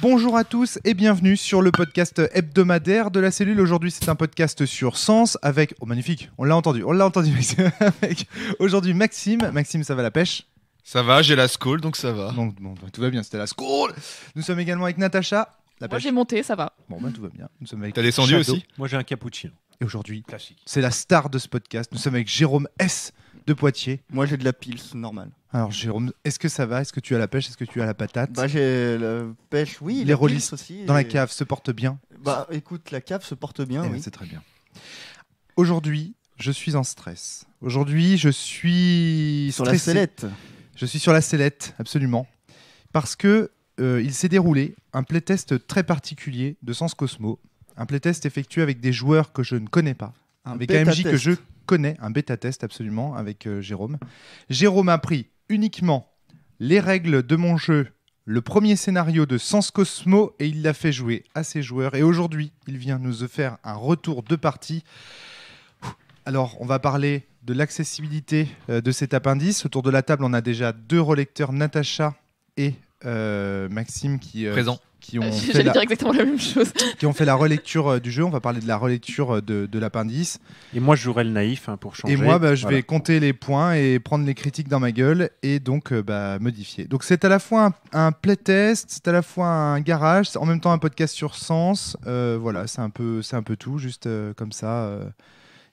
Bonjour à tous et bienvenue sur le podcast hebdomadaire de la cellule. Aujourd'hui, c'est un podcast sur sens avec. Oh, magnifique, on l'a entendu, on l'a entendu, aujourd'hui Maxime. Maxime, ça va la pêche Ça va, j'ai la school donc ça va. Bah, tout va bien, c'était la school Nous sommes également avec Natacha. La Moi, j'ai monté, ça va. Bon, ben, tout va bien. Nous sommes avec. T'as descendu aussi Moi, j'ai un cappuccino. Et aujourd'hui, c'est la star de ce podcast. Nous sommes avec Jérôme S de Poitiers. Moi, j'ai de la pils normal. Alors, Jérôme, est-ce que ça va Est-ce que tu as la pêche Est-ce que tu as la patate Bah, j'ai la pêche, oui. Les relis aussi. Dans la cave se porte bien Bah, écoute, la cave se porte bien, eh oui. C'est très bien. Aujourd'hui, je suis en stress. Aujourd'hui, je suis. Sur la sellette Je suis sur la sellette, absolument. Parce que euh, il s'est déroulé un playtest très particulier de Sens Cosmo. Un playtest effectué avec des joueurs que je ne connais pas, avec un MJ que je connais, un bêta test absolument avec euh, Jérôme. Jérôme a pris uniquement les règles de mon jeu, le premier scénario de Sans Cosmo et il l'a fait jouer à ses joueurs. Et aujourd'hui, il vient nous faire un retour de partie. Alors, on va parler de l'accessibilité euh, de cet appendice. Autour de la table, on a déjà deux relecteurs, Natacha et euh, Maxime, qui, Présent qui ont, fait la... relecture euh, du jeu. On va parler de la relecture euh, de, l'appendice. Et moi, je jouerai le naïf hein, pour changer. Et moi, bah, je vais compter les points et prendre les critiques dans ma gueule et donc euh, bah, modifier. Donc, c'est à la fois un, playtest, c'est à la fois un garage, en même temps un podcast sur sens. voilà, c'est un, peu, un peu tout, juste comme ça.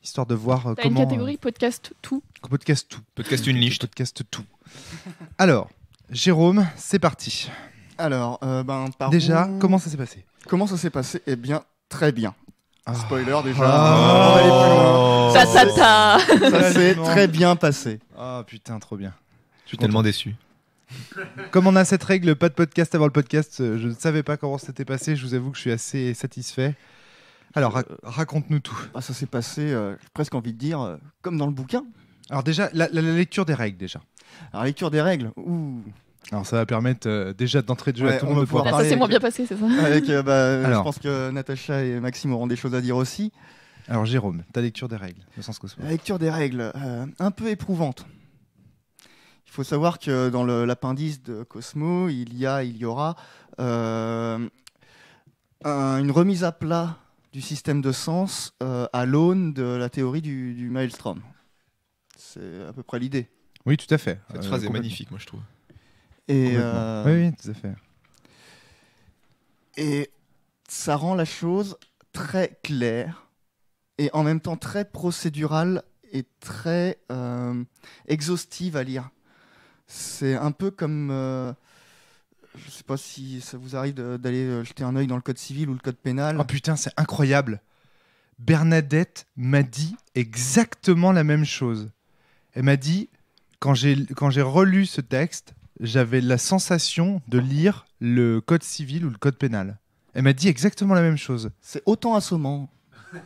histoire de voir comment. une catégorie podcast tout. Podcast tout. Podcast une niche. Podcast tout. Alors, Jérôme, c'est parti. Alors, euh, ben, Déjà, comment ça s'est passé Comment ça s'est passé Eh bien, très bien. un ah. Spoiler déjà. Ça, s'est très bien passé. Ah oh, putain, trop bien. Je suis tellement déçu. Comme on a cette règle, pas de podcast avant le podcast, euh, je ne savais pas comment ça s'était passé. Je vous avoue que je suis assez satisfait. Alors, euh, raconte-nous tout. Bah, ça s'est passé, j'ai presque envie de dire, comme dans le bouquin. Alors déjà, la, lecture des règles déjà. La lecture des règles. Ouh. Alors ça va permettre euh, déjà d'entrer de jeu à tout le monde de pouvoir parler. Ça s'est moins bien passé, c'est ça euh, bah, euh, Alors. Je pense que Natacha et Maxime auront des choses à dire aussi. Alors Jérôme, ta lecture des règles, de sens La lecture des règles, un peu éprouvante. Il faut savoir que dans l'appendice de Cosmo, il y a, il y aura une remise à plat du système de sens à l'aune de la théorie du, du Maelstrom. C'est à peu près l'idée. Oui, tout à fait. Cette phrase est magnifique, moi je trouve. Et, euh, oui, tout fait. Et ça rend la chose très claire et en même temps très procédurale et très euh, exhaustive à lire. C'est un peu comme. je euh, je sais pas si ça vous arrive d'aller jeter un œil dans le code civil ou le code pénal. Oh putain, c'est incroyable! Bernadette m'a dit exactement la même chose. Elle m'a dit, quand j'ai relu ce texte, j'avais la sensation de lire le code civil ou le code pénal. Elle m'a dit exactement la même chose. C'est autant assommant.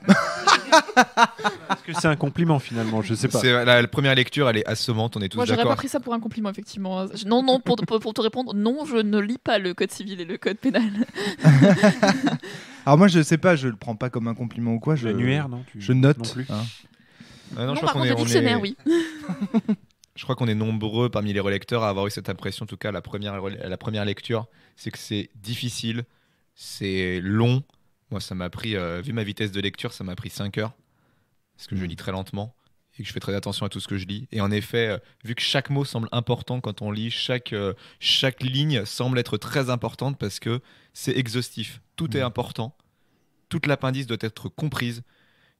Est-ce que c'est un compliment finalement Je sais pas. la, première lecture, elle est assommante, on est tous Moi, d'accord. Moi, j'aurais pas pris ça pour un compliment, effectivement. Non, non, pour, te répondre, non, je ne lis pas le code civil et le code pénal. Alors moi, je sais pas, je le prends pas comme un compliment ou quoi. Je, L'annuaire, non Je note. Non, plus. Hein. Ah par contre, le dictionnaire, oui. je crois qu'on est nombreux parmi les relecteurs à avoir eu cette impression, en tout cas la première, la première lecture, c'est que c'est difficile, c'est long. Moi, ça m'a pris, euh, vu ma vitesse de lecture, ça m'a pris 5 heures, parce que je lis très lentement et que je fais très attention à tout ce que je lis. Et en effet, euh, vu que chaque mot semble important quand on lit, chaque, euh, chaque ligne semble être très importante parce que c'est exhaustif. Tout est mm. important. Toute l'appendice doit être comprise.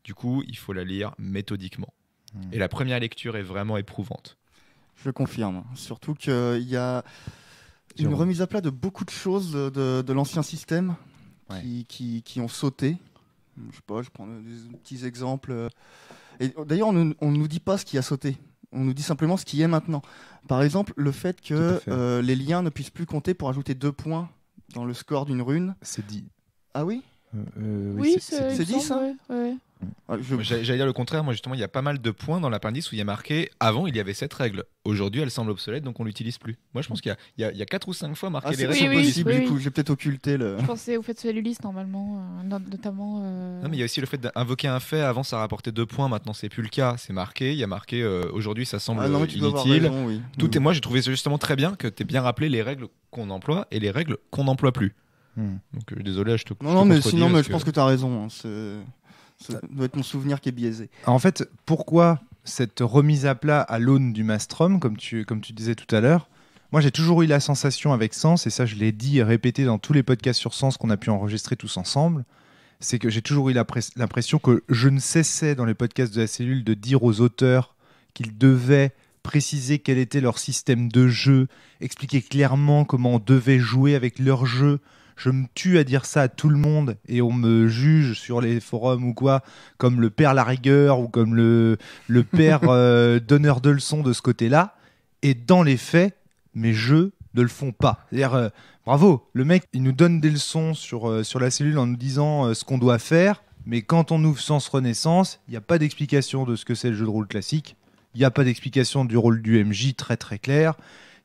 Du coup, il faut la lire méthodiquement. Mm. Et la première lecture est vraiment éprouvante. Je confirme. Surtout qu'il euh, y a une remise à plat de beaucoup de choses de, l'ancien système qui, ont sauté. Je sais pas, je prends des petits exemples. Euh. d'ailleurs, on ne nous dit pas ce qui a sauté. On nous dit simplement ce qui est maintenant. Par exemple, le fait que euh, les liens ne puissent plus compter pour ajouter deux points dans le score d'une rune. C'est dit. Ah oui euh, euh, oui, c'est 10 hein ah, J'allais dire le contraire, moi justement, il y a pas mal de points dans l'appendice où il y a marqué avant il y avait cette règle, aujourd'hui elle semble obsolète donc on l'utilise plus. Moi je pense qu'il y, a 4 ou 5 fois marqué ah, les règles. du coup, j'ai peut-être occulté le. Je pensais au fait de normalement, euh, notamment. Non, mais il y a aussi le fait d'invoquer un fait, avant ça rapportait 2 points, maintenant c'est plus le cas, c'est marqué, il y a marqué aujourd'hui ça semble ah inutile. Tout mm. est... moi j'ai trouvé justement très bien que tu es bien rappelé les règles qu'on emploie et les règles qu'on n'emploie plus. Hmm. Euh, désolé, je te Non, non, mais sinon, je pense que tu as raison. Hein, ça doit être mon souvenir qui est biaisé. En fait, pourquoi cette remise à plat à l'aune du Mastrom, comme tu, comme tu disais tout à l'heure moi, j'ai toujours eu la sensation avec Sens, et ça, je l'ai dit et répété dans tous les podcasts sur Sens qu'on a pu enregistrer tous ensemble, c'est que j'ai toujours eu l'impression que je ne cessais dans les podcasts de la cellule de dire aux auteurs qu'ils devaient préciser quel était leur système de jeu, expliquer clairement comment on devait jouer avec leur jeu, je me tue à dire ça à tout le monde et on me juge sur les forums ou quoi comme le père la rigueur ou comme le, le père euh, donneur de leçons de ce côté-là. Et dans les faits, mes jeux ne le font pas. C'est-à-dire, euh, bravo, le mec, il nous donne des leçons sur, euh, sur la cellule en nous disant ce qu'on doit faire. Mais quand on ouvre Sens Renaissance, il n'y a pas d'explication de ce que c'est le jeu de rôle classique. Il n'y a pas d'explication du rôle du MJ très très clair.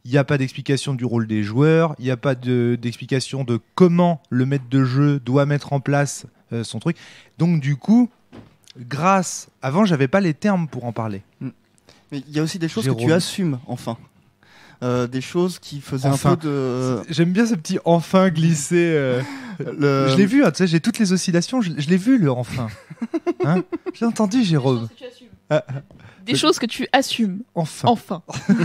Il n'y a pas d'explication du rôle des joueurs, il n'y a pas d'explication de, comment le maître de jeu doit mettre en place euh, son truc. Donc du coup, grâce... Avant, j'avais pas les termes pour en parler. Mm. Mais il y a aussi des choses que tu assumes, enfin. Euh, des choses qui faisaient un peu de... J'aime bien ce petit enfin glissé. Euh. Je l'ai vu, hein, tu sais, j'ai toutes les oscillations, je, l'ai vu le enfin. j'ai hein, entendu Jérôme. Des choses que tu assumes. Des choses ah, que tu assumes. Ah. Enfin. Enfin.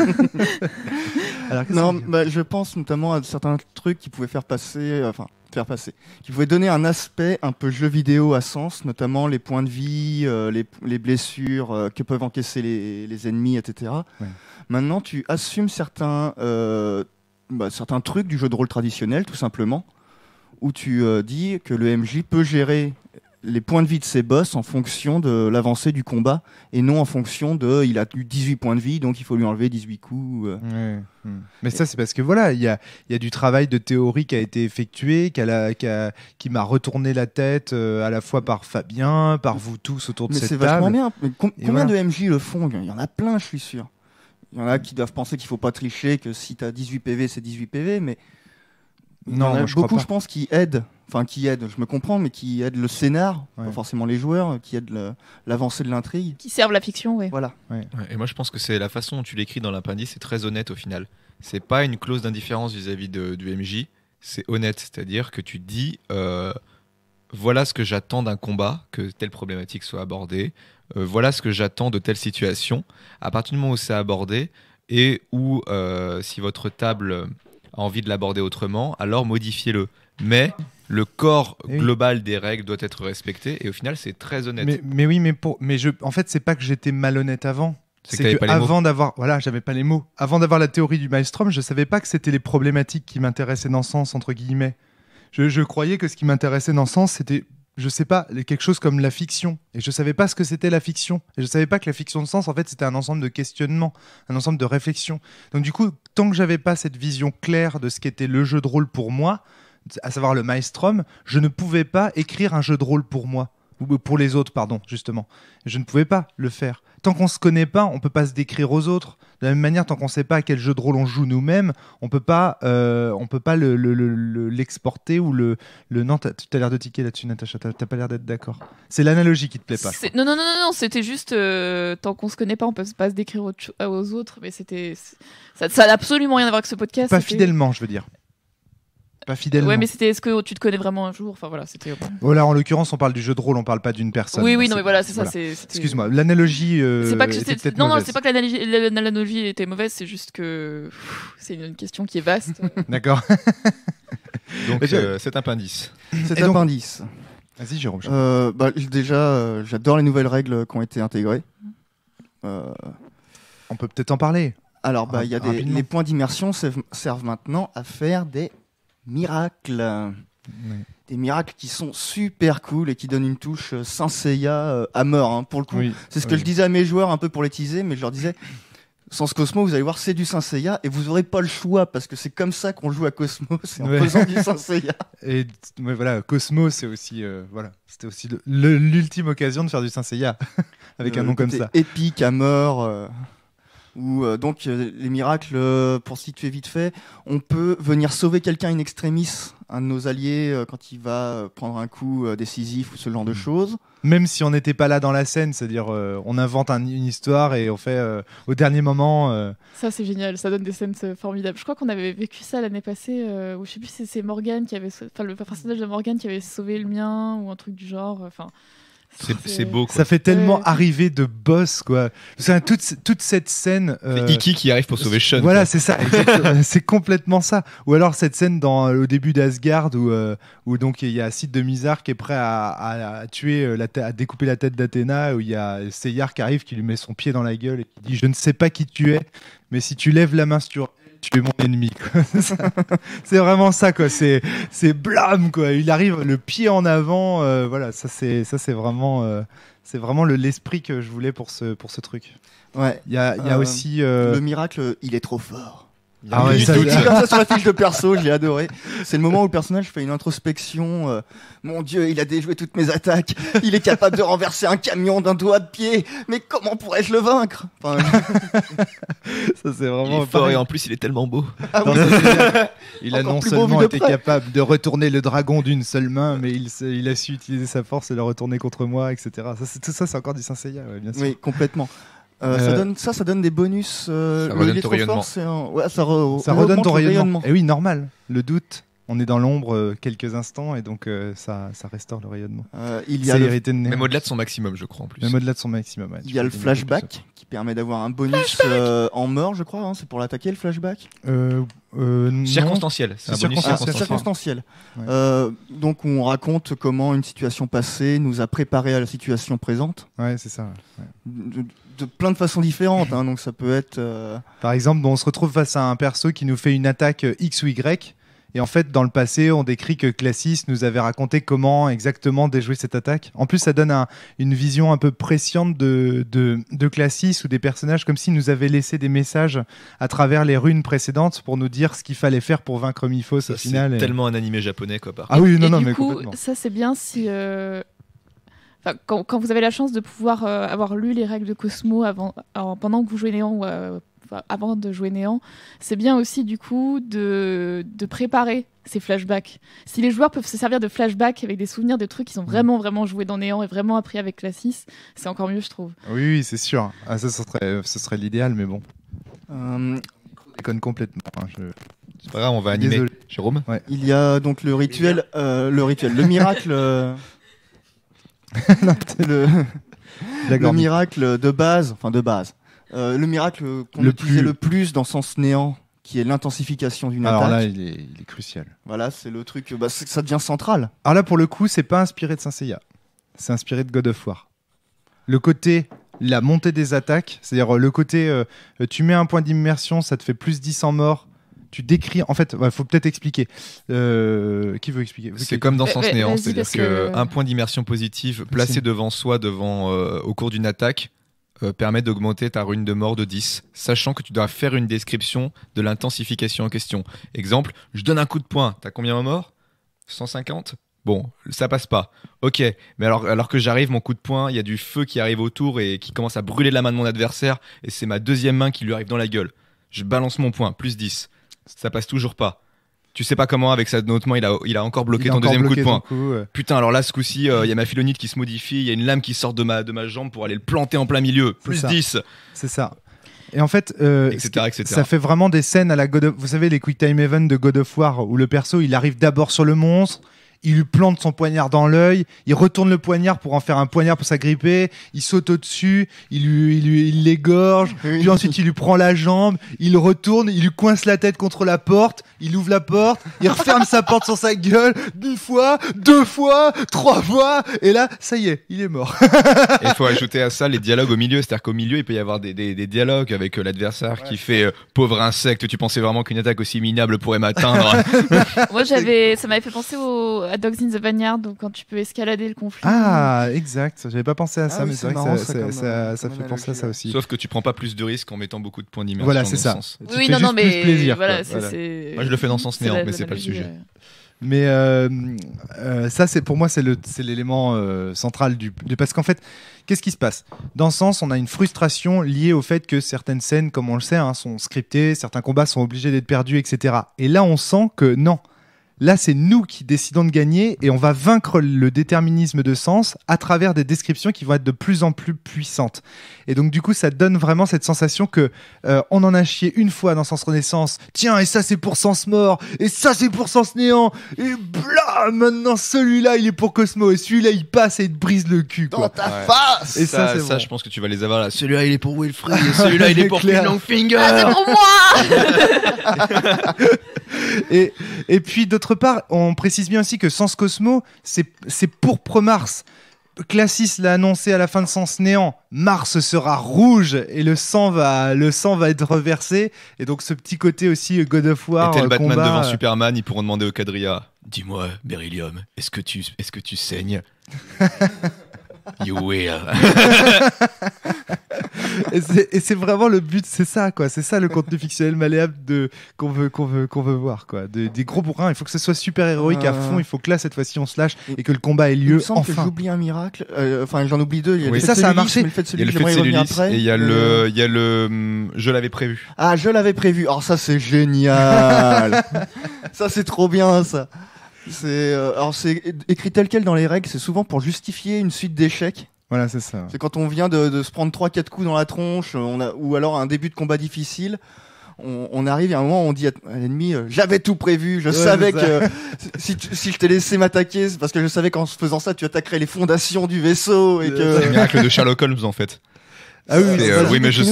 non, bah, je pense notamment à certains trucs qui pouvaient faire passer, euh, enfin, faire passer, qui pouvaient donner un aspect un peu jeu vidéo à sens, notamment les points de vie, euh, les, blessures euh, que peuvent encaisser les, ennemis, etc. Maintenant, tu assumes certains, bah, certains trucs du jeu de rôle traditionnel, tout simplement, où tu dis que le MJ peut gérer les points de vie de ses boss en fonction de l'avancée du combat et non en fonction de il a eu 18 points de vie donc il faut lui enlever 18 coups. Euh. Mais ça c'est parce que voilà, il y a, y a, du travail de théorie qui a été effectué, qui, m'a retourné la tête euh, à la fois par Fabien, par vous tous autour de Mais cette table. C'est vachement bien. combien de MJ le font Il y en a plein, je suis sûr. Il y en a qui doivent penser qu'il faut pas tricher, que si tu as 18 PV, c'est 18 PV, mais non, il y en a beaucoup, je, je pense, qui aident enfin qui aide, je me comprends, mais qui aide le scénar, pas forcément les joueurs, qui aide l'avancée de l'intrigue. Qui servent la fiction, oui. Voilà. Et moi, je pense que c'est la façon dont tu l'écris dans l'appendice, c'est très honnête au final. C'est pas une clause d'indifférence vis-à-vis du MJ, c'est honnête, c'est-à-dire que tu dis. Euh, voilà ce que j'attends d'un combat, que telle problématique soit abordée, euh, voilà ce que j'attends de telle situation. À partir du moment où c'est abordé et où, euh, si votre table a envie de l'aborder autrement, alors modifiez-le. Mais le corps global des règles doit être respecté. Et au final, c'est très honnête. Mais, oui, mais, mais je, en fait, c'est pas que j'étais malhonnête avant. C'est que, avant d'avoir, voilà, j'avais pas les mots. Avant d'avoir la théorie du Maelstrom, je savais pas que c'était les problématiques qui m'intéressaient dans le sens entre guillemets. Je, je croyais que ce qui m'intéressait dans le sens, c'était, je sais pas, quelque chose comme la fiction. Et je savais pas ce que c'était la fiction. Et je savais pas que la fiction de sens, en fait, c'était un ensemble de questionnements, un ensemble de réflexions. Donc du coup, tant que j'avais pas cette vision claire de ce qu'était le jeu de rôle pour moi, à savoir le Maelstrom, je ne pouvais pas écrire un jeu de rôle pour moi ou pour les autres, pardon, justement. Je ne pouvais pas le faire. Tant qu'on ne se connaît pas, on ne peut pas se décrire aux autres. De la même manière, tant qu'on ne sait pas à quel jeu de rôle on joue nous-mêmes, on peut pas, euh, on peut pas l'exporter ou le, le... Non, tu as, l'air de tiquer là-dessus, Natacha. n'as pas l'air d'être d'accord. C'est l'analogie qui te plaît pas. Non, non, non, non, C'était juste euh, tant qu'on se connaît pas, on peut pas se décrire aux, autres. Mais c'était, ça, n'a absolument rien à voir avec ce podcast. Pas fidèlement, je veux dire fidèle. Ouais, mais c'était est-ce que tu te connais vraiment un jour Enfin voilà, c'était. Voilà, en l'occurrence, on parle du jeu de rôle, on parle pas d'une personne. Oui, oui, non, mais voilà, c'est ça. Excuse-moi, l'analogie. Euh, c'est pas que Non, non, c'est pas que l'analogie était mauvaise, c'est juste que c'est une question qui est vaste. D'accord. donc euh, un cet appendice. Cet appendice. Vas-y, Jérôme. Euh, bah, déjà, j'adore les nouvelles règles qui ont été intégrées. On peut peut-être en parler. Alors, bah, il y a les points d'immersion servent, maintenant à faire des miracles. Des miracles qui sont super cool et qui donnent une touche euh, sans Seiya euh, à mort, hein, pour le coup. c'est ce que je disais à mes joueurs un peu pour les teaser, mais je leur disais, sans Cosmo, vous allez voir, c'est du Saint et vous aurez pas le choix parce que c'est comme ça qu'on joue à Cosmo, c'est en faisant du Saint Seiya. Et voilà, Cosmo, c'est aussi euh, voilà, c'était aussi l'ultime occasion de faire du Saint avec un nom comme ça. Épique à mort où euh, donc euh, les miracles, euh, pour situer vite fait, on peut venir sauver quelqu'un in extremis, un de nos alliés, quand il va prendre un coup décisif ou ce genre de mm. choses. Même si on n'était pas là dans la scène, c'est-à-dire on invente une histoire et on fait au dernier moment. Ça c'est génial, ça donne des scènes formidables. Je crois qu'on avait vécu ça l'année passée, où je sais plus si c'est Morgan qui avait, enfin le personnage de Morgan qui avait sauvé le mien ou un truc du genre. Enfin. C'est beau. Ça fait tellement arriver de boss, quoi. toute, cette scène. C'est euh, qui arrive pour sauver Sean. Voilà, c'est ça. c'est complètement ça. Ou alors cette scène dans, euh, au début d'Asgard euh, où, donc il y a Sid de Mizar qui est prêt à, tuer, à découper la tête d'Athéna, où il y a Seyar qui arrive, qui lui met son pied dans la gueule et qui dit Je ne sais pas qui tu es, mais si tu lèves la main sur tu es mon ennemi. c'est vraiment ça, quoi. C'est, c'est blâme, quoi. Il arrive le pied en avant. Euh, voilà, ça, c'est, ça, c'est vraiment, euh, c'est vraiment le, l'esprit que je voulais pour ce, pour ce truc. Ouais. Il y a, y a euh, aussi. Le miracle, il est trop fort. Ah, ah ouais, comme ça sur la fiche de perso, j'ai adoré. C'est le moment où le personnage fait une introspection. Euh, mon Dieu, il a déjoué toutes mes attaques. Il est capable de renverser un camion d'un doigt de pied. Mais comment pourrais-je le vaincre Ça c'est vraiment. et en plus il est tellement beau. Ah il a non seulement été capable de retourner le dragon d'une seule main, mais il, a su utiliser sa force et le retourner contre moi, etc. Ça, tout ça c'est encore du Saint Seiya, bien sûr. Oui, complètement. Euh, ça, euh, donne, ça, ça donne des bonus. Euh, ça, redonne ton rayonnement. Ouais, ça, redonne ton rayonnement. Et eh oui, normal. Le doute, on est dans l'ombre quelques instants et donc ça, ça, restaure le rayonnement. Euh, il y a au-delà de son maximum, je crois en plus. Même au-delà de son maximum. il y a le flashback qui permet d'avoir un bonus en mort, je crois. Hein, c'est pour l'attaquer le flashback. circonstanciel. C'est un bonus circonstanciel. donc on raconte comment une situation passée nous a préparé à la situation présente. Ouais, c'est ça de plein de façons différentes. Hein, donc ça peut être. Euh, par exemple, on se retrouve face à un perso qui nous fait une attaque X ou Y. Et en fait, dans le passé, on décrit que Classis nous avait raconté comment exactement déjouer cette attaque. En plus, ça donne une vision un peu presciente de, de, Classis ou des personnages, comme s'ils nous avaient laissé des messages à travers les runes précédentes pour nous dire ce qu'il fallait faire pour vaincre Miphos au final. C'est tellement un animé japonais, quoi. Par ah oui, non, du mais coup, Ça, c'est bien si. Euh, quand, vous avez la chance de pouvoir euh, avoir lu les règles de Cosmo avant, pendant que vous jouez Néant ou euh, avant de jouer Néant, c'est bien aussi du coup de, de, préparer ces flashbacks. Si les joueurs peuvent se servir de flashbacks avec des souvenirs de trucs qu'ils ont mm. vraiment vraiment joué dans Néant et vraiment appris avec la 6, c'est encore mieux je trouve. Oui, c'est sûr. Ah, ça, ce serait, l'idéal, mais bon. Euh... Déconne complètement. Hein, c'est pas grave, on va animer. Jérôme Il y a donc le rituel, euh, le rituel, le miracle. le, miracle de base, enfin de base, euh, le miracle qu'on le utilisait le plus dans Sens Néant, qui est l'intensification d'une attaque. Alors là, il est, crucial. Voilà, c'est le truc, bah, ça devient central. Alors là, pour le coup, c'est pas inspiré de Saint Seiya, c'est inspiré de God of War. Le côté la montée des attaques, c'est-à-dire euh, le côté euh, tu mets un point d'immersion, ça te fait plus 10 en mort, tu décris. En fait, il faut peut-être expliquer. Euh, qui veut expliquer C'est comme dans Sens Néant, c'est-à-dire qu'un point d'immersion positive placé devant soi, devant, euh, au cours d'une attaque, euh, permet d'augmenter ta rune de mort de 10, sachant que tu dois faire une description de l'intensification en question. Exemple, je donne un coup de poing, t'as combien en mort 150 Bon, ça passe pas. Ok, mais alors, alors que j'arrive, mon coup de poing, il y a du feu qui arrive autour et qui commence à brûler la main de mon adversaire, et c'est ma deuxième main qui lui arrive dans la gueule. Je balance mon point, plus 10 ça passe toujours pas. Tu sais pas comment, avec sa notamment, il a, il a encore bloqué ton deuxième coup de poing. Putain, alors là, ce coup-ci, euh, il y a ma philonite qui se modifie, il y a une lame qui sort de ma, de ma jambe pour aller le planter en plein milieu. Plus 10. C'est ça. Et en fait, euh, etc., etc. ça fait vraiment des scènes à la God of... Vous savez, les Quick Time Event de God of War où le perso il arrive d'abord sur le monstre, il lui plante son poignard dans l'œil, il retourne le poignard pour en faire un poignard pour s'agripper, il saute au-dessus, il il l'égorge, puis ensuite il lui prend la jambe, il retourne, il lui coince la tête contre la porte, il ouvre la porte, il referme sa porte sur sa gueule, une fois, deux fois, trois fois, et là, ça y est, il est mort. il faut ajouter à ça les dialogues au milieu, c'est-à-dire qu'au milieu, il peut y avoir des, dialogues avec euh, l'adversaire qui fait euh, pauvre insecte, tu pensais vraiment qu'une attaque aussi minable pourrait m'atteindre. Moi, j'avais, ça m'avait fait penser au, à Dogs in the donc quand tu peux escalader le conflit. Ah, exact. J'avais pas pensé à ah ça, mais c'est vrai que ça, euh, fait penser à ça aussi. Sauf que tu prends pas plus de risques en mettant beaucoup de points d'immersion. Voilà, c'est ça. oui, non, non, mais Moi, je le fais dans le sens néant, mais c'est pas le sujet. Mais euh, euh, ça, c'est pour moi, c'est l'élément central du, parce qu'en fait, qu'est-ce qui se passe Dans le sens, on a une frustration liée au fait que certaines scènes, comme on le sait, hein, sont scriptées, certains combats sont obligés d'être perdus, etc. Et là, on sent que non, Là, c'est nous qui décidons de gagner et on va vaincre le déterminisme de sens à travers des descriptions qui vont être de plus en plus puissantes. Et donc, du coup, ça donne vraiment cette sensation que euh, on en a chié une fois dans Sens Renaissance. Tiens, et ça, c'est pour Sens Mort, et ça, c'est pour Sens Néant, et bla, maintenant, celui-là, il est pour Cosmo, et celui-là, il passe et il te brise le cul. Quoi. Dans ta face Et ça, je pense que tu vas les avoir là. Celui-là, il est pour Wilfred. et celui-là, il est pour Longfinger. Ah, c'est pour moi Et, et puis, d'autres part, on précise bien aussi que Sens Cosmo, c'est pourpre Mars. Classis l'a annoncé à la fin de Sens Néant. Mars sera rouge et le sang va, le sang va être reversé. Et donc ce petit côté aussi God of War. Et tel euh, Batman devant euh, Superman, ils pourront demander au Cadria. Dis-moi, Beryllium, est-ce que tu, est-ce que tu saignes You will. et c'est vraiment le but, c'est ça, quoi. C'est ça le contenu fictionnel malléable de qu'on veut, qu'on veut, qu'on veut voir, quoi. des gros bourrins. Il faut que ce soit super héroïque à fond. Euh. Il faut que là, cette fois-ci, on se lâche et que le combat ait lieu. Il me enfin. j'oublie un miracle. Euh, enfin, j'en oublie deux. Il ça, ça a marché. il le Et il y a le, euh. il y a le, hum, je l'avais prévu. Ah, je l'avais prévu. Alors oh, ça, c'est génial. ça, c'est trop bien, ça. C'est euh, alors c'est écrit tel quel dans les règles, c'est souvent pour justifier une suite d'échecs. Voilà, c'est ça. C'est quand on vient de, se prendre trois quatre coups dans la tronche, euh, on a, ou alors un début de combat difficile. On, on arrive à un moment on dit à, l'ennemi euh, j'avais tout prévu je savais que si, je t'ai laissé m'attaquer parce que je savais qu'en faisant ça tu attaquerais les fondations du vaisseau et que c'est le miracle de Sherlock Holmes en fait ah oui, oui euh, mais je.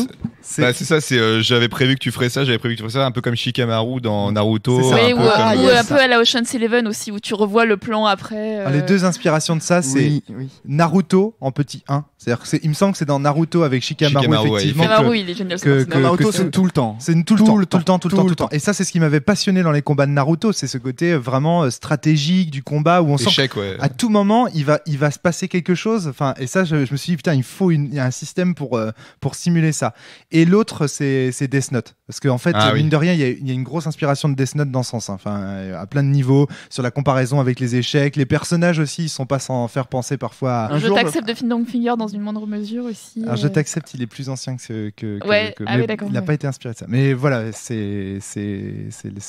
Bah, c'est ça, c'est euh, j'avais prévu que tu ferais ça, j'avais prévu que tu ferais ça, un peu comme Shikamaru dans Naruto. ou, euh, un peu à la Ocean Eleven aussi, où tu revois le plan après. Ah, les deux inspirations de ça, c'est Naruto en petit 1. C'est-à-dire que il me semble que c'est dans Naruto avec Shikamaru, effectivement. que, Naruto, c'est tout le temps. C'est tout, le temps, tout le temps, tout le temps. Et ça, c'est ce qui m'avait passionné dans les combats de Naruto, c'est ce côté vraiment stratégique du combat où on sent à tout moment, il va, il va se passer quelque chose. Enfin, et ça, je, me suis dit, putain, il faut une, un système pour euh, pour simuler ça. Et l'autre, c'est Death Note. Parce qu'en fait, ah mine de rien, il y, a une grosse inspiration de Death Note dans ce sens. Hein. Enfin, euh, à plein de niveaux, sur la comparaison avec les échecs. Les personnages aussi, ils sont pas sans faire penser parfois à. Un je t'accepte de Finn Finger dans une moindre mesure aussi. Alors, je euh. t'accepte, il est plus ancien que. que, que, ah il n'a pas été inspiré de ça. Mais voilà, c'est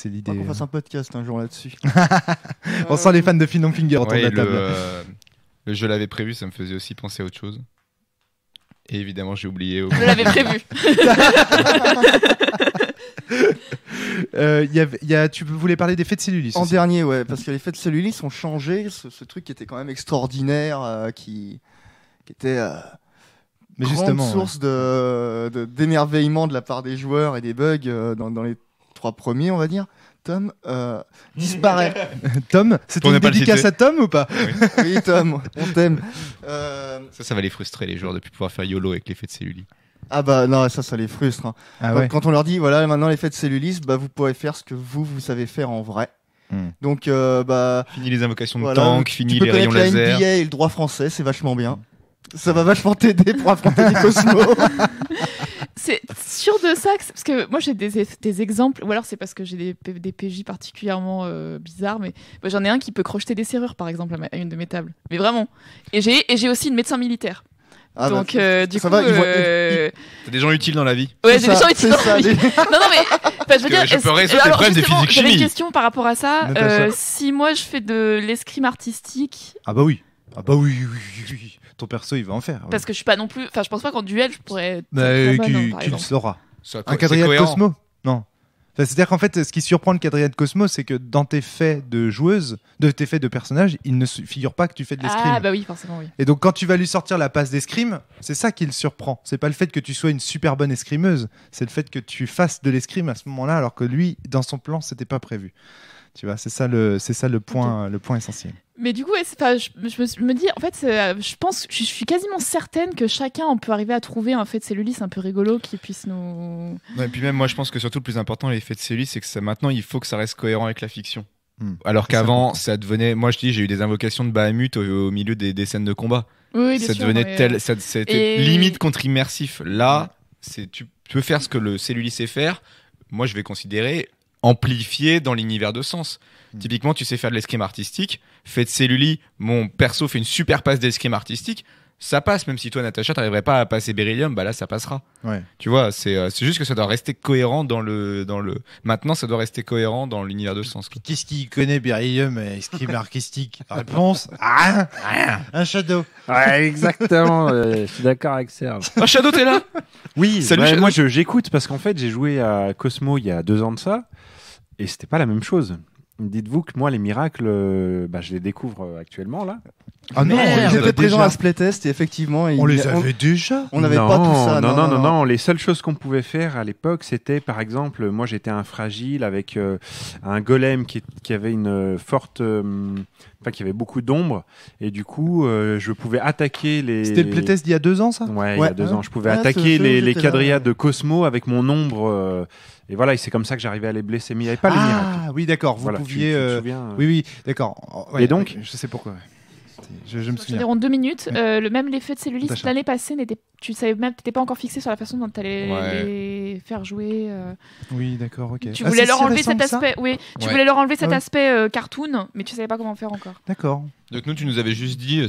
l'idée. On fasse hein. un podcast un jour là-dessus. On sent les fans de Finn Finger autour de la table. Le, jeu prévu, ça me faisait aussi penser à autre chose évidemment, j'ai oublié. Je l'avais prévu. Euh, tu voulais parler des faits de cellulis. En dernier, ouais, parce que les de cellulis ont changé ce, ce, truc qui était quand même extraordinaire, euh, qui, était euh, grande source d'émerveillement de, la part des joueurs et des bugs dans, les trois premiers, on va dire. Tom euh, disparaît. Tom, c'est une dédicace à Tom ou pas oui. Tom, on t'aime. Euh, ça, ça va les frustrer les joueurs de pouvoir faire YOLO avec l'effet de cellulite Ah bah non, ça, ça les frustre. Hein. Ah quand on leur dit, voilà, maintenant l'effet de cellulis, bah, vous pourrez faire ce que vous, vous savez faire en vrai. Hmm. Donc, euh, bah. Fini les invocations de voilà, fini les rayons laser. et le droit français, c'est vachement bien. Ça va vachement t'aider pour affronter les cosmos. c'est sûr de ça, que parce que moi j'ai des, exemples, ou alors c'est parce que j'ai des, PJ particulièrement euh, bizarres, mais j'en ai un qui peut crocheter des serrures par exemple à, une de mes tables. Mais vraiment. Et j'ai aussi une médecin militaire. Donc, du coup, t'as des gens utiles dans la vie. Ouais, des gens utiles dans la vie. non, non, mais je veux dire, je peux résoudre les problèmes de physique chimie. J'avais une question par rapport à ça. Euh, si moi je fais de l'escrime artistique. Ah bah oui. Ah bah oui, oui, oui ton perso il va en faire. Parce que je suis pas non plus. Enfin, je pense pas qu'en duel je pourrais. Mais non, hein, le sauras. Un Cosmo Non. C'est-à-dire qu'en fait, ce qui surprend le de Cosmo, c'est que dans tes faits de joueuse, de tes faits de personnage, il ne figure pas que tu fais de l'escrime. Ah bah oui, forcément, oui. Et donc quand tu vas lui sortir la passe d'escrime, c'est ça qui le surprend. C'est pas le fait que tu sois une super bonne escrimeuse, c'est le fait que tu fasses de l'escrime à ce moment-là, alors que lui, dans son plan, c'était pas prévu. Tu vois, c'est ça le, ça le point, le point essentiel. Mais du coup, je, me dis, en fait, euh, je pense, je, suis quasiment certaine que chacun, on peut arriver à trouver un fait de cellulis un peu rigolo qui puisse nous. et puis même, moi, je pense que surtout le plus important, l'effet de cellulis, c'est que maintenant, il faut que ça reste cohérent avec la fiction. Hmm. Alors qu'avant, ça devenait. Moi, je dis, j'ai eu des invocations de Bahamut au, milieu des, des, scènes de combat. ça devenait tel, euh, ça, limite contre immersif. Là, tu peux faire ce que le cellulis sait faire. Moi, je vais considérer amplifié dans l'univers de sens. Mmh. Typiquement, tu sais faire de l'escrime artistique. Fait de Celluli, mon perso fait une super passe d'escrime artistique. Ça passe, même si toi, Natacha, t'arriverais pas à passer Beryllium, bah là, ça passera. Ouais. Tu vois, c'est euh, juste que ça doit rester cohérent dans le, dans le. Maintenant, ça doit rester cohérent dans l'univers de sens. Qu'est-ce qui connaît Beryllium et escrime artistique Réponse Rien Un shadow Ouais, exactement, euh, je suis d'accord avec Serge. Un shadow, t'es là Oui, Salut, Shadow. moi, j'écoute parce qu'en fait, j'ai joué à Cosmo il y a deux ans de ça et c'était pas la même chose. Dites-vous que moi, les miracles, euh, bah, je les découvre euh, actuellement là. Ah non, Merde, on les présents à et effectivement, On les avait déjà on n'avait pas tout ça. Non, non, non, non. Les seules choses qu'on pouvait faire à l'époque, c'était par exemple, moi j'étais un fragile avec euh, un golem qui, qui avait une forte. Enfin, qui avait beaucoup d'ombre. Et du coup, je pouvais attaquer les. C'était le playtest d'il y a deux ans, ça Ouais, il y a deux ans. Je pouvais ah, attaquer les, les de Cosmo avec mon ombre. Et voilà, et c'est comme ça que j'arrivais à les blesser. Mais il n'y avait pas ah, le Ah oui, d'accord. Vous voilà, pouviez. Euh, euh. oui, oui, d'accord. Oh, et donc, euh, je sais pourquoi. Je, je, me souviens. Je en deux minutes, mm. le même l'effet de cellulite l'année passée, tu savais même, pas encore fixé sur la façon dont tu allais les faire jouer. Oui, d'accord, ok. Tu ah, voulais leur enlever cet aspect, oui. Tu voulais leur enlever cet aspect cartoon, mais tu savais pas comment faire encore. D'accord. Donc nous, tu nous avais juste dit,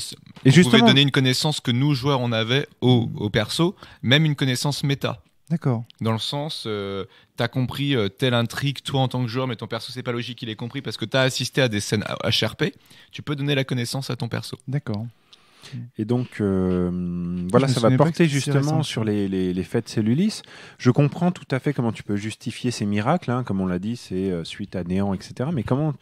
et juste pouvait donner une connaissance que nous joueurs on avait au, perso, même une connaissance méta. D'accord. Dans le sens, t'as compris euh, telle intrigue, toi en tant que joueur, mais ton perso c'est pas logique, qu'il ait compris parce que t'as assisté à des scènes HRP, tu peux donner la connaissance à ton perso. D'accord. Et donc, euh, voilà, ça va porter justement sur les, les, faits de Cellulis. Je comprends tout à fait comment tu peux justifier ces miracles, hein. comme on l'a dit, c'est euh, suite à néant, etc. Mais comment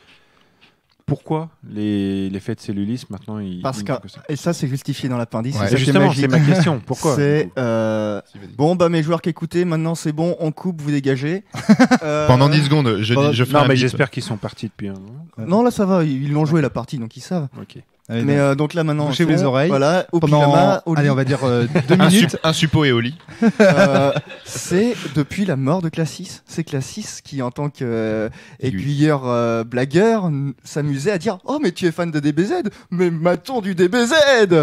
pourquoi les, les faits de cellulisme maintenant ils, Parce que, et ça c'est justifié dans l'appendice. Justement, c'est ma question. Pourquoi C'est euh, bon bah mes joueurs qui écoutaient, maintenant c'est bon, on coupe, vous dégagez. Euh, Pendant 10 secondes, je, je fais Non mais j'espère qu'ils sont partis depuis un moment. Non là ça va, ils l'ont joué la partie donc ils savent. Ok. Mais euh, donc là maintenant, les oreilles. au on va dire euh, minutes. un suppôt et au lit. Euh, c'est depuis la mort de Classis. C'est Classis qui, en tant qu'aiguilleur blagueur, s'amusait à dire Oh, mais tu es fan de DBZ Mais m'a-t-on du DBZ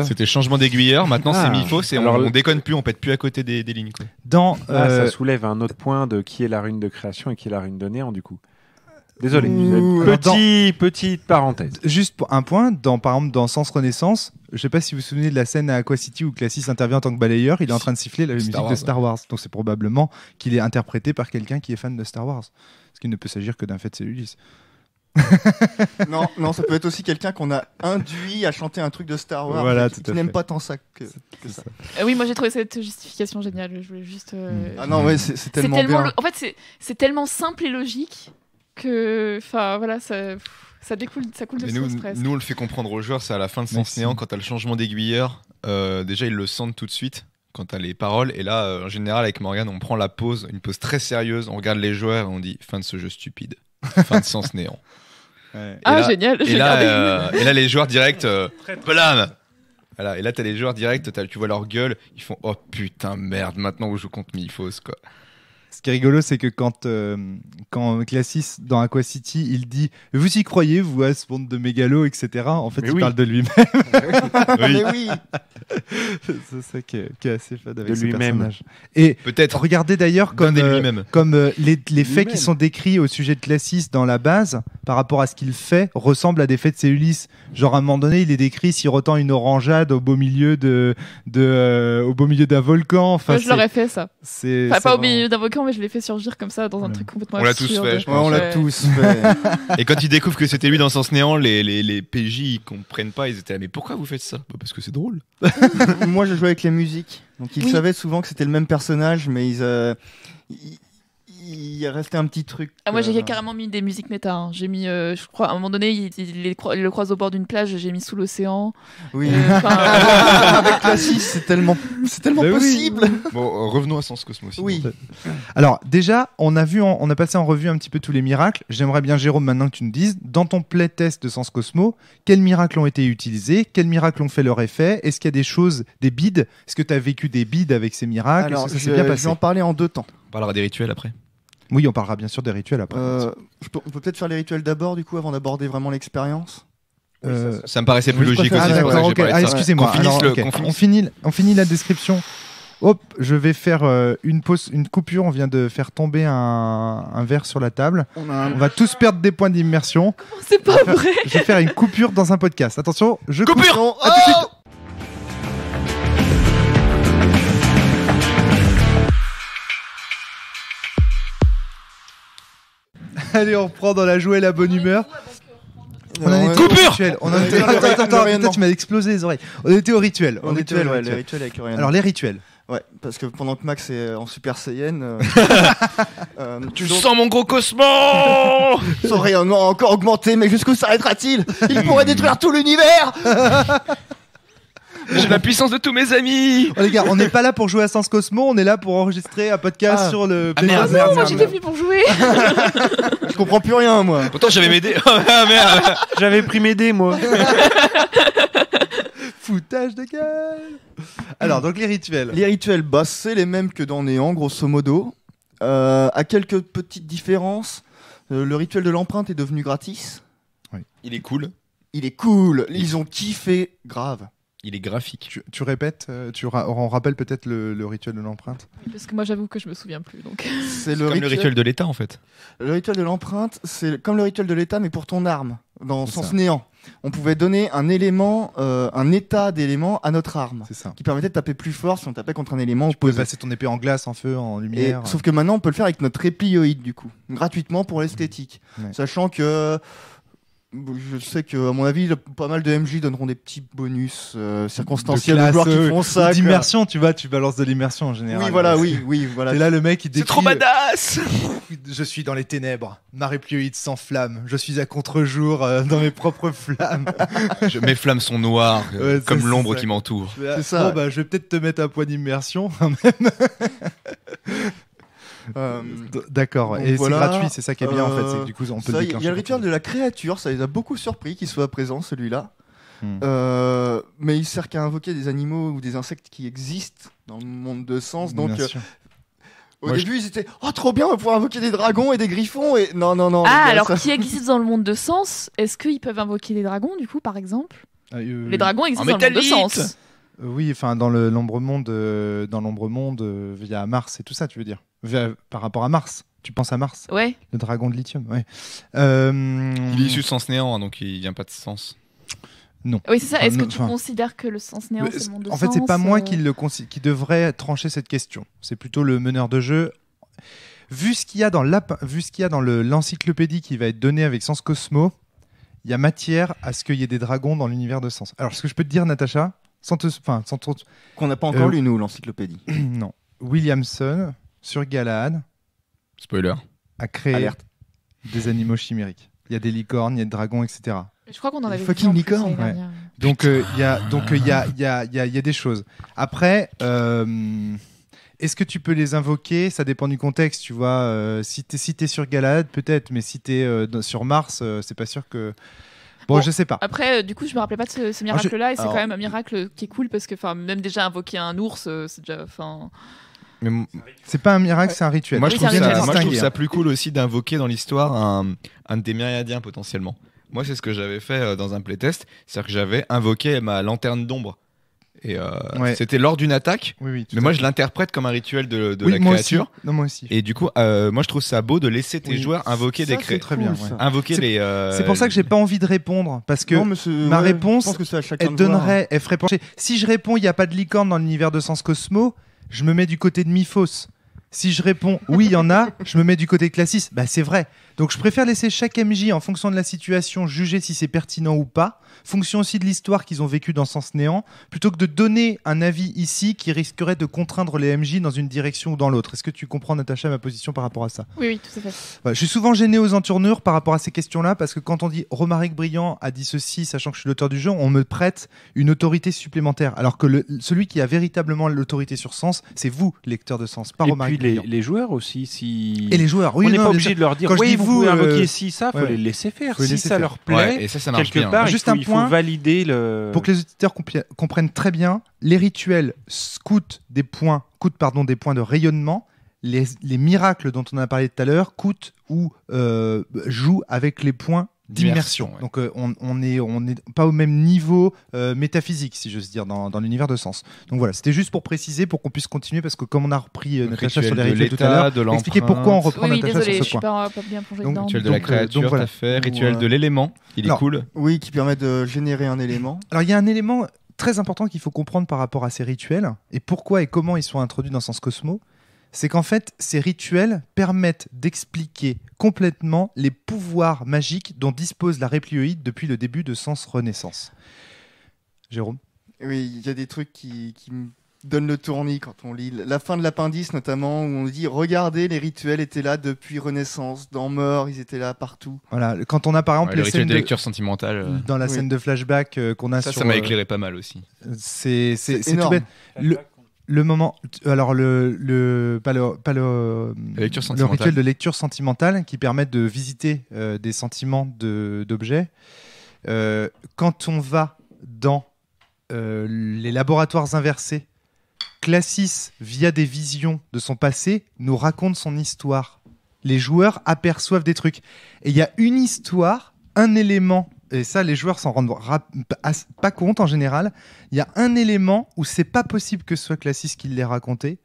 C'était changement d'aiguilleur. Maintenant, c'est ah. mi-faux. On, déconne plus, on pète plus à côté des, lignes. Ah, ça soulève un autre point de qui est la rune de création et qui est la rune de néant, du coup. Désolé. Mmh. Petit, Petite parenthèse. Juste pour un point, dans, par exemple, dans Sens Renaissance, je sais pas si vous vous souvenez de la scène à Aqua City où Classis intervient en tant que balayeur, il est en train de siffler la musique de Star Wars. Donc c'est probablement qu'il est interprété par quelqu'un qui est fan de Star Wars. Ce qui ne peut s'agir que d'un fait de cellulis. non, non, ça peut être aussi quelqu'un qu'on a induit à chanter un truc de Star Wars voilà, qui, n'aime pas tant ça que, ça. Euh, oui, moi j'ai trouvé cette justification géniale. Je voulais juste. Euh, mmh. Ah non, ouais, mmh. c'est tellement, En fait, c'est tellement simple et logique que, enfin voilà, ça, ça découle, ça coule de nous, stress. Nous, on le fait comprendre aux joueurs, c'est à la fin de Sens Néant, quand t'as le changement d'aiguilleur, euh, déjà ils le sentent tout de suite quand t'as les paroles. Et là, euh, en général, avec Morgan, on prend la pause, une pause très sérieuse, on regarde les joueurs et on dit fin de ce jeu stupide, fin de Sens Néant. Ah, génial! Euh, et là, les joueurs directs, blâme! Voilà, et là, t'as les joueurs directs, tu vois leur gueule, ils font Oh putain, merde, maintenant où je compte Mifos quoi. Ce qui est rigolo, c'est que quand, euh, quand Classis, dans Aqua City, il dit Vous y croyez, vous, à ce monde de mégalo, etc. En fait, il parle de lui-même. Mais oui, C'est ça qui est, assez fun avec de ce personnage. Et peut-être regardez d'ailleurs comme, euh, comme euh, les, les faits qui sont décrits au sujet de Classis dans la base, par rapport à ce qu'il fait, ressemblent à des faits de Céulis. Genre, à un moment donné, il est décrit sirotant une orangeade au beau milieu de, de au beau milieu d'un volcan. Enfin, Moi, je l'aurais fait ça. Enfin, pas au milieu d'un volcan, mais je l'ai fait surgir comme ça dans un truc complètement On l'a tous fait, On l'a tous fait. Et quand ils découvrent que c'était lui dans Sens Néant, les, PJ, ils comprennent pas. Ils étaient là, mais pourquoi vous faites ça bah, Parce que c'est drôle. Moi, je jouais avec la musique. Donc, ils savaient souvent que c'était le même personnage, mais ils euh, il resté un petit truc. Ah, moi, j'ai euh, carrément mis des musiques méta. Hein. J'ai mis, euh, je crois, à un moment donné, il, le croise au bord d'une plage, j'ai mis Sous l'océan. Oui. Avec la c'est tellement, c'est tellement possible. Bon, euh, revenons à Sens Cosmos. Oui. Alors, déjà, on a, vu on a passé en revue un petit peu tous les miracles. J'aimerais bien, Jérôme, maintenant que tu me dises, dans ton playtest de Sens cosmos quels miracles ont été utilisés Quels miracles ont fait leur effet Est-ce qu'il y a des choses, des bides Est-ce que tu as vécu des bides avec ces miracles Alors, ça, ça bien passé. je vais en parler en deux temps. On parlera des rituels après. Oui, on parlera bien sûr des rituels après. Euh, on peut peut-être faire les rituels d'abord, du coup, avant d'aborder vraiment l'expérience euh, ça me paraissait plus logique ah, aussi. Ah, excusez-moi. On, finit, on, finit, la description. Hop, je vais faire euh, une pause, une coupure. On vient de faire tomber un, verre sur la table. On, va tous perdre des points d'immersion. C'est pas vrai. je vais faire une coupure dans un podcast. Attention, je coupure. Coupe... Oh Allez, on reprend dans la joie et la bonne humeur. On a était au rituel. On Attends, attends, tu m'as explosé les oreilles. On était au rituel. Au rituel, ouais, avec Alors, les rituels. Ouais, parce que pendant que Max est en Super Saiyan. Euh, euh, tu sens mon gros cosmo son rayonnement a encore augmenté, mais jusqu'où s'arrêtera-t-il Il pourrait détruire tout l'univers J'ai la puissance de tous mes amis. Oh, les gars, on n'est pas là pour jouer à Sens Cosmo, on est là pour enregistrer un podcast ah. sur le. Ah, merde, non, moi j'étais pour jouer. Je comprends plus rien, moi. Pourtant, j'avais mes ah merde. J'avais pris mes dés, moi. Foutage de gueule. Alors, donc les rituels. Les rituels, bah, c'est les mêmes que dans Néant, grosso modo. Euh, à quelques petites différences, euh, le rituel de l'empreinte est devenu gratis. Il est cool. Il est cool. Ils ont kiffé grave. Il est graphique. Tu, répètes, euh, tu on rappelle peut-être le, rituel de l'empreinte Parce que moi j'avoue que je me souviens plus. C'est le, rituel de l'État en fait. Le rituel de l'empreinte, c'est comme le rituel de l'État mais pour ton arme, dans sens néant. On pouvait donner un élément, euh, un état d'élément à notre arme, ça. qui permettait de taper plus fort si on tapait contre un élément tu pouvait passer ton épée en glace, en feu, en lumière. sauf que maintenant on peut le faire avec notre épioïde du coup, gratuitement pour l'esthétique, sachant que je sais que, à mon avis, pas mal de MJ donneront des petits bonus euh, circonstanciels aux joueurs qui euh, font ça. D'immersion, tu vois, tu balances de l'immersion en général. Oui, voilà, oui, oui, voilà. Et là, le mec, il C'est trop euh, badass Je suis dans les ténèbres, ma sans flamme. Je suis à contre-jour dans mes propres flammes. mes flammes sont noires, comme l'ombre qui m'entoure. Ah, c'est ça. Bon, bah, je vais peut-être te mettre un point d'immersion, quand même. Euh, d'accord. Et c'est gratuit, c'est ça qui est bien en fait. Du coup, on peut Il y a le rituel de la créature, ça les a beaucoup surpris qu'il soit présent celui-là. Hmm. Euh, mais il sert qu'à invoquer des animaux ou des insectes qui existent dans le monde de sens. Donc, euh, au début, ils étaient oh trop bien, on va invoquer des dragons et des griffons et non non non. Ah alors qui existe dans le monde de sens Est-ce qu'ils peuvent invoquer les dragons du coup par exemple ah, Les dragons existent dans le monde de sens. Euh, oui, enfin dans le l'ombre monde, euh, dans l'ombre monde euh, via Mars et tout ça, tu veux dire Par rapport à Mars, tu penses à Mars, Ouais. le dragon de lithium. Ouais. Il est issu de sens néant, hein, donc il a pas de sens. Non. Oui, c'est ça. Est-ce que tu considères que le sens néant, c'est le monde de en fait, c'est pas moi qui le devrait trancher cette question. C'est plutôt le meneur de jeu. Vu ce qu'il y a dans l'encyclopédie qui va être donnée avec Sens Cosmo, il y a matière à ce qu'il y ait des dragons dans l'univers de Sens. Alors, ce que je peux te dire, Natacha, enfin, Qu'on n'a pas encore euh, lu nous l'encyclopédie. non. Williamson sur Galahad. Spoiler. A créé Alerte. des animaux chimériques. Il y a des licornes, il y a des dragons, etc. Je crois qu'on en avait fucking licorne. Donc euh, il y a donc euh, il y, a, y, a, y a des choses. Après. Est-ce que tu peux les invoquer Ça dépend du contexte, tu vois. si t'es es sur Galahad, peut-être, mais si t'es es sur Mars, c'est pas sûr que Bon, je sais pas. Après, euh, du coup, je me rappelais pas de ce, miracle-là, et c'est quand même un miracle qui est cool parce que, même déjà invoquer un ours, euh, c'est déjà, enfin. c'est pas un miracle, c'est un rituel. Moi, je, trouve, ça, hein. plus cool aussi d'invoquer dans l'histoire un des myriadiens potentiellement. Moi, c'est ce que j'avais fait euh, dans un playtest, c'est-à-dire que j'avais invoqué ma lanterne d'ombre euh, c'était lors d'une attaque. mais moi, je l'interprète comme un rituel de, la créature. Et du coup, euh, moi, je trouve ça beau de laisser tes joueurs invoquer des créatures. Invoquer euh, c'est pour ça que j'ai pas envie de répondre parce que ma réponse, elle donnerait, hein. elle ferait Si je réponds, il n'y a pas de licorne dans l'univers de Sens Cosmo, je me mets du côté de Miphos. Si je réponds oui, il y en a, je me mets du côté de Classis. Bah, c'est vrai. Donc je préfère laisser chaque MJ, en fonction de la situation, juger si c'est pertinent ou pas, fonction aussi de l'histoire qu'ils ont vécue dans Sens Néant, plutôt que de donner un avis ici qui risquerait de contraindre les MJ dans une direction ou dans l'autre. Est-ce que tu comprends, Natacha, ma position par rapport à ça Oui, oui, tout à fait. je suis souvent gêné aux entournures par rapport à ces questions-là, parce que quand on dit Romaric Brillant a dit ceci, sachant que je suis l'auteur du jeu, on me prête une autorité supplémentaire, alors que celui qui a véritablement l'autorité sur Sens, c'est vous, lecteur de Sens, pas Romaric Brillant. Et puis les, joueurs aussi, si... Et les joueurs, oui. On n'est pas obligé de leur dire, vous euh, invoquer si ça, faut les laisser faire. si ça leur plaît, et ça, quelque part, juste un point il valider le. Pour que les auditeurs comprennent très bien, les rituels coûtent des points, coûtent pardon des points de rayonnement. Les, miracles dont on a parlé tout à l'heure coûtent ou euh, jouent avec les points d'immersion. Donc euh, on n'est pas au même niveau euh, métaphysique, si j'ose dire, dans, l'univers de sens. Donc voilà, c'était juste pour préciser, pour qu'on puisse continuer, parce que comme on a repris notre euh, Natacha sur les rituels tout à l'heure, expliquer pourquoi on reprend oui, Natacha sur ce point. donc, rituel de la créature, donc, voilà. rituel de l'élément, il est cool. Oui, qui permet de générer un élément. Alors il y a un élément très important qu'il faut comprendre par rapport à ces rituels, et pourquoi et comment ils sont introduits dans Sens Cosmo, c'est qu'en fait, ces rituels permettent d'expliquer complètement les pouvoirs magiques dont dispose la réplioïde depuis le début de Sens Renaissance. Jérôme Oui, il y a des trucs qui, qui me donnent le tournis quand on lit la fin de l'appendice notamment où on dit regardez les rituels étaient là depuis Renaissance dans Mort ils étaient là partout voilà quand on a par exemple les le de lecture sentimentale euh. dans la scène de flashback euh, qu'on a ça sur, ça m'a euh, éclairé pas mal aussi c'est c'est tout bête. Le, le moment, alors le, le pas le, le, rituel de lecture sentimentale qui permet de visiter euh, des sentiments d'objets. Euh, quand on va dans euh, les laboratoires inversés, Classis, via des visions de son passé, nous raconte son histoire. Les joueurs aperçoivent des trucs. Et il y a une histoire, un élément et ça les joueurs s'en rendent pas compte en général, il y a un élément où c'est pas possible que ce soit Classis qui l'ait raconté,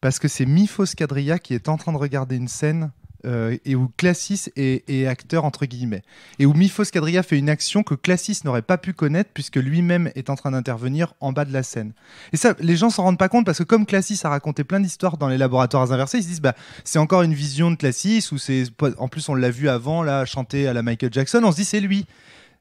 parce que c'est Miphos cadria qui est en train de regarder une scène euh, et où Classis est, est, acteur entre guillemets, et où Miphos Cadria fait une action que Classis n'aurait pas pu connaître puisque lui-même est en train d'intervenir en bas de la scène. Et ça, les gens s'en rendent pas compte parce que comme Classis a raconté plein d'histoires dans les laboratoires inversés, ils se disent bah c'est encore une vision de Classis ou c'est en plus on l'a vu avant là chanter à la Michael Jackson, on se dit c'est lui.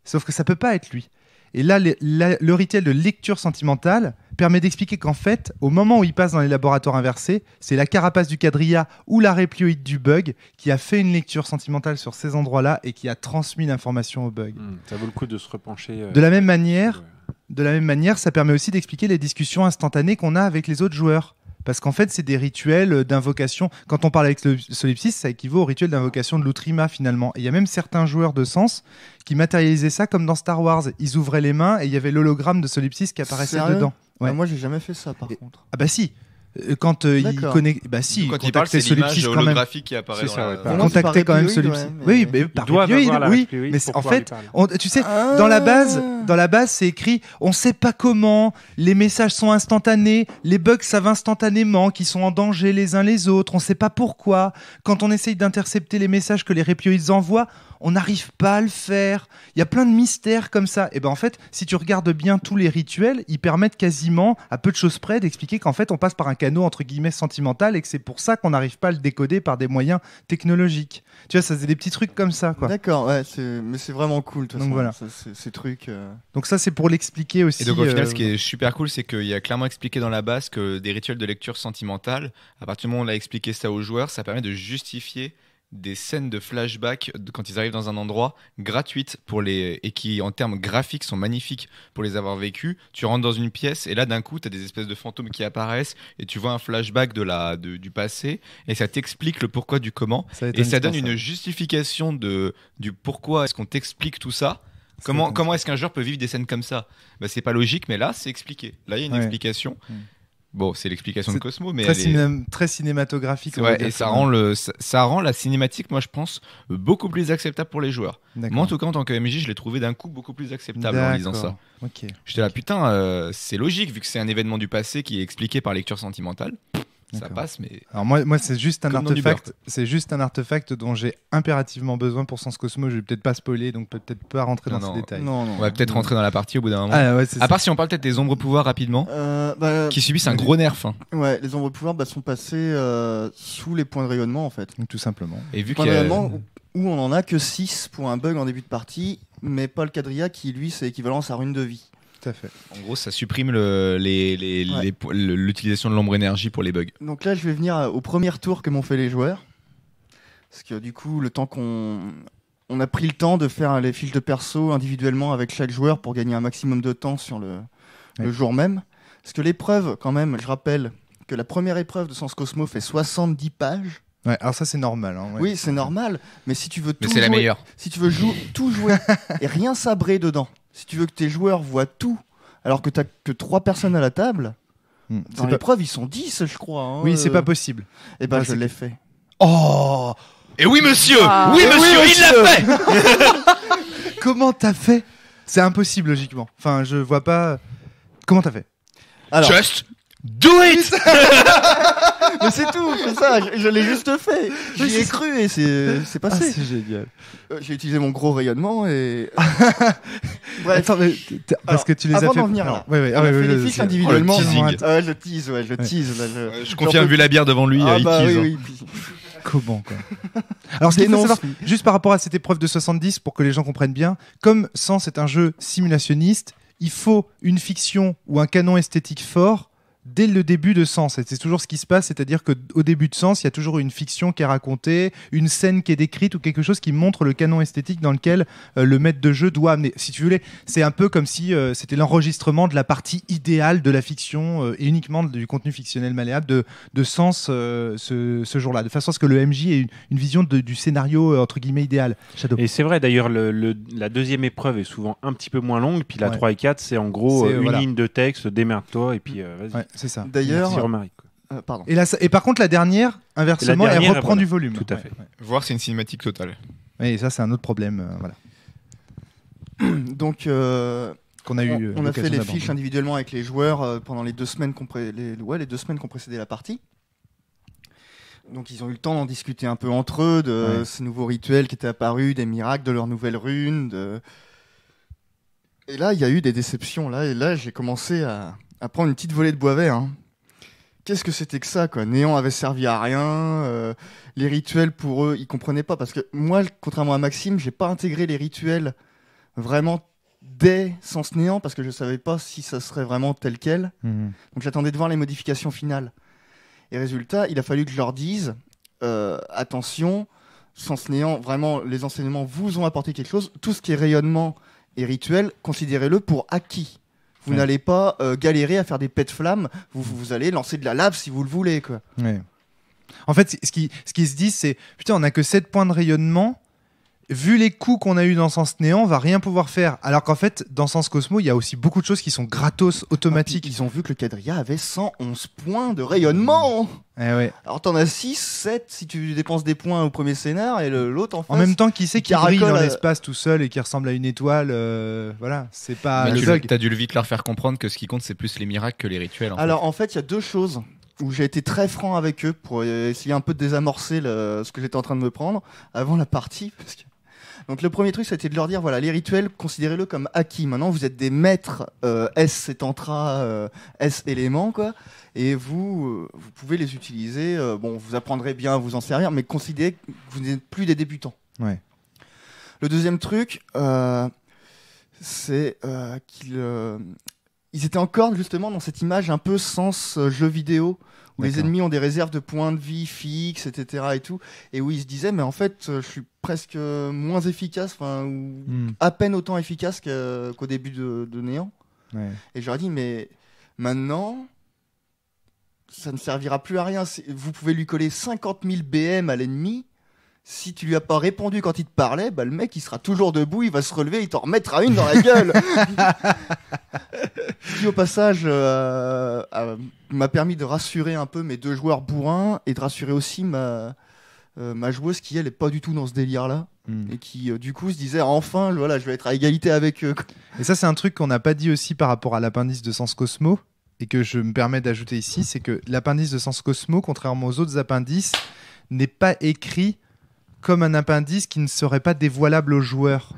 Sauf que ça peut pas être lui. Et là, le, rituel de lecture sentimentale permet d'expliquer qu'en fait, au moment où il passe dans les laboratoires inversés, c'est la carapace du quadrilla ou la réplioïde du bug qui a fait une lecture sentimentale sur ces endroits-là et qui a transmis l'information au bug. Hmm, ça vaut le coup de se repencher. Euh, de la même manière, de la même manière, ça permet aussi d'expliquer les discussions instantanées qu'on a avec les autres joueurs parce qu'en fait, c'est des rituels euh, d'invocation. Quand on parle avec le solipsiste ça équivaut au rituel d'invocation de l'Utrima finalement. Et il y a même certains joueurs de sens qui matérialisaient ça comme dans Star Wars. Ils ouvraient les mains et il y avait l'hologramme de Solipsis qui apparaissait dedans. Ah, moi, j'ai jamais fait ça par contre. Ah bah si, euh, euh, bah, quand il connecte, bah si, quand il parle, c'est qui apparaît. quand même celui-ci. Oui, mais par mais en fait, tu sais, dans la ah. base, dans la base, c'est écrit, on sait pas comment, les messages sont instantanés, les bugs savent instantanément qu'ils sont en danger les uns les autres, on ne sait pas pourquoi. Quand on essaye d'intercepter les messages que les répioïdes envoient, on n'arrive pas à le faire. Il y a plein de mystères comme ça. Et ben en fait, si tu regardes bien tous les rituels, ils permettent quasiment, à peu de choses près, d'expliquer qu'en fait, on passe par un canot entre guillemets sentimental et que c'est pour ça qu'on n'arrive pas à le décoder par des moyens technologiques. Tu vois, ça c'est des petits trucs comme ça, quoi. D'accord, mais c'est vraiment cool. Donc voilà, ces trucs. Euh. Donc ça, c'est pour l'expliquer aussi. Et donc au final, ce euh, qui est super cool, c'est qu'il y a clairement expliqué dans la base que des rituels de lecture sentimentale, à partir du moment où on a expliqué ça aux joueurs, ça permet de justifier des scènes de flashback quand ils arrivent dans un endroit gratuites pour les et qui en termes graphiques sont magnifiques pour les avoir vécues Tu rentres dans une pièce et là d'un coup tu as des espèces de fantômes qui apparaissent et tu vois un flashback de la du passé et ça t'explique le pourquoi du comment et ça donne une justification de du pourquoi est-ce qu'on t'explique tout ça. Comment, comment est-ce qu'un joueur peut vivre des scènes comme ça bah, C'est pas logique, mais là, c'est expliqué. Là, il y a une explication. Hmm. Bon, c'est l'explication de Cosmo, mais très, très cinématographique. Ouais, et ça rend le ça, rend la cinématique, moi je pense, beaucoup plus acceptable pour les joueurs. Moi en tout cas en tant que MJ, je l'ai trouvé d'un coup beaucoup plus acceptable en lisant ça. Ok. J'étais là, putain, euh, c'est logique vu que c'est un événement du passé qui est expliqué par lecture sentimentale ça passe, mais. Alors moi, moi c'est juste un artefact. C'est juste un artefact dont j'ai impérativement besoin pour Sens Cosmo. Je vais peut-être pas spoiler, donc peut-être pas rentrer dans ces détails. Non, on va peut-être rentrer dans la partie au bout d'un moment. Ah, à part si on parle peut-être des ombres pouvoirs rapidement, euh, bah, qui subissent un gros nerf. Hein. Ouais, les ombres pouvoirs bah, sont passées euh, sous les points de rayonnement en fait. tout simplement. Et vu qu'il où on en a que 6 pour un bug en début de partie, mais pas le Cadria qui lui c'est équivalent à sa rune de vie. En gros, ça supprime l'utilisation les, de l'ombre énergie pour les bugs. Donc là, je vais venir euh, au premier tour que m'ont fait les joueurs. Parce que du coup, le temps qu'on on a pris le temps de faire les fiches de perso individuellement avec chaque joueur pour gagner un maximum de temps sur le, jour même. Parce que l'épreuve, quand même, je rappelle que la première épreuve de Sens Cosmo fait 70 pages. alors ça c'est normal. Hein, oui, c'est normal. Mais si tu veux tout, si tu veux tout jouer et rien sabrer dedans, si tu veux que tes joueurs voient tout, alors que t'as que trois personnes à la table, hmm. c'est dans l'épreuve, ils sont 10, je crois. Hein, oui, c'est euh. pas possible. Eh ben, bah, je l'ai fait. Oh Et oui, monsieur ah. oui, monsieur, il l'a fait Comment t'as fait C'est impossible, logiquement. Enfin, je vois pas. Comment t'as fait Just Do it Mais c'est tout, c'est ça, je, l'ai juste fait. J'y ai cru et c'est ah, passé. c'est génial. Euh, j'ai utilisé mon gros rayonnement et. Bref. Attends, parce que tu les as fait. Venir, là. Ouais, oui oui ouais, fiches individuellement. Hein. je tease, ouais, je tease. je... Euh, confirme, vu la bière devant lui, ah, euh, il bah, tease. Oui, hein. oui. Comment quoi Alors savoir, juste par rapport à cette épreuve de 70, pour que les gens comprennent bien, comme Sans c'est un jeu simulationniste, il faut une fiction ou un canon esthétique fort dès le début de Sens. C'est toujours ce qui se passe, c'est-à-dire qu'au début de Sens, il y a toujours une fiction qui est racontée, une scène qui est décrite ou quelque chose qui montre le canon esthétique dans lequel euh, le maître de jeu doit amener. Si tu voulais, c'est un peu comme si euh, c'était l'enregistrement de la partie idéale de la fiction euh, et uniquement du contenu fictionnel malléable de, de Sens ce, jour-là, de façon à ce que le MJ ait une, vision du scénario entre guillemets idéal. Et c'est vrai d'ailleurs, la deuxième épreuve est souvent un petit peu moins longue, puis la 3 et 4, c'est en gros une ligne de texte, démerde-toi et puis vas c'est ça. D'ailleurs. Euh, pardon. Et, et par contre, la dernière, inversement, elle reprend du volume. Tout à fait. Voir, c'est une cinématique totale. Et ça, c'est un autre problème. Euh, voilà. Donc, euh, Qu'on a eu. on, a fait les fiches individuellement avec les joueurs pendant les deux semaines qu'on pré- les, ouais, les semaines précédé la partie. Donc ils ont eu le temps d'en discuter un peu entre eux de ce ces nouveaux rituels qui étaient apparus, des miracles, de leurs nouvelles runes. de- Et là, il y a eu des déceptions. Là, et là, j'ai commencé à, à prendre une petite volée de bois vert. Hein. Qu'est-ce que c'était que ça, quoi Néant avait servi à rien. Euh, les rituels pour eux, ils comprenaient pas. Parce que moi, contrairement à Maxime, j'ai pas intégré les rituels vraiment dès Sens Néant parce que je savais pas si ça serait vraiment tel quel. Mmh. Donc j'attendais de voir les modifications finales. Et résultat, il a fallu que je leur dise euh, attention, Sens Néant, vraiment, les enseignements vous ont apporté quelque chose. Tout ce qui est rayonnement et rituel, considérez-le pour acquis. Vous n'allez pas euh, galérer à faire des pets de flammes. Vous, vous, allez lancer de la lave si vous le voulez. Quoi. En fait, ce qui, ce qui se dit, c'est putain, on a que 7 points de rayonnement vu les coups qu'on a eu dans Sens Néant, on va rien pouvoir faire. Alors qu'en fait, dans Sens Cosmo, il y a aussi beaucoup de choses qui sont gratos, automatiques. ils ont vu que le quadrilla avait 111 points de rayonnement eh Alors t'en as 6, 7 si tu dépenses des points au premier scénar et l'autre en face. En même temps, qui sait qui brille dans euh, l'espace tout seul et qui ressemble à une étoile euh, Voilà, c'est pas Tu as T'as dû vite leur faire comprendre que ce qui compte, c'est plus les miracles que les rituels. Alors en fait, il y a deux choses où j'ai été très franc avec eux pour essayer un peu de désamorcer ce que j'étais en train de me prendre avant la partie. Donc le premier truc, c'était de leur dire voilà, les rituels, considérez-le comme acquis. Maintenant, vous êtes des maîtres euh, S et tantra, euh, S éléments, quoi. Et vous, euh, vous pouvez les utiliser. bon, vous apprendrez bien à vous en servir, mais considérez que vous n'êtes plus des débutants. Le deuxième truc, c'est qu'ils ils étaient encore justement dans cette image un peu sens jeu vidéo où les ennemis ont des réserves de points de vie fixes, etc. et tout, et où ils se disaient, mais en fait, euh, je suis presque moins efficace, ou hmm. à peine autant efficace qu'au début de, Néant. Et je leur dit, mais maintenant, ça ne servira plus à rien. Vous pouvez lui coller 50 000 BM à l'ennemi, si tu lui as pas répondu quand il te parlait, bah, le mec il sera toujours debout, il va se relever, il t'en remettra une dans la gueule. Ce qui au passage euh, euh, m'a permis de rassurer un peu mes deux joueurs bourrins et de rassurer aussi ma, euh, ma joueuse qui elle est pas du tout dans ce délire là hmm. et qui du coup se disait enfin voilà je vais être à égalité avec eux et ça c'est un truc qu'on n'a pas dit aussi par rapport à l'appendice de Sens Cosmo et que je me permets d'ajouter ici c'est que l'appendice de Sens Cosmo contrairement aux autres appendices n'est pas écrit comme un appendice qui ne serait pas dévoilable aux joueurs.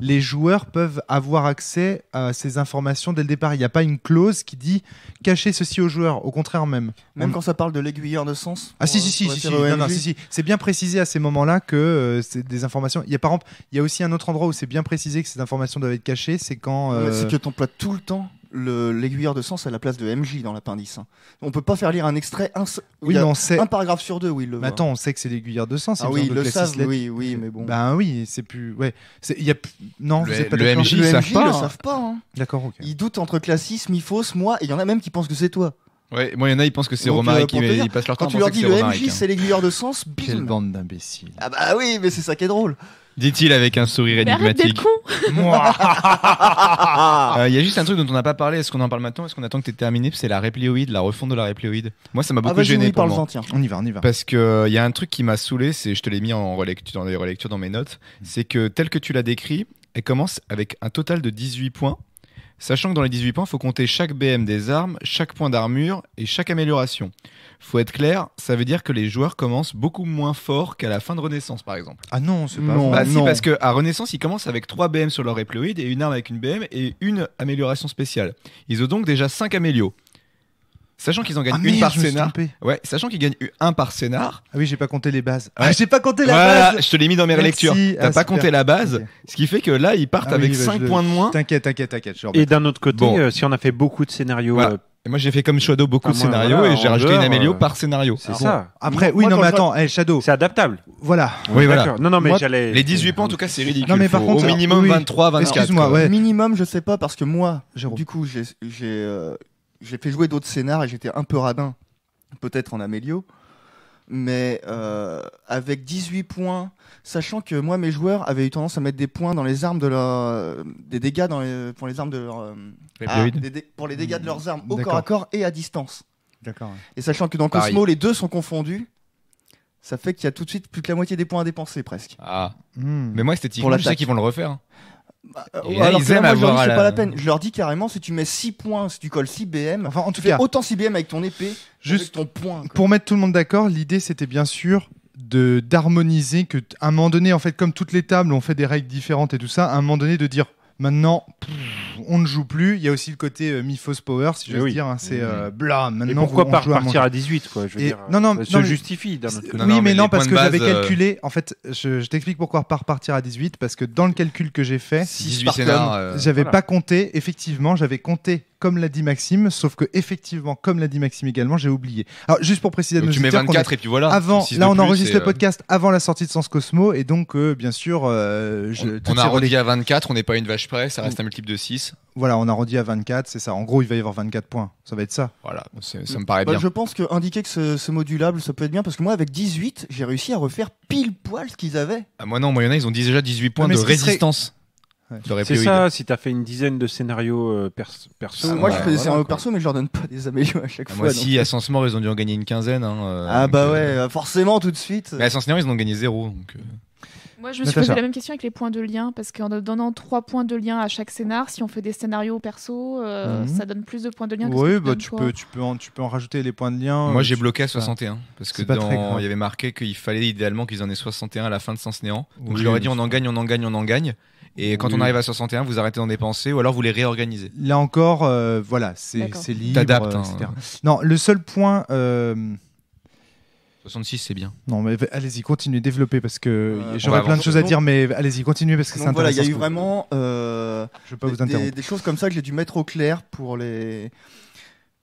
Les joueurs peuvent avoir accès à ces informations dès le départ. Il n'y a pas une clause qui dit cacher ceci aux joueurs. Au contraire, même. Même quand ça parle de l'aiguilleur de sens. Ah si si si, si, C'est bien précisé à ces moments-là que euh, c'est des informations. Il y a par exemple, il y a aussi un autre endroit où c'est bien précisé que ces informations doivent être cachées. C'est quand. C'est euh, que tu emploies tout le temps l'aiguilleur de sens à la place de MJ dans l'appendice. Hein. On peut pas faire lire un extrait, un, oui, un paragraphe sur deux mais Attends, on sait que c'est l'aiguilleur de sens. Ah oui, le savent, oui, mais bon. Ben oui, c'est plus... Ouais, y a... Non, le, pas le MJ, pas. le savent hein. pas. Hein. D'accord, ok. Ils doutent entre classisme, fausse, moi, et il y en a même qui pensent que c'est toi. Ouais, moi, il y en a, ils pensent que c'est Romain euh, qui passe leur temps à Quand tu leur dis le MJ, c'est l'aiguilleur de sens, bim Quelle bande d'imbéciles. Ah bah oui, mais c'est ça qui est drôle dit-il avec un sourire énigmatique. Euh, il y a juste un truc dont on n'a pas parlé. Est-ce qu'on en parle maintenant Est-ce qu'on attend que tu aies terminé C'est la réplioïde, la refonte de la réplioïde. Moi, ça m'a ah, beaucoup gêné. On y va, on y va. Parce que euh, il y a un truc qui m'a saoulé. C'est, je te l'ai mis en relecture, dans les relectures dans mes notes. Mm. C'est que tel que tu l'as décrit, elle commence avec un total de 18 points Sachant que dans les 18 points, il faut compter chaque BM des armes, chaque point d'armure et chaque amélioration. Faut être clair, ça veut dire que les joueurs commencent beaucoup moins fort qu'à la fin de Renaissance, par exemple. Ah non, c'est pas bah parce que à Renaissance, ils commencent avec 3 BM sur leur réploïde et une arme avec une BM et une amélioration spéciale. Ils ont donc déjà 5 amélios. Sachant qu'ils en gagnent ah, une par scénar. Ouais, sachant qu'ils gagnent un par scénar. Ah oui, j'ai pas compté les bases. Ah, j'ai pas compté la Voilà, je te l'ai mis dans mes lectures. relectures. T'as ah, pas compté la base, ce qui fait que là, ils partent ah avec 5 bah, points de moins. T'inquiète, t'inquiète, t'inquiète. Et d'un autre côté, euh, si on a fait beaucoup de scénarios, euh, Et moi, j'ai fait comme Shadow beaucoup de scénarios et j'ai rajouté une amélio euh, par scénario. c'est ça. Après, oui, non, mais attends, Shadow. C'est adaptable. Voilà. Oui, voilà. Non, non, mais j'allais. Les 18 points, en tout cas, c'est ridicule. Non, mais par contre, au minimum 23, 24. Excuse-moi, Minimum, je sais pas, parce que moi, du coup, j'ai j'ai fait jouer d'autres scénars et j'étais un peu radin, peut-être en Amélio. Mais euh, avec 18 points, sachant que moi, mes joueurs avaient eu tendance à mettre des points dans les armes de leur. Euh, des dégâts dans pour les armes de euh, ah, pour les dégâts de leurs armes au corps à corps et à distance. D'accord. Et sachant que dans Cosmo, les deux sont confondus, ça fait qu'il y a tout de suite plus que la moitié des points à dépenser presque. Ah. Hmm. Mais moi, c'était pour je sais qu'ils vont le refaire. Hein. Euh, moi, je leur dis, pas la peine. Je leur dis carrément, si tu mets 6 points, si tu colles 6 BM, enfin, en tout cas, autant 6 BM avec ton épée, juste ton point. Pour mettre tout le monde d'accord, l'idée c'était bien sûr de d'harmoniser que à un moment donné en fait comme toutes les tables on fait des règles différentes et tout ça, à un moment donné de dire Maintenant, on ne joue plus. Il y a aussi le côté euh, Power, si je veux dire. c'est euh, pourquoi pas repartir à, 18 quoi, je veux non, non, se justifie. oui, mais, non, parce que j'avais euh, calculé. En fait, je, t'explique pourquoi pas repartir à 18. Parce que dans le calcul que j'ai fait, si j'avais pas compté. Effectivement, j'avais compté comme l'a dit Maxime, sauf que effectivement, comme l'a dit Maxime également, j'ai oublié. Alors juste pour préciser, donc, tu mets 24 et puis voilà. Avant, là on enregistre le euh, podcast avant la sortie de Sens Cosmo et donc euh, bien sûr, euh, on, a redit à 24, on n'est pas une vache près, ça reste un multiple de 6. Voilà, on a redit à 24, c'est ça. En gros, il va y avoir 24 points. Ça va être ça. Voilà, ça me paraît bah, bien. Je pense que indiquer que ce, modulable, ça peut être bien parce que moi, avec 18, j'ai réussi à refaire pile poil ce qu'ils avaient. Ah, moi non, moi il y en a, ils ont déjà 18 points de résistance. C'est ça, si t'as fait une dizaine de scénarios euh, perso. Ah, moi, je euh, fais des scénarios perso, mais je leur donne pas des améliorations à chaque ah, fois. Moi, si, à Sans ils ont dû en gagner une quinzaine. Hein, euh, ah, bah ouais, forcément, tout de suite. Mais bah, à Sans ils en ont gagné zéro. Donc, moi, je me suis posé la même question avec les points de lien, parce qu'en donnant trois points de lien à chaque scénar, si on fait des scénarios perso, mhm. ça donne plus de points de lien. oui, tu, bah, peux, tu, peux en, tu peux en rajouter les points de lien. Moi, j'ai bloqué à 61, parce que il y avait marqué qu'il fallait idéalement qu'ils en aient 61 à la fin de Sens Néant. Donc je leur ai dit, on en gagne, on en gagne, on en gagne. Et quand on mm. arrive à 61, vous arrêtez d'en dépenser ou alors vous les réorganisez. Là encore, euh, voilà, c'est libre. Euh, hein. Non, le seul point. 66, euh, c'est bien. Non, mais allez-y, continuez, développez parce que j'aurais bah, plein de choses à dire, mais allez-y, continuez parce que c'est intéressant. Voilà, il y a eu vraiment Je vais pas des, Des, choses comme ça que j'ai dû mettre au clair pour les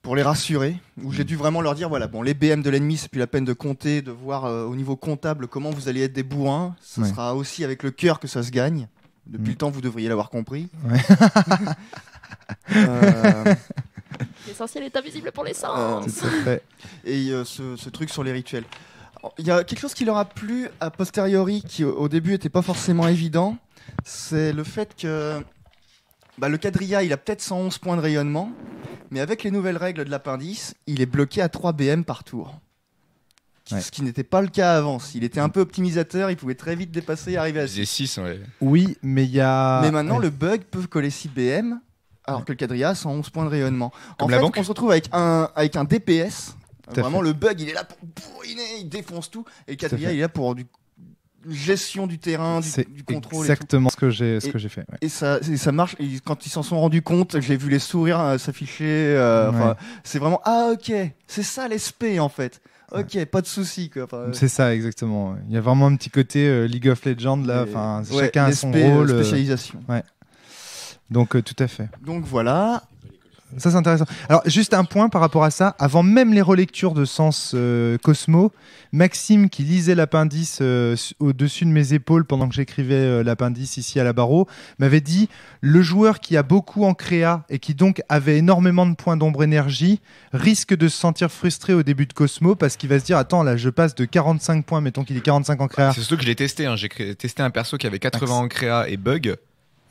pour les rassurer, où j'ai mm. dû vraiment leur dire voilà, bon, les BM de l'ennemi, c'est plus la peine de compter, de voir au niveau comptable comment vous allez être des bourrins. Ce sera aussi avec le cœur que ça se gagne. Depuis mm. le temps, vous devriez l'avoir compris. Euh, L'essentiel est invisible pour les sens. Euh, et euh, ce, truc sur les rituels. Il y a quelque chose qui leur a plu a posteriori, qui au début n'était pas forcément évident, c'est le fait que bah, le quadrilla, il a peut-être 111 points de rayonnement, mais avec les nouvelles règles de l'appendice, il est bloqué à 3 BM par tour ce qui n'était pas le cas avant. Il était un peu optimisateur, il pouvait très vite dépasser et arriver à 6. 6 Oui, mais il y a. Mais maintenant, le bug peut coller 6 BM, alors que le a 111 points de rayonnement. en fait, on se retrouve avec un, avec un DPS. Vraiment, le bug, il est là pour il défonce tout. Et le il est là pour du gestion du terrain, du, contrôle. Exactement ce que j'ai, ce que j'ai fait. Et, ça, ça marche. quand ils s'en sont rendus compte, j'ai vu les sourires euh, s'afficher. Euh, c'est vraiment ah ok, c'est ça l'SP en fait ok, pas de souci. Euh. c'est ça, exactement. Il y a vraiment un petit côté euh, League of Legends là. Enfin, chacun a son rôle. Euh. Spécialisation. Donc tout à fait. Donc voilà. Ça, c'est intéressant. Alors, juste un point par rapport à ça. Avant même les relectures de Sens euh, Cosmo, Maxime, qui lisait l'appendice euh, au-dessus de mes épaules pendant que j'écrivais euh, l'appendice ici à la barreau, m'avait dit Le joueur qui a beaucoup en créa et qui donc avait énormément de points d'ombre énergie risque de se sentir frustré au début de Cosmo parce qu'il va se dire Attends, là, je passe de 45 points, mettons qu'il est 45 en créa. C'est surtout que je l'ai testé. Hein. J'ai testé un perso qui avait 80 en créa et bug,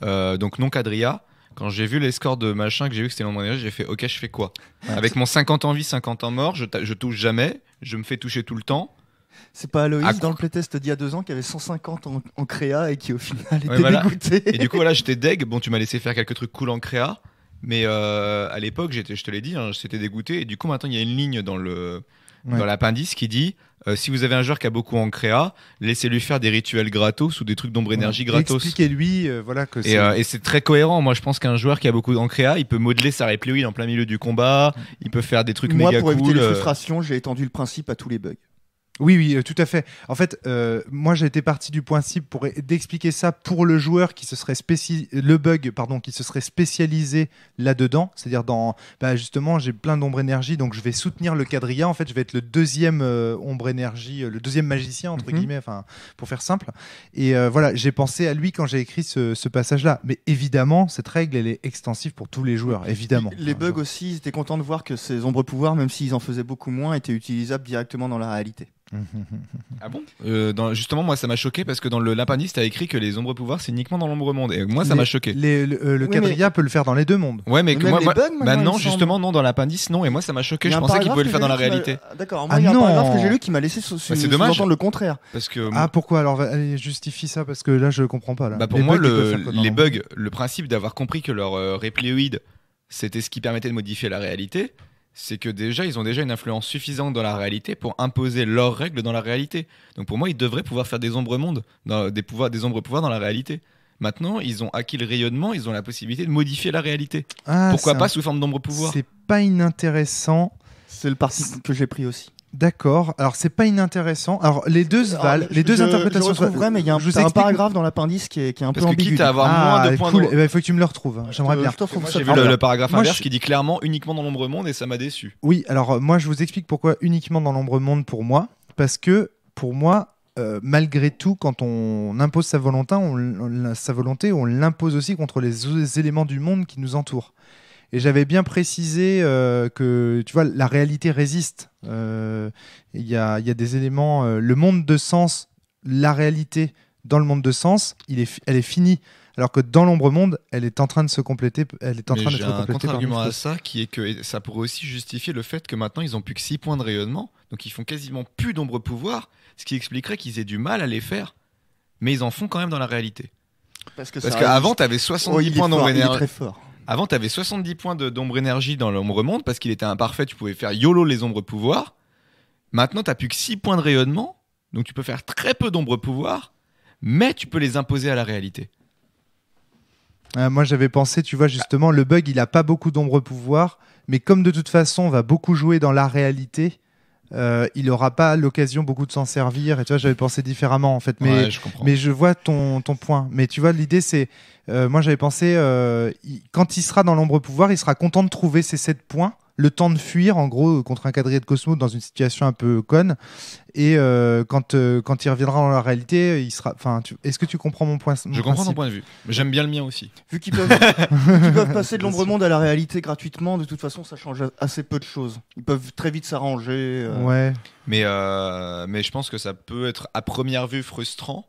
donc non quadrilla quand j'ai vu les scores de machin, que j'ai vu que c'était l'ombre j'ai fait ok, je fais quoi Avec mon 50 en vie, 50 en mort, je, touche jamais, je me fais toucher tout le temps. C'est pas Aloïs dans le playtest d'il y a deux ans qui avait 150 en, créa et qui au final était dégoûté. Et du coup, voilà, j'étais deg. Bon, tu m'as laissé faire quelques trucs cool en créa, mais euh, à l'époque, j'étais, je te l'ai dit, hein, j'étais dégoûté. Et du coup, maintenant, il y a une ligne dans le dans l'appendice qui dit euh, si vous avez un joueur qui a beaucoup en créa, laissez-lui faire des rituels gratos ou des trucs d'ombre énergie gratos. Expliquez-lui, euh, voilà que c'est. Euh, et, c'est très cohérent. Moi, je pense qu'un joueur qui a beaucoup en créa, il peut modeler sa réplique en plein milieu du combat. Il peut faire des trucs Moi, pour éviter les frustrations, j'ai étendu le principe à tous les bugs. Oui, oui, euh, tout à fait. En fait, euh, moi, moi été parti du principe pour d'expliquer ça pour le joueur qui se serait le bug pardon qui se serait spécialisé là-dedans, c'est-à-dire dans bah, justement j'ai plein d'ombres énergie donc je vais soutenir le quadrilla. En fait, je vais être le deuxième euh, ombre énergie, le deuxième magicien entre mhm. guillemets, enfin pour faire simple. Et voilà, j'ai pensé à lui quand j'ai écrit ce, ce passage-là. Mais évidemment, cette règle elle est extensive pour tous les joueurs, évidemment. Les bugs aussi, ils étaient contents de voir que ces ombres pouvoirs, même s'ils en faisaient beaucoup moins, étaient utilisables directement dans la réalité. Ah bon euh, Justement, moi, ça m'a choqué parce que dans le lapiniste a écrit que les ombres pouvoirs, c'est uniquement dans l'ombre monde. Et moi, ça m'a choqué. le, euh, peut le faire dans les deux mondes. Ouais, mais que moi, bah non, justement, non, dans l'appendice, non. Et moi, ça m'a choqué. je pensais qu'il pouvait le faire dans la réalité. D'accord. ah non. un paragraphe que j'ai lu qui m'a laissé bah, sous, entendre le contraire. Parce que ah pourquoi alors allez, justifie ça parce que là, je comprends pas. Bah, pour moi, les bugs, le principe d'avoir compris que leur euh, répléoïde, c'était ce qui permettait de modifier la réalité c'est que déjà, ils ont déjà une influence suffisante dans la réalité pour imposer leurs règles dans la réalité. Donc pour moi, ils devraient pouvoir faire des ombres mondes, des, pouvoirs, des ombres pouvoirs dans la réalité. Maintenant, ils ont acquis le rayonnement, ils ont la possibilité de modifier la réalité. Ah, Pourquoi pas sous forme d'ombre pouvoir C'est pas inintéressant. C'est le parti que j'ai pris aussi. D'accord. Alors c'est pas inintéressant. Alors les deux se valent, les deux interprétations. sont vrai, mais il y a un, paragraphe dans l'appendice qui est, qui est un peu ambigu. il faut que tu me le retrouves. Hein. J'aimerais euh, bien. J'ai vu le, paragraphe inverse qui dit clairement uniquement dans l'ombre monde et ça m'a déçu. Oui. Alors moi je vous explique pourquoi uniquement dans l'ombre monde pour moi parce que pour moi euh, malgré tout, quand on impose sa volonté, on, sa volonté, on l'impose aussi contre les, les éléments du monde qui nous entourent. Et j'avais bien précisé euh, que, tu vois, la réalité résiste. Euh, il y, a, y, a, des éléments. Euh, le monde de sens, la réalité dans le monde de sens, il est, elle est finie. Alors que dans l'ombre-monde, elle est en train de se compléter. Elle est en train un contre-argument à ça qui est que ça pourrait aussi justifier le fait que maintenant ils n'ont plus que 6 points de rayonnement, donc ils font quasiment plus d'ombre-pouvoir, ce qui expliquerait qu'ils aient du mal à les faire. Mais ils en font quand même dans la réalité. Parce qu'avant, tu avais 70 points d'ombre énergétique. Avant, tu avais 70 points d'ombre énergie dans l'ombre monde parce qu'il était imparfait, tu pouvais faire YOLO les ombres pouvoirs. Maintenant, tu plus que 6 points de rayonnement, donc tu peux faire très peu d'ombre pouvoirs, mais tu peux les imposer à la réalité. Euh, moi, j'avais pensé, tu vois, justement, le bug, il n'a pas beaucoup d'ombre pouvoir, mais comme de toute façon, on va beaucoup jouer dans la réalité, euh, il aura pas l'occasion beaucoup de s'en servir. Et tu vois, j'avais pensé différemment en fait. Mais, je, mais je vois ton, ton point. Mais tu vois, l'idée c'est. Euh, moi j'avais pensé, euh, quand il sera dans l'ombre pouvoir, il sera content de trouver ces sept points le temps de fuir, en gros, euh, contre un quadrillé de Cosmo dans une situation un peu conne. Et euh, quand, euh, quand il reviendra dans la réalité, il sera. Enfin, est-ce que tu comprends mon point Je comprends ton point de vue, j'aime bien le mien aussi. Vu qu'ils peuvent, passer de l'ombre monde à la réalité gratuitement, de toute façon, ça change assez peu de choses. Ils peuvent très vite s'arranger. Ouais. Mais mais je pense que ça peut être à première vue frustrant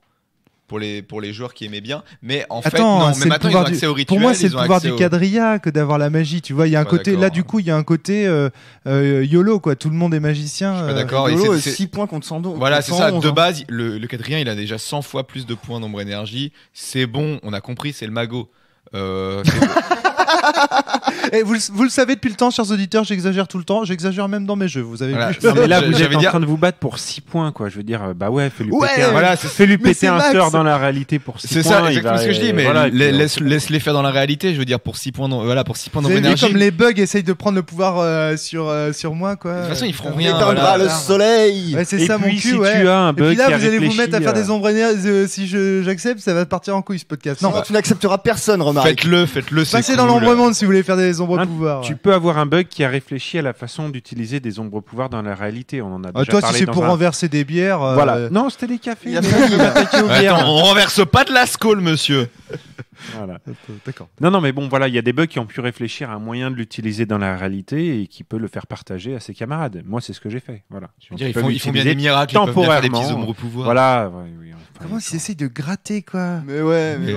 pour les, pour les joueurs qui aimaient bien. Mais en fait, Pour moi, c'est le pouvoir du quadrilla que d'avoir la magie. Tu vois, il y a un côté, là, du coup, il y a un côté euh, euh, YOLO, quoi. Tout le monde est magicien. Euh. D'accord. YOLO, 6 points contre 100 Voilà, c'est ça. De hein. base, le quadrilla, il a déjà 100 fois plus de points nombre énergie. C'est bon, on a compris, c'est le mago Euh, Eh, vous, le savez depuis le temps, chers auditeurs, j'exagère tout le temps. J'exagère même dans mes jeux, vous avez vu. Non, mais là, vous êtes en train de vous battre pour 6 points, quoi. Je veux dire, euh, bah ouais, fais-lui péter, un, voilà, sort dans la réalité pour 6 points. C'est ça, exactement ce que je dis, euh, mais laisse-les faire dans la réalité. Je veux dire, pour 6 points, voilà, pour 6 points comme les bugs essayent de prendre le pouvoir euh, sur, sur moi, quoi. De toute façon, ils feront rien. Il Éteindra le soleil. Ouais, c'est ça, mon cul, ouais. Et puis là, vous allez vous mettre à faire des ombres Si j'accepte, ça va partir en couille, ce podcast. Non, tu n'accepteras personne, remarque. Faites-le, faites-le. Passez dans si vous voulez faire des ombres hein, Tu peux avoir un bug qui a réfléchi à la façon d'utiliser des ombres pouvoirs dans la réalité. On en a ah, déjà toi, si c'est pour renverser des bières. Euh, non, c'était des cafés. on renverse pas de la scole, monsieur. Voilà. D'accord. Non, non, mais bon, voilà, il y a des bugs qui ont pu réfléchir à un moyen de l'utiliser dans la réalité et qui peut le faire partager à ses camarades. Moi, c'est ce que j'ai fait. Voilà. ils, font, bien des miracles, Ils des petits Voilà. Comment ils essayent de gratter, quoi Mais ouais, mais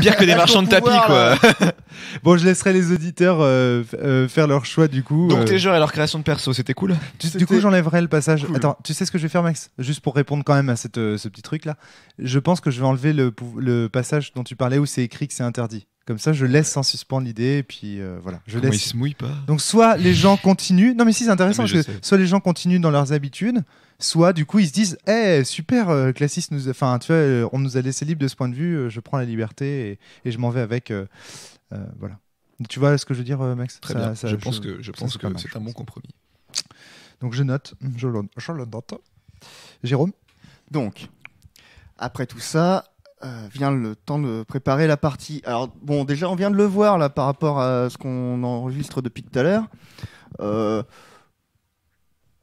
Pire que des marchands de tapis, quoi. bon, je laisserai les auditeurs euh, euh, faire leur choix, du coup. Donc, euh. tes joueurs et leur création de perso, c'était cool Du coup, j'enlèverai le passage. Attends, tu sais ce que je vais faire, Max Juste pour répondre quand même à cette, ce petit truc-là. Je pense que je vais enlever le, le passage dont tu parlais où c'est écrit que c'est interdit. Comme ça, je laisse en suspens l'idée et puis euh, voilà, je laisse. pas. Donc soit les gens continuent. Non mais si c'est intéressant ah, soit les gens continuent dans leurs habitudes, soit du coup ils se disent, eh super, classiste euh, Classis nous, enfin tu vois, euh, on nous a laissé libre de ce point de vue. je prends la liberté et, je m'en vais avec. voilà. Tu vois ce que je veux dire, Max Très bien. Ça, je, pense que je pense que c'est un bon compromis. Donc je note, je note. Jérôme. Donc après tout ça, euh, vient le temps de préparer la partie. Alors bon, déjà on vient de le voir là par rapport à ce qu'on enregistre depuis tout à l'heure. Euh,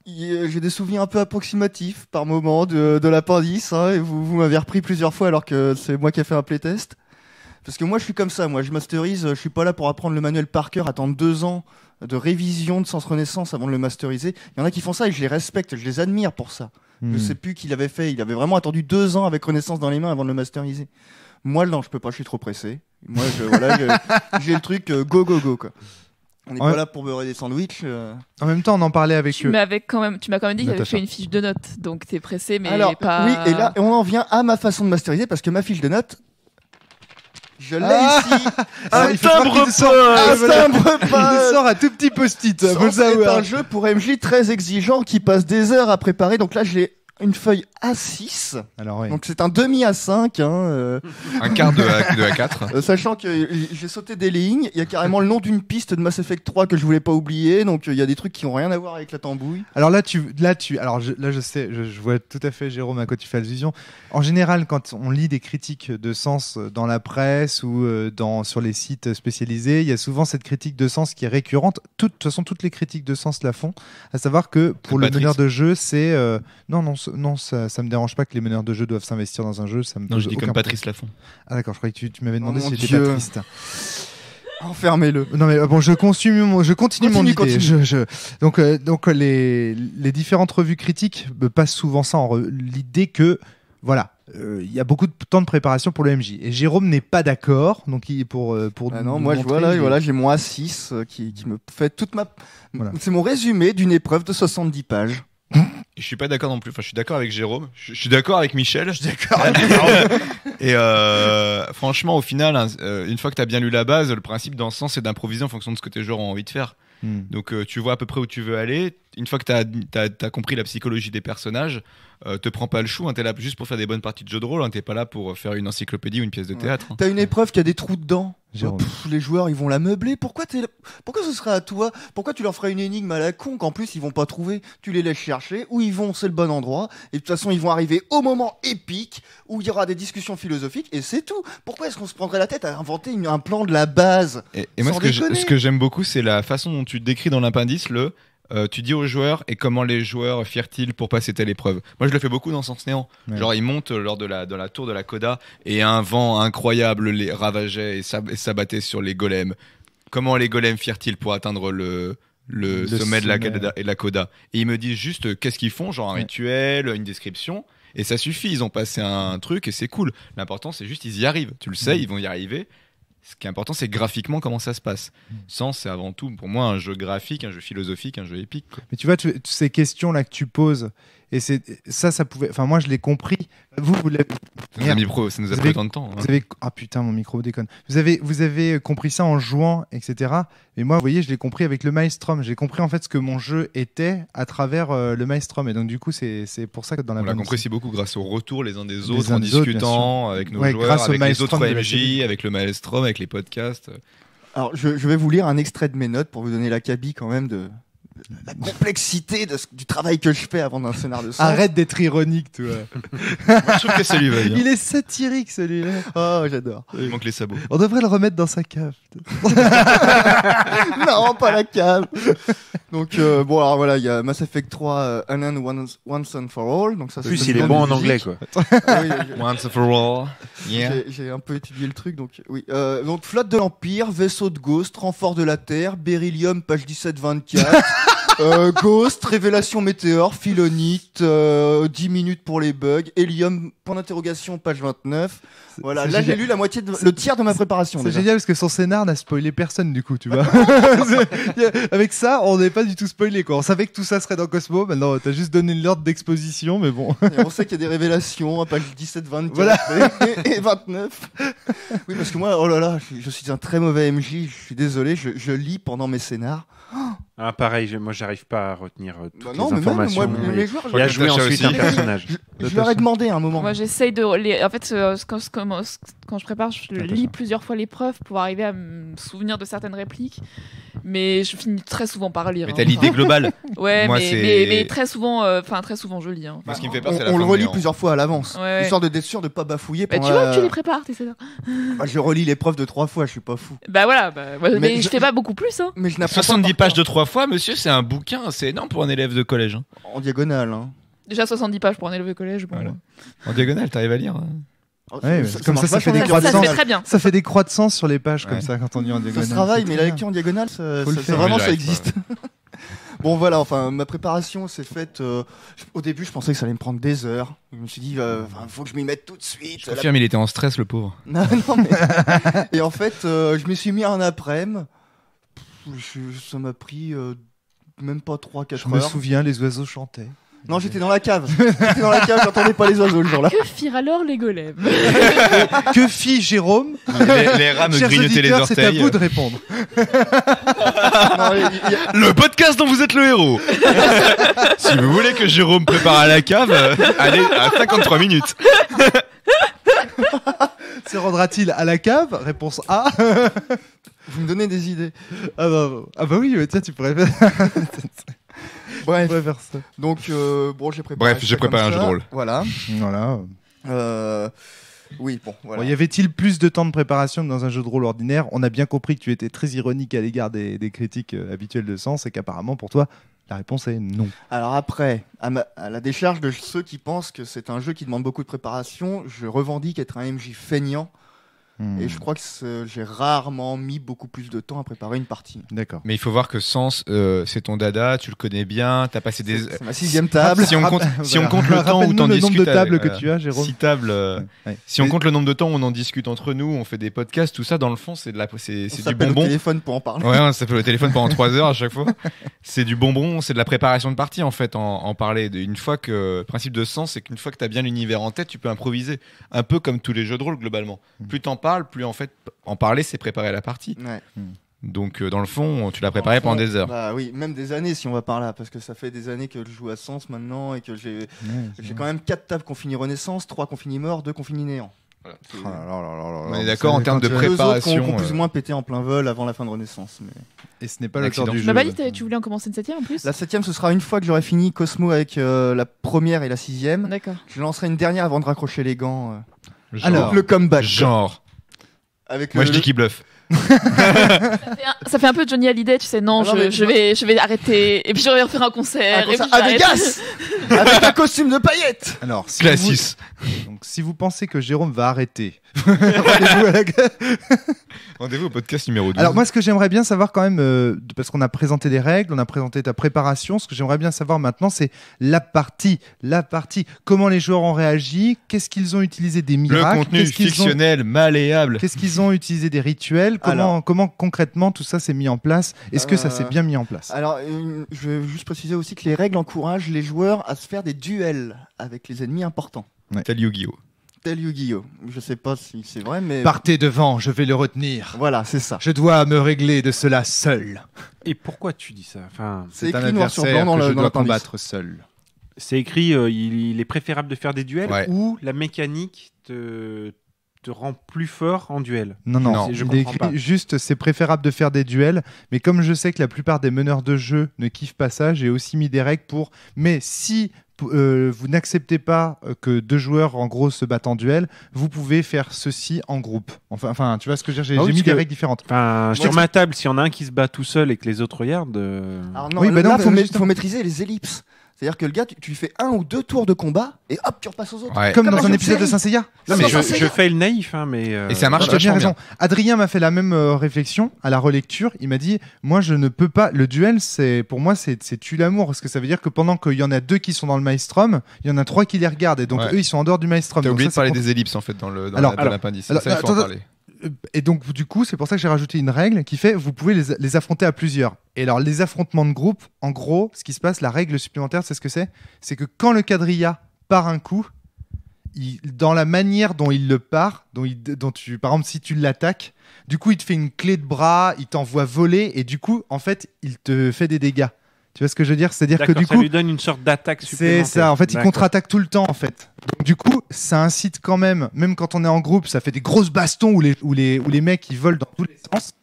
euh, j'ai des souvenirs un peu approximatifs par moment de, de l'appendice, hein, et vous, m'avez repris plusieurs fois alors que c'est moi qui ai fait un playtest. Parce que moi je suis comme ça, moi je masterise, je suis pas là pour apprendre le manuel par cœur, attendre deux ans de révision de Sens Renaissance avant de le masteriser. Il y en a qui font ça et je les respecte, je les admire pour ça. Je Je hmm. sais plus qu'il avait fait. Il avait vraiment attendu deux ans avec Renaissance dans les mains avant de le masteriser. Moi, non, je peux pas, je suis trop pressé. Moi, voilà, j'ai le truc euh, go, go, go, quoi. On n'est pas là pour beurrer des sandwichs. Euh. En même temps, on en parlait avec eux. Avec quand même, tu m'as quand même dit qu'il tu fait une fiche de notes, donc t'es pressé, mais pas. Oui, et là, on en vient à ma façon de masteriser parce que ma fiche de notes, je l'ai ah ici. Un ah, ah, timbre sort Un timbre pas. Il sort un tout petit post-it. C'est un jeu pour MJ très exigeant qui passe des heures à préparer. Donc là, je l'ai une feuille A6. Alors, Donc c'est un demi A5. Hein, euh. Un quart de, A, 4 euh, sachant que j'ai sauté des lignes. Il y a carrément le nom d'une piste de Mass Effect 3 que je voulais pas oublier. Donc euh, il y a des trucs qui ont rien à voir avec la tambouille. Alors là, tu, là, tu, alors je, là, je sais, je, vois tout à fait Jérôme à quoi tu fais allusion. En général, quand on lit des critiques de sens dans la presse ou dans, sur les sites spécialisés, il y a souvent cette critique de sens qui est récurrente. de toute façon, toutes les critiques de sens la font. À savoir que pour le meneur de jeu, c'est non non, non non, ça, ça me dérange pas que les meneurs de jeu doivent s'investir dans un jeu. Ça non, je dis comme Patrice Lafont. Ah d'accord, je croyais que tu, m'avais demandé oh si j'étais Patrice. Enfermez-le. Non mais euh, bon, je je continue, mon idée. Donc, euh, donc euh, les, les différentes revues critiques passent souvent ça en l'idée que voilà, il y a beaucoup de temps de préparation pour le MJ. Et Jérôme n'est pas d'accord. Donc, il, pour, pour ah non, moi, je voilà, j'ai mon 6 qui, qui, me fait toute ma. Voilà. C'est mon résumé d'une épreuve de 70 pages. je suis pas d'accord non plus. Enfin, je suis d'accord avec Jérôme. Je, suis d'accord avec Michel. Je suis d'accord. et euh, franchement, au final, hein, euh, une fois que tu as bien lu la base, le principe dans ce sens, c'est d'improviser en fonction de ce que tes joueurs ont envie de faire. Hmm. Donc, euh, tu vois à peu près où tu veux aller. Une fois que tu as, compris la psychologie des personnages, euh, te prends pas le chou, hein. t'es là juste pour faire des bonnes parties de jeu de rôle, hein. t'es pas là pour faire une encyclopédie ou une pièce de théâtre. Hein. T'as une épreuve qui a des trous dedans. les joueurs, ils vont la meubler. Pourquoi, es Pourquoi ce sera à toi Pourquoi tu leur feras une énigme à la con qu'en plus ils vont pas trouver Tu les laisses chercher. Où ils vont, c'est le bon endroit. Et de toute façon, ils vont arriver au moment épique où il y aura des discussions philosophiques et c'est tout. Pourquoi est-ce qu'on se prendrait la tête à inventer un plan de la base Et, et moi, ce que, j'aime beaucoup, c'est la façon dont tu décris dans l'appendice le euh, tu dis aux joueurs et comment les joueurs firent-ils pour passer telle épreuve. Moi, je le fais beaucoup dans Sens Néant. Genre, ils montent euh, lors de la, de la tour de la Coda et un vent incroyable les ravageait et, s'abattait sur les golems. Comment les golems firent-ils pour atteindre le, le, sommet, de la, Coda, et la Coda Et ils me disent juste euh, qu'est-ce qu'ils font, genre un rituel, une description. Et ça suffit, ils ont passé un truc et c'est cool. L'important, c'est juste ils y arrivent. Tu le sais, ils vont y arriver. Ce qui est important, c'est graphiquement comment ça se passe. Mm. sens c'est avant tout pour moi un jeu graphique, un jeu philosophique, un jeu épique. Mais tu vois, toutes ces questions-là que tu poses, et c'est ça, ça pouvait. Enfin, moi, je l'ai compris. Vous, vous l'avez. micro, ça nous a pris de temps. Hein. Ah putain, mon micro déconne. Vous avez, vous avez compris ça en jouant, etc. Et moi, vous voyez, je l'ai compris avec le Maelstrom. J'ai compris en fait ce que mon jeu était à travers euh, le Maelstrom. Et donc, du coup, c'est pour ça que dans la. On l'a compris si beaucoup grâce au retour les uns des autres, en discutant avec nos joueurs, avec les autres MJ, avec le Maelstrom, avec les podcasts. Alors, je, je, vais vous lire un extrait de mes notes pour vous donner la cabine quand même de, la complexité du travail que je fais avant d'un scénar de ça. Arrête d'être ironique, toi. je trouve que celui-là. Hein. Il est satirique, celui-là. Oh, j'adore. Il manque les sabots. On devrait le remettre dans sa cave. non, pas la cave. Donc, euh, bon, alors voilà, il y a Mass Effect 3, euh, Once, and For All. Donc ça, plus, il est bon en anglais, quoi. Ah once and For All. J'ai un peu étudié le truc, donc oui. Euh, donc, flotte de l'Empire, vaisseau de Ghost, renfort de la Terre, Beryllium, page 17-24. Euh, ghost, Révélation Météore, Philonite, 10 euh, minutes pour les bugs, Helium, point d'interrogation, page 29. Voilà, là j'ai lu la moitié, de, le tiers de ma préparation. C'est génial parce que son scénar n'a spoilé personne du coup, tu vois. Avec ça, on n'est pas du tout spoilé quoi. On savait que tout ça serait dans Cosmo, maintenant t'as juste donné l'ordre d'exposition, mais bon. on sait qu'il y a des révélations, à page 17, 24 voilà. et, 29. Oui, parce que moi, oh là là, je, suis un très mauvais MJ, je suis désolé, je, lis pendant mes scénars. Ah, pareil, moi j'arrive pas à retenir euh, toutes bah non, les mais informations. moi, les joueurs, je... jouer ensuite un personnage. je, leur ai demandé un moment. Moi j'essaye de. En fait, euh, quand, je prépare, je lis plusieurs fois l'épreuve pour arriver à me souvenir de certaines répliques. Mais je finis très souvent par lire. Mais hein. t'as l'idée globale. ouais, mais, très souvent, euh, enfin très souvent je lis. Hein. fait on, le relit plusieurs fois à l'avance, histoire de d'être sûr de pas bafouiller. Bah, tu vois, tu les prépares, t'es bah, Je relis l'épreuve de trois fois, je suis pas fou. Bah voilà, bah, mais je fais pas beaucoup plus. Hein. Mais je 70 pages de trois monsieur, c'est un bouquin, c'est énorme pour un élève de collège. Hein. En diagonale. Hein. Déjà 70 pages pour un élève de collège. Euh. En diagonale, t'arrives à lire. Hein. Oh, comme ça, ça fait des de Ça, fait très bien. Ça fait des croix de sens sur les pages comme ça quand on lit en diagonale. se travaille, mais la lecture en diagonale, ça, vraiment, ça existe. bon, voilà, enfin, ma préparation s'est faite. Euh, au début, je pensais que ça allait me prendre des heures. Je me suis dit, euh, faut que je m'y mette tout de suite. Je il était en stress, le pauvre. Non, non, mais- Et en fait, je me suis mis en après-midi ça m'a pris euh, même pas 3-4 heures. Je me souviens, les oiseaux chantaient. Non, j'étais dans la cave. j'étais dans la cave, j'entendais pas les oiseaux le jour-là. Que firent alors les golems Que fit Jérôme les, les, rats me les orteils. C'est à vous de répondre. Le podcast dont vous êtes le héros. si vous voulez que Jérôme prépare à la cave, euh, allez à 53 minutes. Se rendra-t-il à la cave Réponse A. Vous me donnez des idées. Ah, bah, ah bah oui, tiens, tu pourrais faire. Bref, ça. donc euh, bon, j'ai préparé. Bref, j'ai préparé un jeu de rôle. Voilà. Voilà. Euh, oui, bon. y avait-il plus de temps de préparation que dans un jeu de rôle ordinaire On a bien compris que tu étais très ironique à l'égard des, critiques euh, habituelles de sens et qu'apparemment pour toi, la réponse est non. Alors après, à, à la décharge de ceux qui pensent que c'est un jeu qui demande beaucoup de préparation, je revendique être un MJ feignant et hmm. je crois que j'ai rarement mis beaucoup plus de temps à préparer une partie. D'accord. Mais il faut voir que Sens, euh, c'est ton dada, tu le connais bien, tu as passé des. C'est ma sixième table. Si on compte, si on compte le temps où discutes. le nombre de tables euh, que tu as, Jérôme. Six tables. Euh, si on compte le nombre de temps où on en discute entre nous, on fait des podcasts, tout ça, dans le fond, c'est de la, c'est, du bonbon. téléphone pour en parler. Ouais, ça fait le téléphone pendant trois heures à chaque fois. c'est du bonbon, c'est de la préparation de partie, en fait, en, parler. Une fois que, principe de Sens, c'est qu'une fois que tu as bien l'univers en tête, tu peux improviser. Un peu comme tous les jeux de rôle, globalement. Hmm. Plus plus en fait, en parler, c'est préparer la partie. Hmm. Donc euh, dans le fond, tu l'as préparé pendant des heures. Bah oui, même des années si on va par là, parce que ça fait des années que je joue à Sens maintenant et que j'ai quand même quatre tables qu'on finit Renaissance, trois qu'on finit Mort, deux qu'on finit Néant. Oh on est d'accord en termes de préparation. on, plus ou euh. moins pété en plein vol avant la fin de Renaissance. Et ce n'est pas l'accident du bah, jeu. Bah, tu voulais en commencer une septième en plus La septième, ce sera une fois que j'aurai fini Cosmo avec euh, la première et la sixième. D'accord. Je lancerai une dernière avant de raccrocher les gants. Alors, le comeback. Genre. Moi, je euh, dis qu'il bluffe ça, fait un, peu Johnny Hallyday, tu sais. Non, ah je, vais, je vais arrêter et puis je vais refaire un concert. Vegas Avec un costume de paillettes Alors, si donc, si vous pensez que Jérôme va arrêter, rendez-vous la... rendez au podcast numéro 2. Alors, moi, ce que j'aimerais bien savoir quand même, euh, parce qu'on a présenté des règles, on a présenté ta préparation, ce que j'aimerais bien savoir maintenant, c'est la partie. La partie. Comment les joueurs ont réagi Qu'est-ce qu'ils ont utilisé des miracles Le contenu fictionnel, malléable. Qu'est-ce qu'ils ont utilisé des rituels comment, comment concrètement tout ça s'est mis en place Est-ce que ça euh, s'est bien mis en place Alors, je vais juste préciser aussi que les règles encouragent les joueurs à se faire des duels avec les ennemis importants. Tel Yu-Gi-Oh! Tel Yu-Gi-Oh! Je sais pas si c'est vrai, mais. Partez devant, je vais le retenir. Voilà, c'est ça. Je dois me régler de cela seul. Et pourquoi tu dis ça enfin, C'est un adversaire dans que je dois combattre seul. C'est écrit, euh, il, est préférable de faire des duels ou la mécanique te rend plus fort en duel. Non, non, Je juste c'est préférable de faire des duels, mais comme je sais que la plupart des meneurs de jeu ne kiffent pas ça, j'ai aussi mis des règles pour. Mais si euh, vous n'acceptez pas euh, que deux joueurs en gros se battent en duel, vous pouvez faire ceci en groupe. Enfin, enfin tu vois ce que je J'ai ah mis des règles différentes. sur ma table, s'il y en a un qui se bat tout seul et que les autres regardent. Euh... non, bah euh, faut maîtriser les ellipses. C'est-à-dire que le gars, tu, lui fais un ou deux tours de combat et hop, tu repasses aux autres. Comme dans un épisode de Saint Seiya. mais je, fais le naïf, hein, mais. Euh, et ça marche. bien raison. Adrien m'a fait la même euh, réflexion à la relecture. Il m'a dit, moi, je ne peux pas. Le duel, c'est pour moi, c'est tu l'amour, parce que ça veut dire que pendant qu'il y en a deux qui sont dans le maelstrom, il y en a trois qui les regardent et donc eux, ils sont en dehors du maelstrom. T'as oublié de parler des ellipses en fait dans le dans l'appendice. faut et donc, du coup, c'est pour ça que j'ai rajouté une règle qui fait vous pouvez les, affronter à plusieurs. Et alors, les affrontements de groupe, en gros, ce qui se passe, la règle supplémentaire, c'est ce que c'est C'est que quand le quadrilla part un coup, dans la manière dont il le part, par exemple, si tu l'attaques, du coup, il te fait une clé de bras, il t'envoie voler, et du coup, en fait, il te fait des dégâts. Tu vois ce que je veux dire C'est-à-dire que du coup, ça lui donne une sorte d'attaque supplémentaire. C'est ça. En fait, il contre-attaque tout le temps. En fait, donc du coup, ça incite quand même, même quand on est en groupe, ça fait des grosses bastons où les les où les mecs ils volent dans tous les sens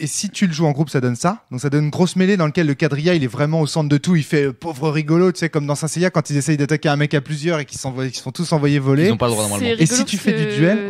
et si tu le joues en groupe, ça donne ça. Donc ça donne une grosse mêlée dans laquelle le quadrilla, il est vraiment au centre de tout. Il fait euh, pauvre rigolo, tu sais, comme dans saint quand ils essayent d'attaquer un mec à plusieurs et qu'ils se qu sont tous envoyés voler. Ils n'ont pas le droit normalement. Et si tu fais du duel.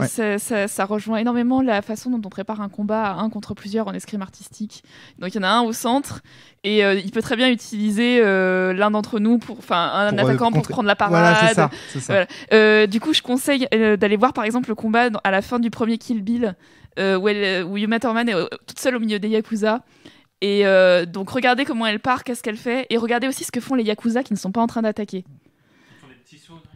Ça, rejoint énormément la façon dont on prépare un combat à un contre plusieurs en escrime artistique. Donc il y en a un au centre et euh, il peut très bien utiliser euh, l'un d'entre nous, pour, enfin un, attaquant pour prendre la parade. ça, voilà. du coup, je conseille d'aller voir par exemple le combat à la fin du premier Kill Bill. Euh, où, elle, euh, où est euh, toute seule au milieu des Yakuza. Et donc regardez comment elle part, qu'est-ce qu'elle fait, et regardez aussi ce que font les Yakuza qui ne sont pas en train d'attaquer.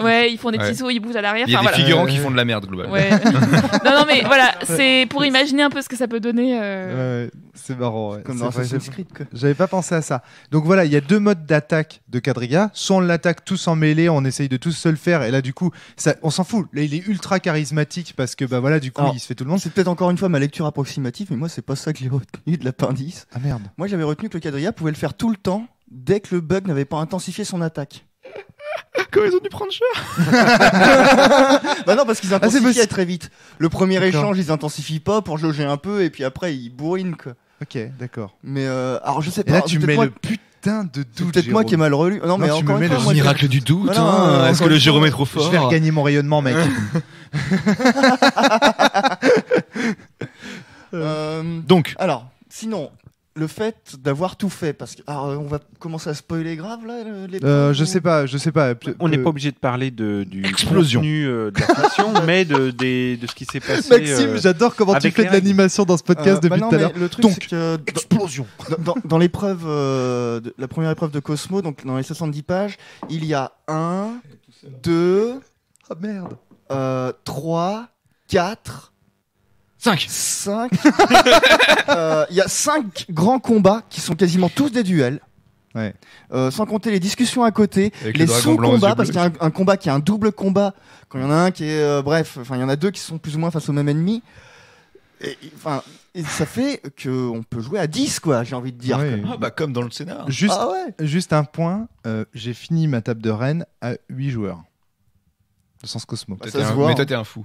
Ouais, ils font des petits ils bougent à l'arrière. Il y a des figurants qui euh, font de la merde, globalement. non, non, mais voilà, c'est pour imaginer un peu ce que ça peut donner. Euh. c'est marrant. Comme dans Assassin's Creed. J'avais pas pensé à ça. Donc voilà, il y a deux modes d'attaque de quadriga Soit on l'attaque tous en mêlée, on essaye de tous se le faire, et là, du coup, ça, on s'en fout. Là, il est ultra charismatique parce que, bah voilà, du coup, il se fait tout le monde. C'est peut-être encore une fois ma lecture approximative, mais moi, c'est pas ça que j'ai retenu de l'appendice. Ah merde. Moi, j'avais retenu que le quadriga pouvait le faire tout le temps dès que le bug n'avait pas intensifié son attaque. Comment ils ont dû prendre cher Bah non, parce qu'ils ah, intensifient très vite. Le premier échange, ils intensifient pas pour jauger un peu, et puis après, ils bourrinent, quoi. Ok, d'accord. Mais euh, alors je sais pas. Et là, tu mets le putain de doute. Peut-être moi qui ai mal relu. Non, mais tu me mets le miracle du doute. Hein, hein, est-ce que le Jérôme est trop fort Je vais regagner mon rayonnement, mec. Euh, Donc. Alors, sinon, le fait d'avoir tout fait parce que alors, on va commencer à spoiler grave là les euh, je sais pas je sais pas on n'est euh, pas obligé de parler de du explosion contenu, euh, de mais de, ce qui s'est passé Maxime euh, j'adore comment tu fais de l'animation dans ce podcast bah depuis tout à l'heure donc que, dans, explosion dans, l'épreuve la première épreuve de Cosmo donc dans les 70 pages il y a 1 2 ah, merde 3 4 5 5 Il y a 5 grands combats qui sont quasiment tous des duels. Euh, sans compter les discussions à côté, les sous-combats, parce qu'il y a un, combat qui est un double combat, quand il y en a un qui est. Euh, bref, il y en a deux qui sont plus ou moins face au même ennemi. Et, enfin, ça fait qu'on peut jouer à 10, quoi, j'ai envie de dire. Ah, bah, comme dans le scénar. Juste, ah un point, euh, j'ai fini ma table de reine à 8 joueurs. De sens Cosmo. mais hein. toi, t'es un fou.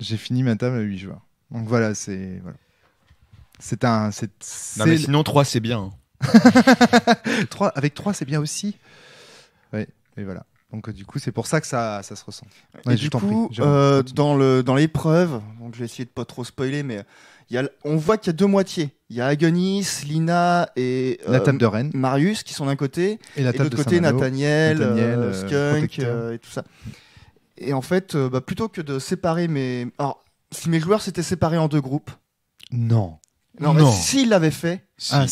J'ai fini ma table à 8 joueurs. Donc voilà, c'est voilà. c'est un. Non mais sinon 3 c'est bien. 3, hein. avec 3 c'est bien aussi. Oui, et voilà. Donc euh, du coup, c'est pour ça que ça, ça se ressent. et du coup, euh, dans le dans l'épreuve, donc je vais essayer de pas trop spoiler, mais y a, on voit qu'il y a deux moitiés. Il y a Agonis, Lina et euh, Nathan de Rennes. Marius qui sont d'un côté, et, la de l'autre côté Nathaniel, euh, Skunk et tout ça. Et en fait, bah, plutôt que de séparer mes, si mes joueurs s'étaient séparés en deux groupes. Non. Non, mais s'ils l'avaient fait, hein,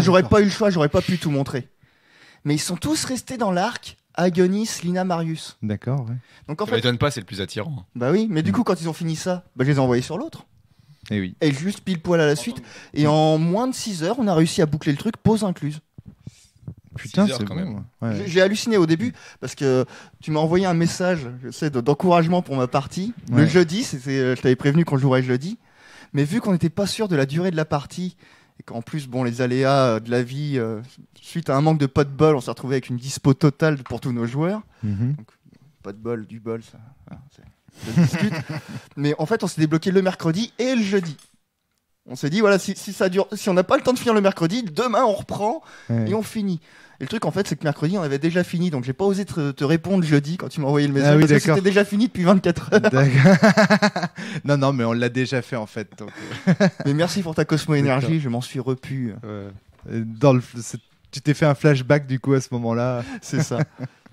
j'aurais ah, pas eu le choix, j'aurais pas pu tout montrer. Mais ils sont tous restés dans l'arc. Agonis, Lina, Marius. D'accord, ouais. Donc en ça pas, c'est le plus attirant. Bah oui, mais du mm. coup, quand ils ont fini ça, bah, je les ai envoyés sur l'autre. Et eh oui. Et juste pile poil à la suite. Et en moins de 6 heures, on a réussi à boucler le truc, pause incluse. Putain, c'est quand même. J'ai halluciné au début parce que tu m'as envoyé un message, d'encouragement pour ma partie. Le jeudi, euh, je t'avais prévenu qu'on jouerait jeudi. Mais vu qu'on n'était pas sûr de la durée de la partie et qu'en plus, bon, les aléas euh, de la vie, euh, suite à un manque de pot de bol, on s'est retrouvé avec une dispo totale pour tous nos joueurs. Mhm. pas de bol, du bol, ça. discute. Mais en fait, on s'est débloqué le mercredi et le jeudi. On s'est dit, voilà, si, ça dure, si on n'a pas le temps de finir le mercredi, demain on reprend et on finit le truc, en fait, c'est que mercredi, on avait déjà fini, donc j'ai pas osé te, répondre jeudi quand tu m'as envoyé le ah message. parce que c'était déjà fini depuis 24 heures. non, non, mais on l'a déjà fait en fait. Euh. mais merci pour ta Cosmo Énergie, je m'en suis repu. Euh, tu t'es fait un flashback du coup à ce moment-là. C'est ça.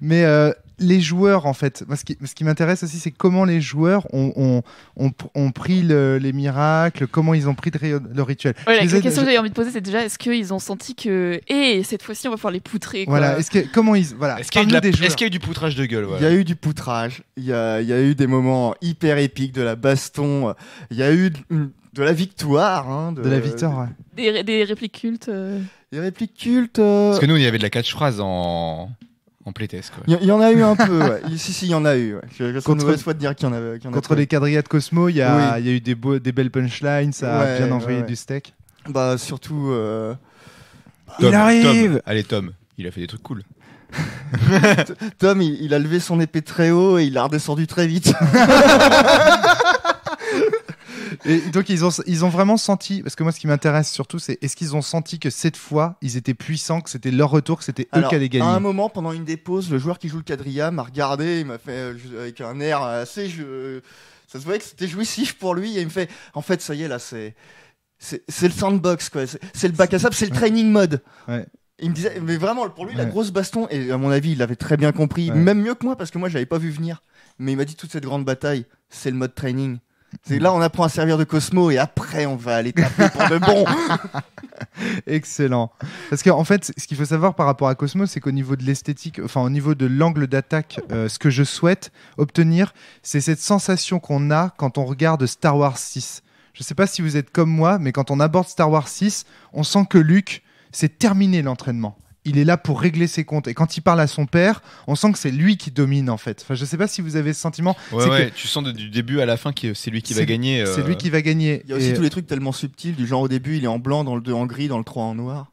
Mais euh, les joueurs, en fait, ce qui, m'intéresse aussi, c'est comment les joueurs ont, ont, pris les miracles, comment ils ont pris le, le rituel. la question que j'avais envie de poser, c'est déjà, est-ce qu'ils ont senti que, et cette fois-ci, on va pouvoir les poutrer Voilà, est-ce que, comment ils, voilà. est qu'il y, a eu du poutrage de gueule Il y a eu du poutrage, il y a, eu des moments hyper épiques, de la baston, il y a eu de, la victoire. de, la victoire, hein, Des, répliques cultes. Euh. Des répliques cultes. Euh. Parce que nous, il y avait de la catchphrase en. Il y, en a eu un peu. Ouais. si, si, il y en a eu. Ouais. contre, les de dire qu'il y en avait. contre les de Cosmo, il y, a, eu des, des belles punchlines, ça a bien envoyé du steak. Bah, surtout. Euh, il arrive Allez, Tom, il a fait des trucs cool. Tom, il, il, a levé son épée très haut et il l'a redescendu très vite. Et donc ils ont, ils ont vraiment senti, parce que moi ce qui m'intéresse surtout, c'est est-ce qu'ils ont senti que cette fois, ils étaient puissants, que c'était leur retour, que c'était eux qui allaient gagner À un moment, pendant une des pauses, le joueur qui joue le quadrilla m'a regardé, il m'a fait euh, avec un air assez... Je... Ça se voyait que c'était jouissif pour lui, et il me fait, en fait, ça y est, là, c'est... C'est le sandbox, quoi. C'est le bac à sable, c'est le training mode. Il me disait, mais vraiment, pour lui, la grosse baston, et à mon avis, il l'avait très bien compris, même mieux que moi, parce que moi, je n'avais pas vu venir. Mais il m'a dit toute cette grande bataille, c'est le mode training là on apprend à servir de Cosmo et après on va aller taper pour de bon. Excellent. Parce qu'en fait, ce qu'il faut savoir par rapport à Cosmo, c'est qu'au niveau de l'esthétique, enfin au niveau de l'angle d'attaque, euh, ce que je souhaite obtenir, c'est cette sensation qu'on a quand on regarde Star Wars 6. Je ne sais pas si vous êtes comme moi, mais quand on aborde Star Wars 6, on sent que Luke, c'est terminé l'entraînement il est là pour régler ses comptes. Et quand il parle à son père, on sent que c'est lui qui domine en fait. Enfin, je sais pas si vous avez ce sentiment. tu sens du début à la fin que c'est lui qui va gagner. C'est lui euh. qui va gagner. Il y a aussi tous les trucs tellement subtils du genre au début il est en blanc, dans le 2 en gris, dans le 3 en noir.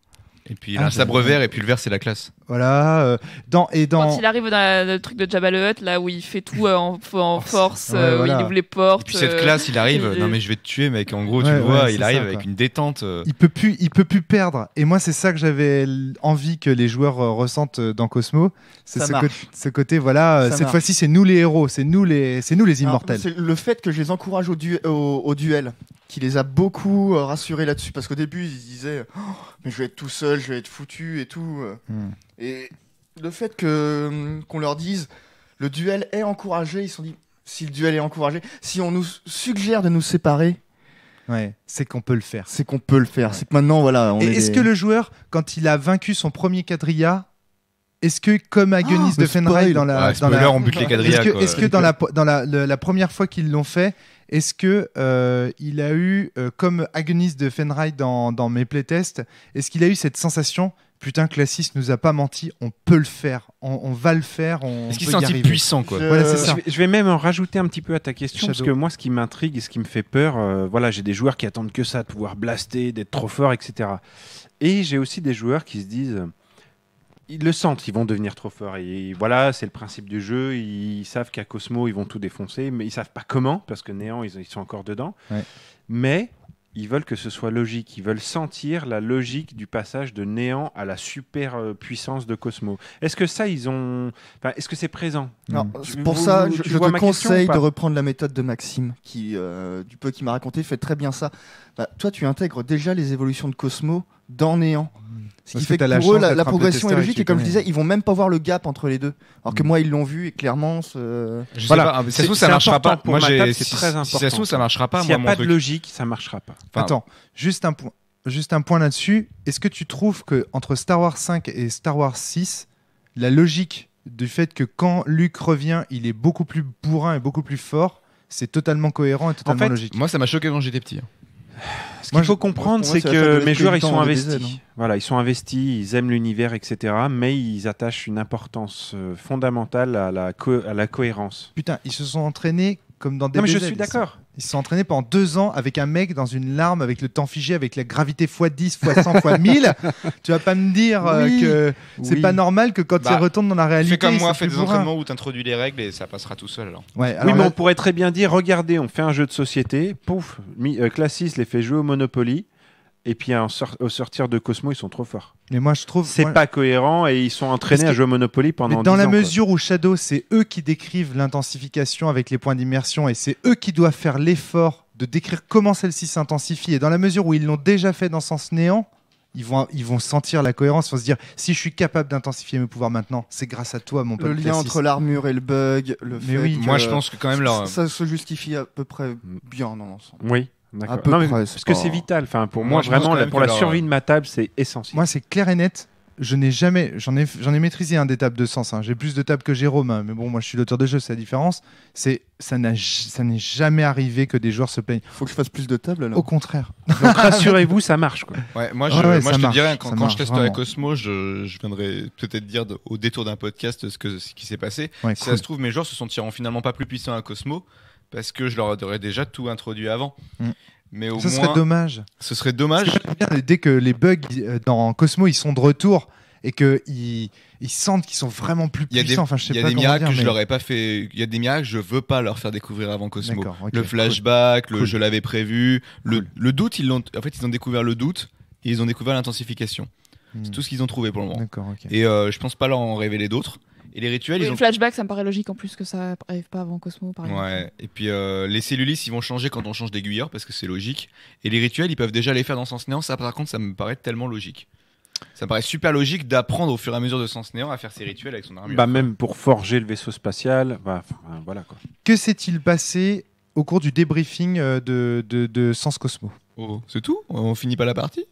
Et puis il a un sabre vert, et puis le vert, c'est la classe. Voilà. Euh, dans, et dans... Quand il arrive dans le truc de Jabba Hutt, là où il fait tout euh, en, force, euh, où il ouvre les portes. Et puis cette classe, il arrive, non mais je vais te tuer, mec. En gros, tu vois, il arrive avec une détente. il peut plus, il peut plus perdre. Et moi, c'est ça que j'avais envie que les joueurs ressentent dans Cosmo. C'est ce, côté- voilà, cette fois-ci, c'est nous les héros, c'est nous les, c'est nous les immortels. le fait que je les encourage au, au, duel qui les a beaucoup rassurés là-dessus parce qu'au début ils disaient oh, je vais être tout seul, je vais être foutu et tout. Euh. Hmm. Et le fait que euh, qu'on leur dise le duel est encouragé, ils se sont dit si le duel est encouragé, si on nous suggère de nous séparer. Ouais, c'est qu'on peut le faire. C'est qu'on peut le faire. C'est que maintenant, voilà. et est-ce que le joueur, quand il a vaincu son premier quadrilla, est-ce que comme ah, agoniste de Fenrir, dans la, ah, dans Est-ce que, dans la dans la, la première fois qu'ils l'ont fait, est-ce que euh, il a eu, euh, comme Agnes de Fenride dans, mes playtests, est-ce qu'il a eu cette sensation Putain, Classis nous a pas menti, on peut le faire, on, on va le faire. Est-ce qu'il s'est senti puissant quoi euh, je... vais même en rajouter un petit peu à ta question, parce que moi, ce qui m'intrigue et ce qui me fait peur, voilà, j'ai des joueurs qui attendent que ça, de pouvoir blaster, d'être trop fort, etc. Et j'ai aussi des joueurs qui se disent ils le sentent, ils vont devenir trop forts. Et voilà, c'est le principe du jeu. Ils savent qu'à Cosmo, ils vont tout défoncer, mais ils savent pas comment, parce que néant, ils, sont encore dedans. Mais ils veulent que ce soit logique. Ils veulent sentir la logique du passage de néant à la super puissance de Cosmo. Est-ce que ça, ils ont. Est-ce que c'est présent non, mm. Pour ça, je, te conseille de reprendre la méthode de Maxime, qui, euh, du peu qu'il m'a raconté, fait très bien ça. Bah, toi, tu intègres déjà les évolutions de Cosmo dans néant. Ce qui fait que, pour eux, la, la progression est logique. Et comme je disais, ils vont même pas voir le gap entre les deux. Alors que hmm. moi, ils l'ont vu et clairement. Je Sais pas, ça, ça marchera pas. Pour moi, c'est très important. Si ça se trouve, ça marchera pas. S'il n'y a pas de logique, ça marchera pas. Attends, juste un point. Juste un point là-dessus. Est-ce que tu trouves que entre Star Wars 5 et Star Wars 6, la logique du fait que quand Luke revient, il est beaucoup plus bourrin et beaucoup plus fort, c'est totalement cohérent et totalement logique. Moi, ça m'a choqué quand j'étais petit. Hein. Ce qu'il faut comprendre, c'est que mes joueurs, ils sont investis. Hein. voilà, ils sont investis, ils aiment l'univers, etc. Mais ils attachent une importance euh, fondamentale à la, à la cohérence. Putain, ils se sont entraînés comme dans des. Non, mais je suis d'accord. Ils se sont entraînés pendant deux ans avec un mec dans une larme, avec le temps figé, avec la gravité x10, fois 100 x1000. tu vas pas me dire euh, que c'est pas normal que quand tu bah, ils retournent dans la réalité. Fais comme moi, fais des entraînements où tu introduis les règles et ça passera tout seul alors. oui, mais on pourrait très bien dire regardez, on fait un jeu de société, pouf, mi- euh, les fait jouer au Monopoly, et puis en au sortir de Cosmo, ils sont trop forts. Mais moi, je trouve c'est pas cohérent et ils sont entraînés à jouer au Monopoly pendant. Mais dans la mesure où Shadow, c'est eux qui décrivent l'intensification avec les points d'immersion et c'est eux qui doivent faire l'effort de décrire comment celle-ci s'intensifie. Et dans la mesure où ils l'ont déjà fait dans Sens Néant, ils vont, ils vont sentir la cohérence, ils vont se dire si je suis capable d'intensifier mes pouvoirs maintenant, c'est grâce à toi, mon pote. Le lien entre l'armure et le bug, le Mais moi je pense que quand même ça, se justifie à peu près bien dans l'ensemble. Oui parce que c'est vital. Enfin, pour moi, vraiment, pour la survie euh, de ma table, c'est essentiel. Moi, c'est clair et net. Je n'ai jamais, j'en ai, j'en ai maîtrisé un des tables de sens. Hein. J'ai plus de tables que Jérôme, hein. mais bon, moi, je suis l'auteur de jeu, c'est la différence. C'est, ça n'a, ça n'est jamais arrivé que des joueurs se plaignent. Faut que je fasse plus de tables. Au contraire. rassurez-vous, ça marche. Quoi. Ouais, moi, je, moi, je te dirais quand, je marche, à Cosmo, je, je viendrai peut-être dire au détour d'un podcast ce que, ce qui s'est passé. si ça se trouve, mes joueurs se sentiront finalement pas plus puissants à Cosmo parce que je leur aurais déjà tout introduit avant. Mm. Mais ce serait dommage. Ce serait dommage. dès que les bugs euh, dans Cosmo ils sont de retour et que ils sentent qu'ils sont vraiment plus puissants. Il y a des, je y des miracles que je ne fait. Il y des je veux pas leur faire découvrir avant Cosmo. le flashback, le je l'avais prévu, le, doute. Ils l'ont. En fait, ils ont découvert le doute et ils ont découvert l'intensification. C'est hmm. tout ce qu'ils ont trouvé pour le moment. Et je euh, je pense pas leur en révéler d'autres. Et les rituels, ont. flashback, ça me paraît logique en plus que ça arrive pas avant Cosmo, Ouais. Et puis euh, les cellulis, ils vont changer quand on change d'aiguilleur parce que c'est logique. Et les rituels, ils peuvent déjà les faire dans Sens Néant. Ça, par contre, ça me paraît tellement logique. Ça me paraît super logique d'apprendre au fur et à mesure de Sens Néant à faire ses rituels avec son armure. Bah, même pour forger le vaisseau spatial. Bah, euh, voilà quoi. Que s'est-il passé au cours du débriefing euh, de, de, Sens Cosmo Oh, c'est tout On finit pas la partie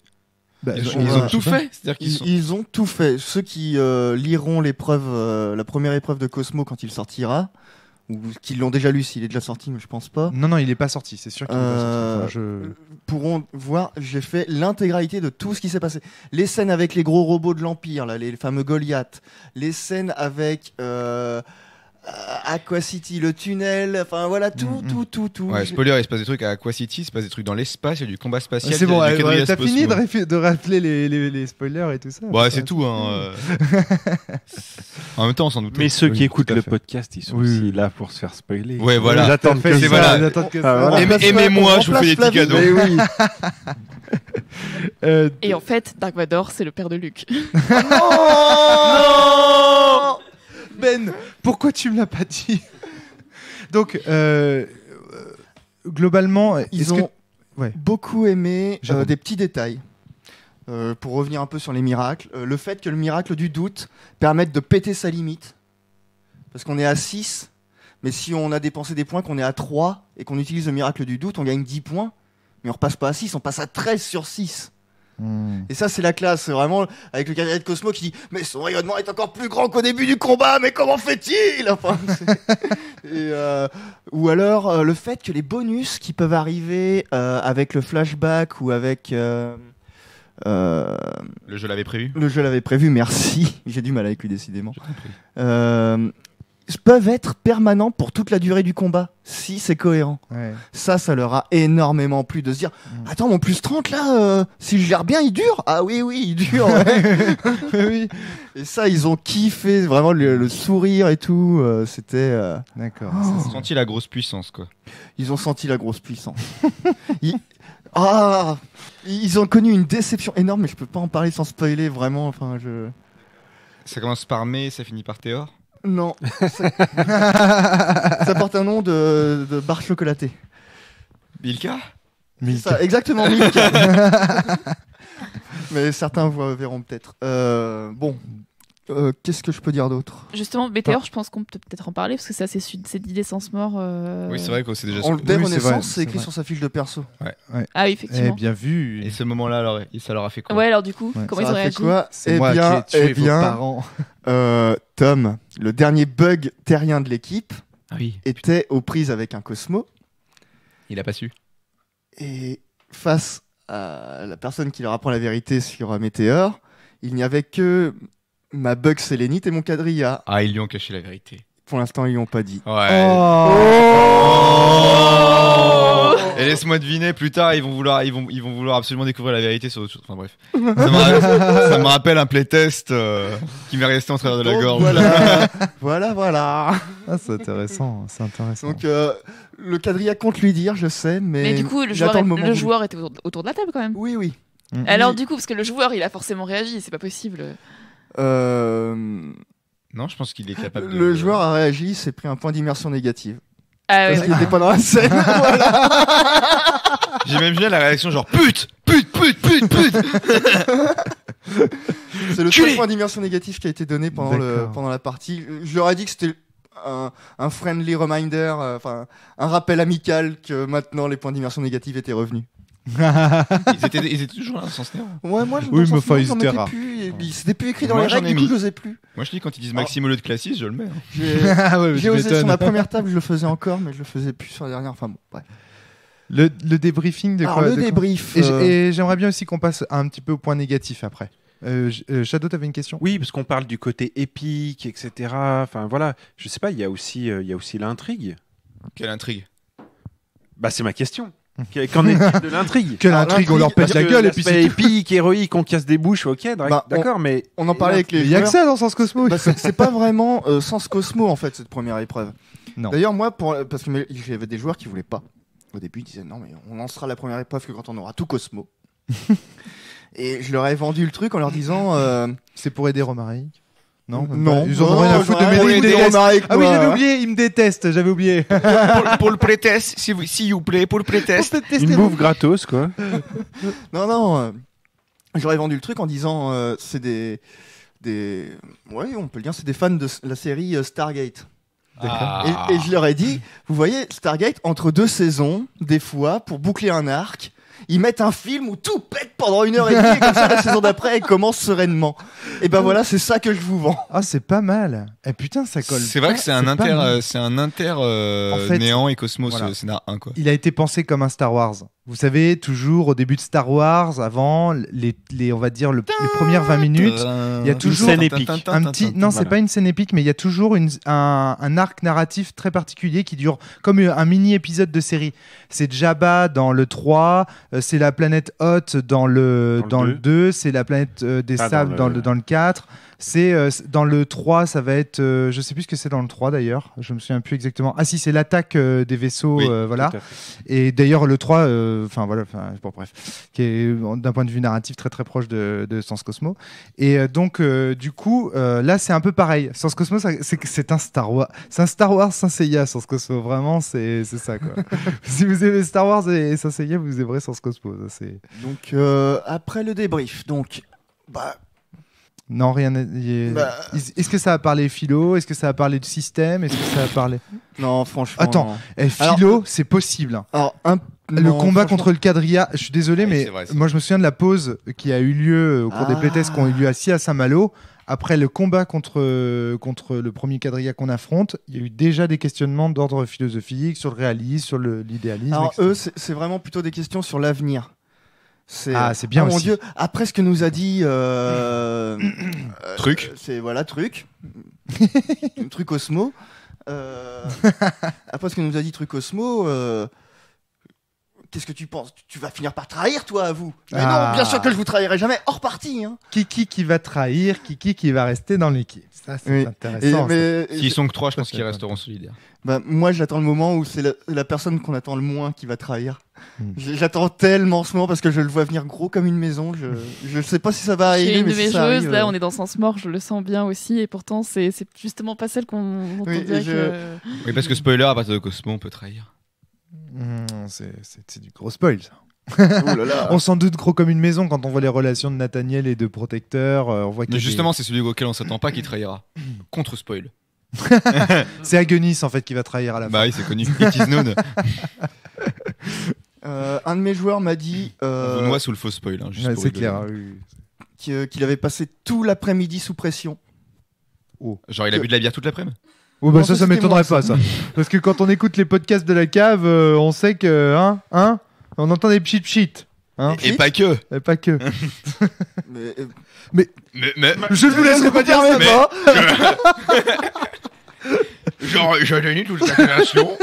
bah, ils, ont, tout fait. C'est-à-dire qu'ils ont tout fait. Ceux qui euh, liront l'épreuve, euh, la première épreuve de Cosmo quand il sortira, ou qui l'ont déjà lu s'il est déjà sorti, mais je pense pas. Non, non, il n'est pas sorti, c'est sûr qu'il pas sorti. Euh, pourront voir, j'ai fait l'intégralité de tout ce qui s'est passé. Les scènes avec les gros robots de l'Empire, les fameux Goliath, les scènes avec euh, Aqua City, le tunnel, enfin voilà, tout, mm, mm. tout, tout, tout. Ouais, spoiler, il se passe des trucs à Aqua City, il se passe des trucs dans l'espace, il y a du combat spatial. C'est bon, t'as fini de, rappeler les, les, spoilers et tout ça. Ouais, bah, c'est tout. Hein, mm. euh. en même temps, sans doute. Mais ceux qui écoutent le podcast, ils sont aussi là pour se faire spoiler. Ouais, voilà. j'attends que ça. Ah, aimez-moi, je vous fais des petits cadeaux. Euh, et en fait, Dark Vador, c'est le père de Luke. Non ben, pourquoi tu me l'as pas dit Donc, euh, globalement, ils ont beaucoup aimé euh, des petits détails. Euh, pour revenir un peu sur les miracles, le fait que le miracle du doute permette de péter sa limite, parce qu'on est à 6, mais si on a dépensé des points, qu'on est à 3 et qu'on utilise le miracle du doute, on gagne 10 points, mais on repasse pas à 6, on passe à 13 sur 6. Hmm. Et ça, c'est la classe, vraiment, avec le gardien de Cosmo qui dit Mais son rayonnement est encore plus grand qu'au début du combat, mais comment fait-il enfin, euh, Ou alors, euh, le fait que les bonus qui peuvent arriver euh, avec le flashback ou avec. le jeu l'avait prévu Le jeu l'avait prévu, merci. J'ai du mal avec lui, décidément peuvent être permanents pour toute la durée du combat, si c'est cohérent. Ça, ça leur a énormément plu de se dire mm. Attends, mon plus 30 là, euh, si je gère bien, il dure Ah oui, oui, il dure Et ça, ils ont kiffé, vraiment le, sourire et tout. Euh, c'était. Euh, D'accord. Oh. Ils ont senti la grosse puissance, quoi. Ils ont senti la grosse puissance. Ah, ils... ont connu une déception énorme, mais je peux pas en parler sans spoiler, vraiment. Enfin, je... Ça commence par mai, ça finit par Théor non. ça porte un nom de, de barre chocolatée. Milka Milka. exactement, Milka. Mais certains verront peut-être. Euh, bon, euh, qu'est-ce que je peux dire d'autre Justement, Météor, je pense qu'on peut peut-être en parler parce que ça, c'est dit sans mort. Euh, oui, c'est vrai qu'on s'est déjà. On, le oui, naissance, c'est écrit sur sa fiche de perso. Ah oui, effectivement. Eh bien vu. Et ce moment-là, alors, ça leur a fait quoi Ouais, alors du coup, comment ils ont réagi quoi Eh bien, qui eh bien, parents. Euh, Tom, le dernier bug terrien de l'équipe, ah oui. était aux prises avec un Cosmo. Il a pas su. Et face à la personne qui leur apprend la vérité sur Météor, il n'y avait que ma bug sélénite et mon quadrilla. Ah, ils lui ont caché la vérité. Pour l'instant, ils ont pas dit. Ouais. Oh. et laisse-moi deviner, plus tard, ils vont vouloir, ils vont, ils vont vouloir absolument découvrir la vérité sur Enfin bref. ça, me rappelle, un playtest euh, qui m'est resté en travers de la gorge. Voilà, voilà, Ah, c'est intéressant, c'est intéressant. Donc, euh, le quadrilla compte lui dire, je sais, mais. Mais du coup, le joueur, était autour de la table quand même. Oui, oui. Mm. Alors, du coup, parce que le joueur, il a forcément réagi, c'est pas possible. Euh, non, je pense qu'il est capable. Le joueur a réagi, s'est pris un point d'immersion négative. Ah parce qu'il était pas dans la scène. J'ai même vu la réaction genre pute, pute, pute, pute, pute. C'est le seul point d'immersion négatif qui a été donné pendant le pendant la partie. Je dit que c'était un, un, friendly reminder, euh, enfin un rappel amical que maintenant les points d'immersion négative étaient revenus ils, étaient, toujours là, se Ouais, moi, je oui, mais C'était plus écrit dans les règles, du coup, j'osais plus. Moi, je dis, quand ils disent ah. Maxime de Classis, je le mets. Hein. J'ai osé sur ma première table, je le faisais encore, mais je le faisais plus sur la dernière. Enfin, bon, Le, débriefing de Le débrief. Euh, et j'aimerais bien aussi qu'on passe un petit peu au point négatif après. Euh, euh Shadow, t'avais une question Oui, parce qu'on parle du côté épique, etc. Enfin voilà, je sais pas, il y a aussi, euh, il y a aussi l'intrigue. Quelle intrigue Bah c'est ma question. Qu'en est de l'intrigue on leur pète la gueule et puis c'est épique, héroïque, on casse des bouches, ok, bah, d'accord, mais on en parlait avec les. Il y a que ça dans Sens Cosmo. Bah, c'est pas vraiment euh, Sens Cosmo en fait cette première épreuve. D'ailleurs moi, pour, parce que j'avais des joueurs qui voulaient pas. Au début, ils disaient non mais on lancera la première épreuve que quand on aura tout Cosmo. et je leur ai vendu le truc en leur disant euh, c'est pour aider Romaric. Non, non, ils ont rien à foutre de Ah oui, ah j'avais hein. oublié, ils me détestent, j'avais oublié. pour, le prétest, s'il vous plaît, pour le prétest. Ils me gratos, quoi. non, non, euh, j'aurais vendu le truc en disant, euh, c'est des, des, on peut le dire, c'est des fans de la série euh, Stargate. Et, et, je leur ai dit, vous voyez, Stargate, entre deux saisons, des fois, pour boucler un arc, ils mettent un film où tout pète pendant une heure et demie, et comme ça la saison d'après elle commence sereinement. Et ben voilà, c'est ça que je vous vends. Ah, c'est pas mal. Eh putain, ça colle. C'est vrai que euh, c'est un, inter, c'est un inter néant et cosmos euh, scénar Il a été pensé comme un Star Wars. Vous savez, toujours au début de Star Wars, avant les, les on va dire les premières 20 minutes, il y a toujours une scène épique. Un petit, non, c'est pas une scène épique, mais il y a toujours une, un, arc narratif très particulier qui dure comme euh, un mini épisode de série. C'est Jabba dans le 3, euh, c'est la planète Hoth dans le dans, le 2, c'est la planète euh, des ah, sables dans le, dans le, dans le 4. Euh, c'est dans le 3, ça va être. Euh, je sais plus ce que c'est dans le 3 d'ailleurs. Je me souviens plus exactement. Ah si, c'est l'attaque euh, des vaisseaux. voilà. Et d'ailleurs, le 3, enfin voilà, bref, qui est d'un point de vue narratif très très proche de, de Sans Cosmo. Et donc, du coup, là, c'est un peu pareil. Sans Cosmo, c'est un Star Wars. C'est un Star Wars sans Seiya, Sans Cosmo. Vraiment, c'est ça quoi. si vous aimez Star Wars et, ça Sans Seiya, vous aimerez Sans Cosmo. donc, après le débrief, donc. Bah, non, rien. Est... Bah, ce que ça a parlé philo Est-ce que ça a parlé du système Est-ce que ça a parlé Non, franchement. Attends, eh, philo, c'est possible. Le combat contre le quadrilla, je suis désolé, mais moi je me souviens de la pause qui a eu lieu au cours des ah. playtests qui ont eu lieu assis à Saint-Malo. Après le combat contre, contre le premier quadrilla qu'on affronte, il y a eu déjà des questionnements d'ordre philosophique sur le réalisme, sur l'idéalisme. Alors, eux, c'est vraiment plutôt des questions sur l'avenir. C'est ah, euh, c'est bien ah, aussi. mon Dieu, après ce que nous a dit euh, euh, truc, c'est voilà truc, truc Osmo. après ce que nous a dit truc Osmo, qu'est-ce que tu penses Tu vas finir par trahir toi à vous. Mais non, ah. bien sûr que je vous trahirai jamais. Hors partie. Hein. Kiki qui va trahir, Kiki qui va rester dans l'équipe. Ça c'est intéressant. S'ils sont que trois, je pense qu'ils resteront solidaires. Bah, moi j'attends le moment où c'est la personne qu'on attend le moins qui va trahir. Mm. J'attends tellement ce moment parce que je le vois venir gros comme une maison. Je, sais pas si ça va arriver. C'est une de mes choses. Là, euh. on est dans Sens Mort, je le sens bien aussi. Et pourtant, c'est justement pas celle qu'on oui, je... oui, parce que spoiler, à partir de Cosmo, on peut trahir. Mm, c'est du gros spoil, ça. on s'en doute gros comme une maison quand on voit les relations de Nathaniel et de Protecteur. Euh, on voit Mais justement, c'est celui auquel on s'attend pas qui trahira. Mm. Contre spoil. c'est Agonis en fait qui va trahir à la bah fin. Bah oui, c'est connu. It known. Euh, un de mes joueurs m'a dit. moi euh, sous le faux spoil. Hein, c'est clair. Euh, qu'il avait passé tout l'après-midi sous pression. Oh. Genre, il a bu de la bière toute l'après-midi Oh bah ça, ça, m'étonnerait pas ça. Parce que quand on écoute les podcasts de la cave, on sait que hein, hein, on entend des pchit pchit. Hein. Et pas que. et pas que. Mais, Je ne vous laisserai pas dire ça. Mais- hein. Genre, j'ai toute la création.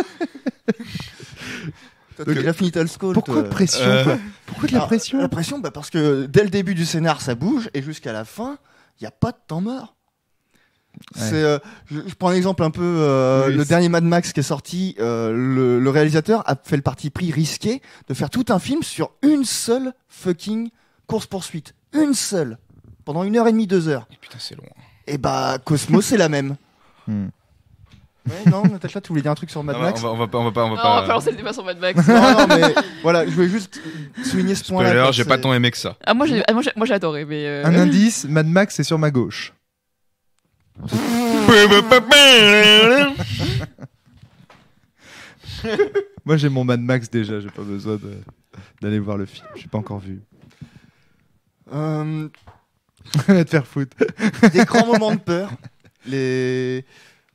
Pourquoi de pression euh. Pourquoi de la ah, pression La pression, bah, parce que dès le début du scénar, ça bouge et jusqu'à la fin, il n'y a pas de temps mort. Euh, je, prends un exemple un peu euh, le dernier Mad Max qui est sorti. le, réalisateur a fait le parti pris risqué de faire tout un film sur une seule fucking course poursuite, une seule pendant une heure et demie, deux heures. Et putain, c'est long. Hein. Et bah Cosmos c'est la même. Hmm. Ouais, non, Natacha, tu voulais dire un truc sur Mad ah bah, Max on, va, on va pas, on va pas, on va pas. on va pas lancer le débat sur Mad Max. non, non, mais voilà, je voulais juste souligner ce point-là. D'ailleurs, j'ai pas tant aimé que ça. Ah, moi, j'ai, ah, moi, j'ai, moi, j'ai adoré, mais. Euh, un indice, Mad Max, est sur ma gauche. moi, j'ai mon Mad Max déjà. J'ai pas besoin d'aller voir le film. J'ai pas encore vu. Euh... va te faire foutre. Des grands moments de peur. Les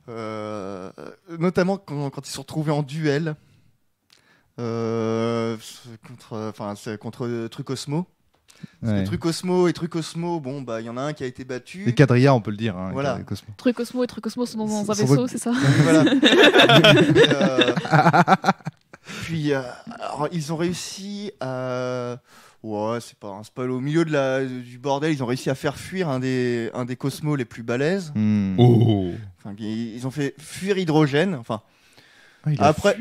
euh, notamment quand, ils se sont retrouvés en duel euh, contre, enfin, contre Trucosmo. Trucosmo et Trucosmo, bon, bah, il y en a un qui a été battu. Les quadrillas, on peut le dire. Hein, voilà. Cosmo. Trucosmo et Trucosmo sont dans un vaisseau, c'est ça Voilà. Euh, puis, ils ont réussi à Ouais, c'est pas un spoil. Au milieu de la, du bordel, ils ont réussi à faire fuir un des, un des cosmos les plus balèzes. Hmm. Oh. ils, ont fait fuir Hydrogène. Enfin. Ah, Après,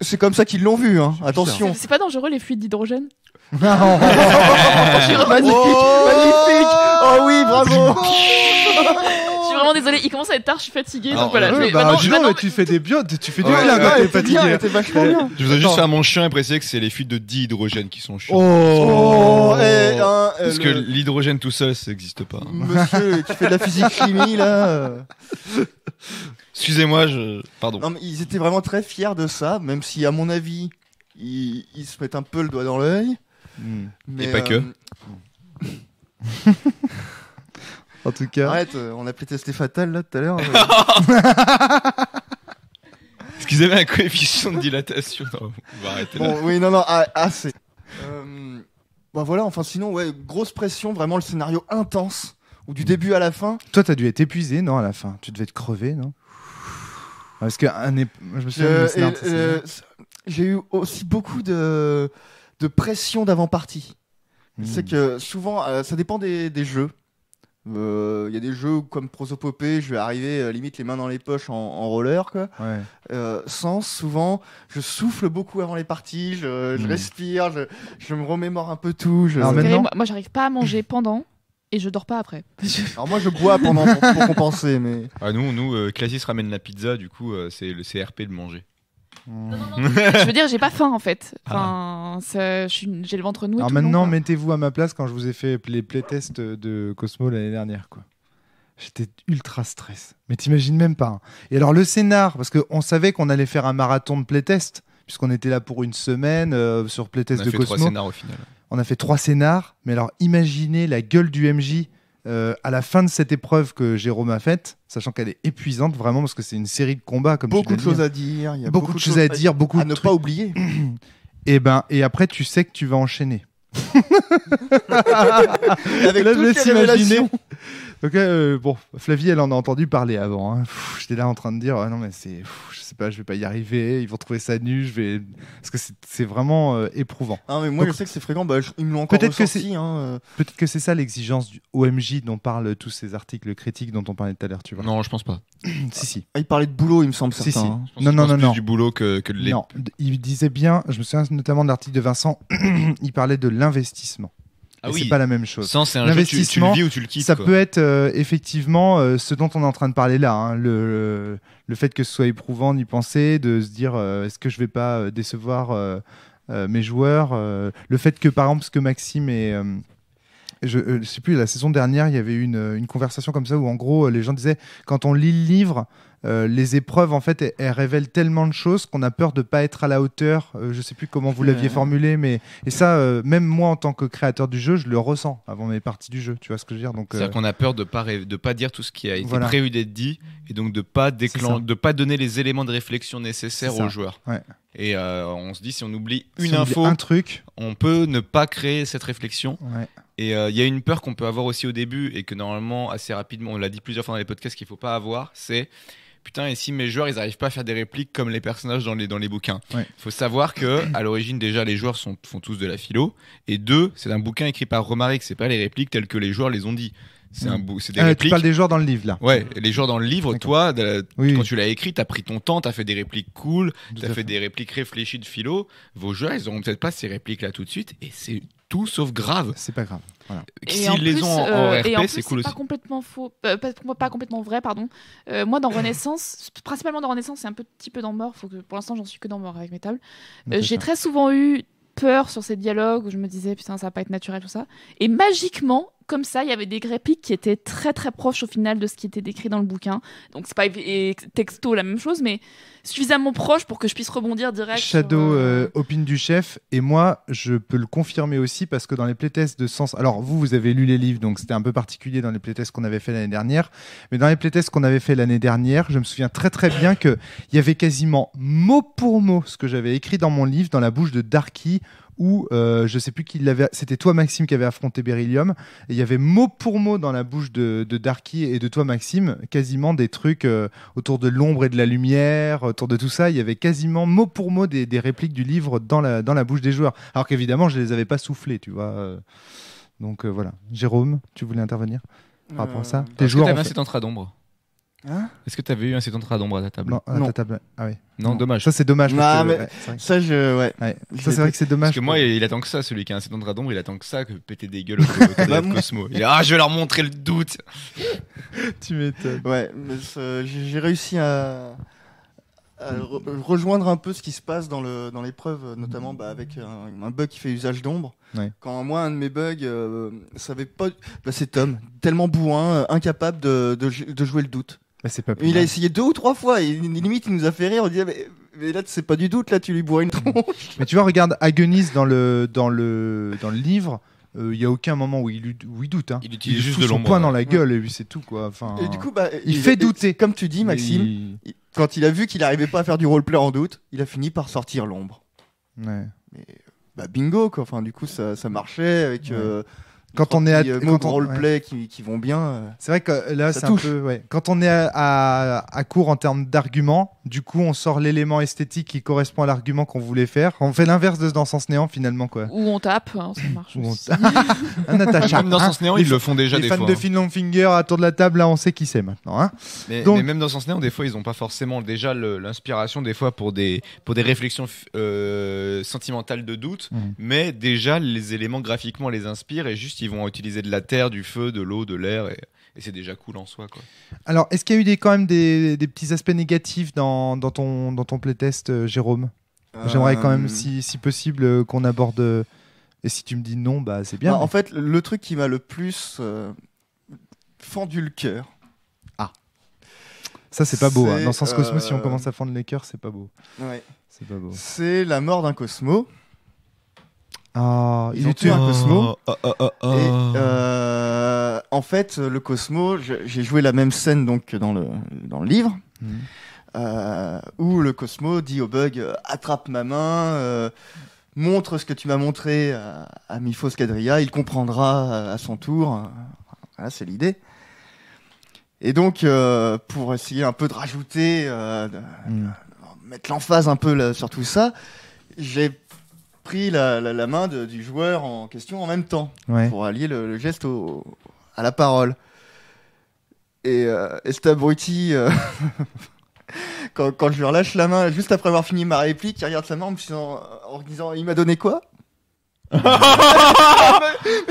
c'est comme ça qu'ils l'ont vu. Hein. Attention. C'est pas dangereux les fuites d'hydrogène oh. magnifique. Oh oui, bravo vraiment désolé. Il commence à être tard, je suis fatigué. tu fais des biotes, tu fais du Ouais, là-bas, hein, t'es fatigué. t'es bien. Je juste fait à mon chien et préciser que c'est les fuites de dihydrogène qui sont chiantes. Oh, oh. euh, Parce que l'hydrogène tout seul, ça n'existe pas. monsieur tu fais de la physique chimie là. Excusez-moi, je. Pardon. ils étaient vraiment très fiers de ça, même si à mon avis ils, se mettent un peu le doigt dans l'œil. Hmm. Et pas que. Euh, En tout cas. Arrête, euh, on a pris Testé Fatal là tout à l'heure. excusez ce qu'ils avaient un coefficient de dilatation on va arrêter bon, là. Oui, non, non, ah, assez. Euh, bah voilà, enfin sinon, ouais, grosse pression, vraiment le scénario intense, ou du début à la fin. Toi, t'as dû être épuisé, non, à la fin Tu devais être crevé non Parce que un je me souviens euh, J'ai eu aussi beaucoup de, de pression d'avant-partie. C'est hmm. que souvent, ça dépend des, des jeux. Il euh, y a des jeux comme Prosopopée, je vais arriver euh, limite les mains dans les poches en, roller. Quoi. Euh, sans, souvent, je souffle beaucoup avant les parties, je, hmm. respire, je, me remémore un peu tout. Moi, j'arrive pas à manger pendant. Et je dors pas après. Alors moi je bois pendant pour, compenser mais. Ah nous nous ramène la pizza du coup c'est le CRP de manger. je veux dire, j'ai pas faim en fait. j'ai le ventre noué. Alors maintenant, mettez-vous à ma place quand je vous ai fait les playtests de Cosmo l'année dernière, quoi. J'étais ultra stress. Mais t'imagines même pas. Hein. Et alors le scénar, parce qu'on savait qu'on allait faire un marathon de playtest, puisqu'on était là pour une semaine euh, sur playtest de Cosmo. On a fait trois scénars au final. On a fait trois scénars, mais alors imaginez la gueule du MJ euh, à la fin de cette épreuve que Jérôme a faite, sachant qu'elle est épuisante vraiment parce que c'est une série de combats comme beaucoup hein. de choses à dire, y a beaucoup, de choses à dire, beaucoup à ne pas oublier. et eh ben et après tu sais que tu vas enchaîner. Avec toutes Ok, euh, bon, Flavie, elle en a entendu parler avant. Hein. J'étais là en train de dire, ah, non mais c'est, je sais pas, je vais pas y arriver. Ils vont trouver ça nu. Je vais, parce que c'est, vraiment euh, éprouvant. Ah mais moi je sais que c'est fréquent. Bah, ils me l'ont encore peut hein, euh. peut-être que c'est ça l'exigence du OMJ dont parlent tous ces articles critiques dont on parlait tout à l'heure. Tu vois Non, je pense pas. si si. Ah, il parlait de boulot, il me semble certain. Si, hein. Non non non non. Du boulot que, que de Non, il disait bien. Je me souviens notamment de l'article de Vincent. il parlait de l'investissement. Ah oui. C'est pas la même chose. L'investissement, tu le quittes. Ça peut être euh, effectivement euh, ce dont on est en train de parler là, hein. le, le, fait que ce soit éprouvant d'y penser, de se dire euh, est-ce que je vais pas décevoir mes joueurs, le fait que par exemple ce que Maxime et je, ne sais plus, la saison dernière, il y avait une, une conversation comme ça où en gros les gens disaient quand on lit le livre, euh, les épreuves, en fait, elles, révèlent tellement de choses qu'on a peur de ne pas être à la hauteur. Euh, je ne sais plus comment vous l'aviez formulé, mais et ça, euh, même moi, en tant que créateur du jeu, je le ressens avant mes parties du jeu. Tu vois ce que je veux dire c'est-à-dire qu'on a peur de pas de pas dire tout ce qui a été prévu d'être dit et donc de pas de pas donner les éléments de réflexion nécessaires aux joueurs. Et on se dit si on oublie une info, un truc, on peut ne pas créer cette réflexion. Et il y a une peur qu'on peut avoir aussi au début et que normalement, assez rapidement, on l'a dit plusieurs fois dans les podcasts qu'il ne faut pas avoir, c'est putain, et si mes joueurs, ils n'arrivent pas à faire des répliques comme les personnages dans les, dans les bouquins Il faut savoir que à l'origine, déjà, les joueurs sont, font tous de la philo. Et deux, c'est un bouquin écrit par Romaric, c'est pas les répliques telles que les joueurs les ont dit. C'est un mm. c'est des euh, répliques Tu parles des joueurs dans le livre, là. Ouais, les joueurs dans le livre, toi, quand tu l'as écrit, tu as pris ton temps, tu as fait des répliques cool, tu as fait, des répliques réfléchies de philo. Vos joueurs, ils n'auront peut-être pas ces répliques-là tout de suite, et c'est tout sauf grave. C'est pas grave. Voilà. Et les plus, ont en euh, RP, c'est cool Pas complètement faux, euh, pas, complètement vrai, pardon. Euh, moi, dans Renaissance, principalement dans Renaissance, c'est un petit peu dans Mort. Faut que, pour l'instant, j'en suis que dans Mort avec mes tables. J'ai très souvent eu peur sur ces dialogues où je me disais putain ça va pas être naturel tout ça et magiquement comme ça, il y avait des grépiques qui étaient très très proches au final de ce qui était décrit dans le bouquin. Donc c'est pas texto la même chose, mais suffisamment proche pour que je puisse rebondir direct. Shadow euh, opinion opine du chef, et moi je peux le confirmer aussi parce que dans les playtests de Sens. Alors vous, vous avez lu les livres, donc c'était un peu particulier dans les playtests qu'on avait fait l'année dernière. Mais dans les playtests qu'on avait fait l'année dernière, je me souviens très très bien que il y avait quasiment mot pour mot ce que j'avais écrit dans mon livre dans la bouche de Darky où euh, je sais plus qui l'avait. C'était toi, Maxime, qui avait affronté Beryllium. Et il y avait mot pour mot dans la bouche de, Darky et de toi, Maxime, quasiment des trucs euh, autour de l'ombre et de la lumière, autour de tout ça. Il y avait quasiment mot pour mot des, répliques du livre dans la, dans la bouche des joueurs. Alors qu'évidemment, je ne les avais pas soufflés, tu vois. Euh. Donc voilà. Jérôme, tu voulais intervenir par rapport à ça Les joueurs. en d'ombre Hein Est-ce que tu avais eu un à d'ombre à ta table Non, à ta table. Ah non, dommage. Ça c'est dommage. ça c'est vrai que c'est dommage. Parce que, moi il attend que ça, celui qui a un à d'ombre, il attend que ça que péter des gueules au bah, Cosmo. ah je vais leur montrer le doute. tu m'étonnes. Ouais, j'ai réussi à, rejoindre un peu ce qui se passe dans le dans l'épreuve, notamment bah, avec un, bug qui fait usage d'ombre. Quand moi, un de mes bugs, euh, savait pas. Bah, c'est Tom, tellement bouin euh, incapable de jouer le doute. Bah, pas il a essayé deux ou trois fois et limite il nous a fait rire. On disait mais, là c'est pas du doute là tu lui bois une tronche. Mais tu vois regarde Agonis dans le dans le dans le livre. Euh, il n'y a aucun moment où il, où il doute. Hein. Il utilise juste de son poing dans la gueule et et c'est tout quoi. Enfin, et du coup, bah, il, fait douter. Comme tu dis, Maxime, quand il a vu qu'il n'arrivait pas à faire du roleplay en doute, il a fini par sortir l'ombre. Mais bah bingo quoi. Enfin, du coup, ça, ça marchait avec. Euh, quand on est à qui, vont bien. c'est vrai que là, Quand on est à, court en termes d'arguments, du coup, on sort l'élément esthétique qui correspond à l'argument qu'on voulait faire. On fait l'inverse de dans Sens Néant finalement, quoi. Ou on tape, hein, ça marche. aussi. un Même dans hein. Sens Néant, ils le font déjà des fois. Les fans de Finlongfinger hein. à tour de la table, là, on sait qui c'est maintenant. Mais, même dans Sens Néant, des fois, ils n'ont pas forcément déjà l'inspiration des fois pour des pour des réflexions euh, sentimentales de doute, mmh. mais déjà les éléments graphiquement les inspirent et juste ils vont utiliser de la terre, du feu, de l'eau, de l'air. Et, c'est déjà cool en soi. Quoi. Alors, est-ce qu'il y a eu des, quand même des, petits aspects négatifs dans, ton, dans ton playtest, euh, Jérôme J'aimerais quand même, si, possible, euh, qu'on aborde. Euh, et si tu me dis non, bah c'est bien. Bah, en fait, le truc qui m'a le plus fendu le cœur. Ah. Ça, c'est pas beau. Hein. Dans le sens Cosmo, si on commence à fendre les cœurs, c'est pas beau. Ouais. C'est pas beau. C'est la mort d'un Cosmo. Ah, ils, ont tué un Cosmo. Oh, oh, oh, et, euh, en fait, le Cosmo, j'ai joué la même scène donc dans le, dans le livre, hmm. euh, où le Cosmo dit au bug euh, attrape ma main, montre ce que tu m'as montré à, à Mifos il comprendra à, son tour. Voilà, c'est l'idée. Et donc, pour essayer un peu de rajouter, hmm. de, mettre l'emphase un peu sur tout ça, j'ai pris la, main du joueur en question en même temps pour allier le, geste à la parole. Et, euh, abruti, euh, quand, quand, je lui relâche la main juste après avoir fini ma réplique, il regarde sa main en me disant, Il m'a donné quoi mais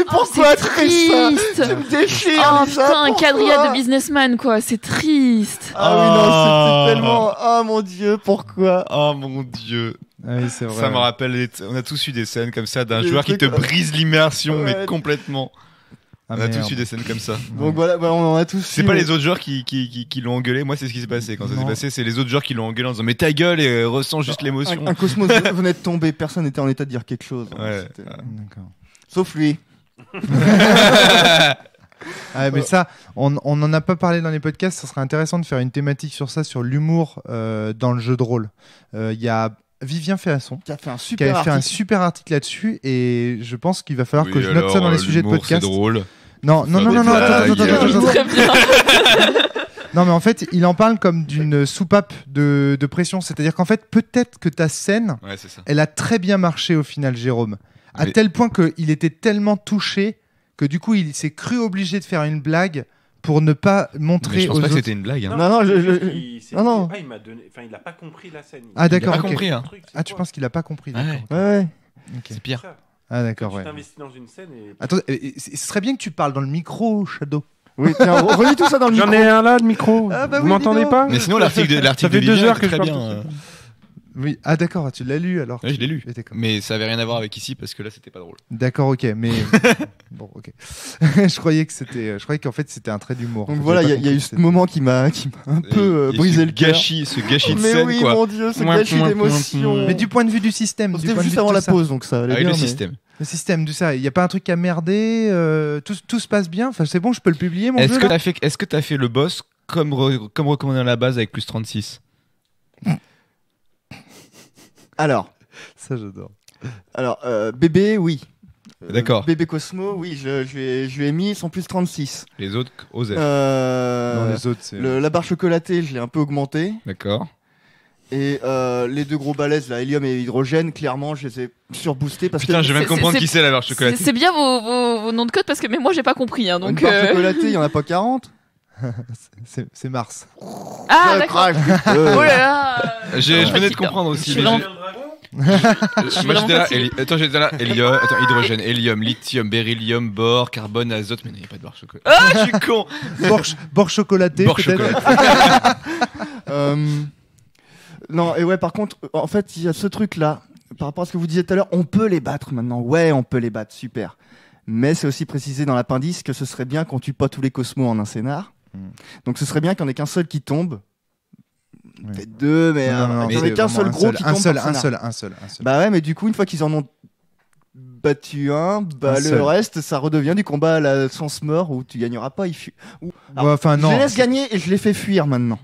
pourquoi oh, triste Tu me déchires oh, putain, un quadrillage de businessman quoi, c'est triste. Ah, oui non, c'est ah. tellement. Oh mon dieu, pourquoi Oh mon dieu. Ah ça me rappelle, on a tous eu des scènes comme ça d'un joueur qui te brise l'immersion, mais complètement. Ah, on a tous eu des scènes comme ça. Donc voilà, bah, on a tous. C'est pas les autres joueurs qui, qui, l'ont engueulé. Moi, c'est ce qui s'est passé. Quand ça s'est passé, c'est les autres joueurs qui l'ont engueulé en disant Mais ta gueule et euh, ressens juste l'émotion. Un, cosmos venait de tomber, personne n'était en état de dire quelque chose. Ah. Sauf lui. mais euh. ça, on n'en a pas parlé dans les podcasts. Ça serait intéressant de faire une thématique sur ça, sur l'humour euh, dans le jeu de rôle. Il y a Vivien Féasson, qui a fait un super fait article, un super article là-dessus, et je pense qu'il va falloir que je note ça dans les sujets de podcast. drôle. Non, non, non, non, non, attends, attends, Non, mais en fait, il en parle comme d'une soupape de, pression. C'est-à-dire qu'en fait, peut-être que ta scène, elle a très bien marché au final, Jérôme. À tel point qu'il était tellement touché que du coup, il s'est cru obligé de faire une blague pour ne pas montrer. Mais je pense pas autres. que c'était une blague. Hein. Non, non, je, je... Il, non, non. Ah, il m'a donné. Enfin, il a pas compris la scène. Ah d'accord. Okay. compris. Hein. Truc, ah, tu penses qu'il a pas compris. D'accord. ouais. ouais. Okay. C'est pire. Ah d'accord. Ouais. Tu t'investis dans une scène. Et... Attends, ce serait bien que tu parles dans le micro, Shadow. Oui, tiens, relis tout ça dans le micro. J'en ai un là, le micro. Ah, bah Vous oui, m'entendez pas Mais sinon, l'article de l'article Ça fait deux heures que je très bien. Oui, ah d'accord, tu l'as lu alors. Oui, je l'ai lu. Mais ça avait rien à voir avec ici parce que là c'était pas drôle. D'accord, ok, mais bon, ok. je croyais que c'était, je croyais qu'en fait c'était un trait d'humour. Donc voilà, il y, a eu ce moment qui m'a, qui m'a un peu euh, brisé le gâchis, ce gâchis de mais scène. Mais oui, mon dieu, ce gâchis d'émotion. Mais du point de vue du système. C'était juste avant la pause, donc ça. Ah, le système. Le système, du ça. Il n'y a pas un truc à merder. Euh, tout, tout, se passe bien. Enfin, c'est bon, je peux le publier. Mon est-ce que tu as fait, est-ce que as fait le boss comme, comme recommandé à la base avec plus 36 alors. Ça, j'adore. Alors, euh, bébé, oui. Euh, D'accord. Bébé Cosmo, oui, je, lui ai, mis son plus 36. Les autres, euh, les autres, c'est. la barre chocolatée, je l'ai un peu augmentée. D'accord. Et les deux gros balaises, l'hélium hélium et l'hydrogène, clairement, je les ai surboostés parce Putain, que. je vais même comprendre qui c'est la barre chocolatée. c'est bien vos, noms de code parce que mais moi j'ai pas compris hein, donc. Une barre chocolatée, il y en a pas 40. c'est Mars. Ah, d'accord. Oh là là. Je, venais de comprendre aussi. Moi, j'étais là, attends, j'étais là, hélium, hydrogène, hélium, lithium, beryllium, bore, carbone, azote, mais il n'y a pas de bor chocolaté Ah, je suis con chocolaté, euh, Non, et ouais, par contre, en fait, il y a ce truc-là, par rapport à ce que vous disiez tout à l'heure, on peut les battre maintenant. Ouais, on peut les battre, super. Mais c'est aussi précisé dans l'appendice que ce serait bien qu'on tue pas tous les cosmos en un scénar. Mm. Donc ce serait bien qu'il n'y en ait qu'un seul qui tombe. Peut-être deux, mais, euh, il n'y en qu'un seul gros un qui tombe. Seul, un seul, un seul, un seul. Bah ouais, mais du coup, une fois qu'ils en ont battu un, bah le reste, ça redevient du combat à la sens mort où tu gagneras pas. Il Ou... non, je les laisse gagner et je les fais fuir maintenant.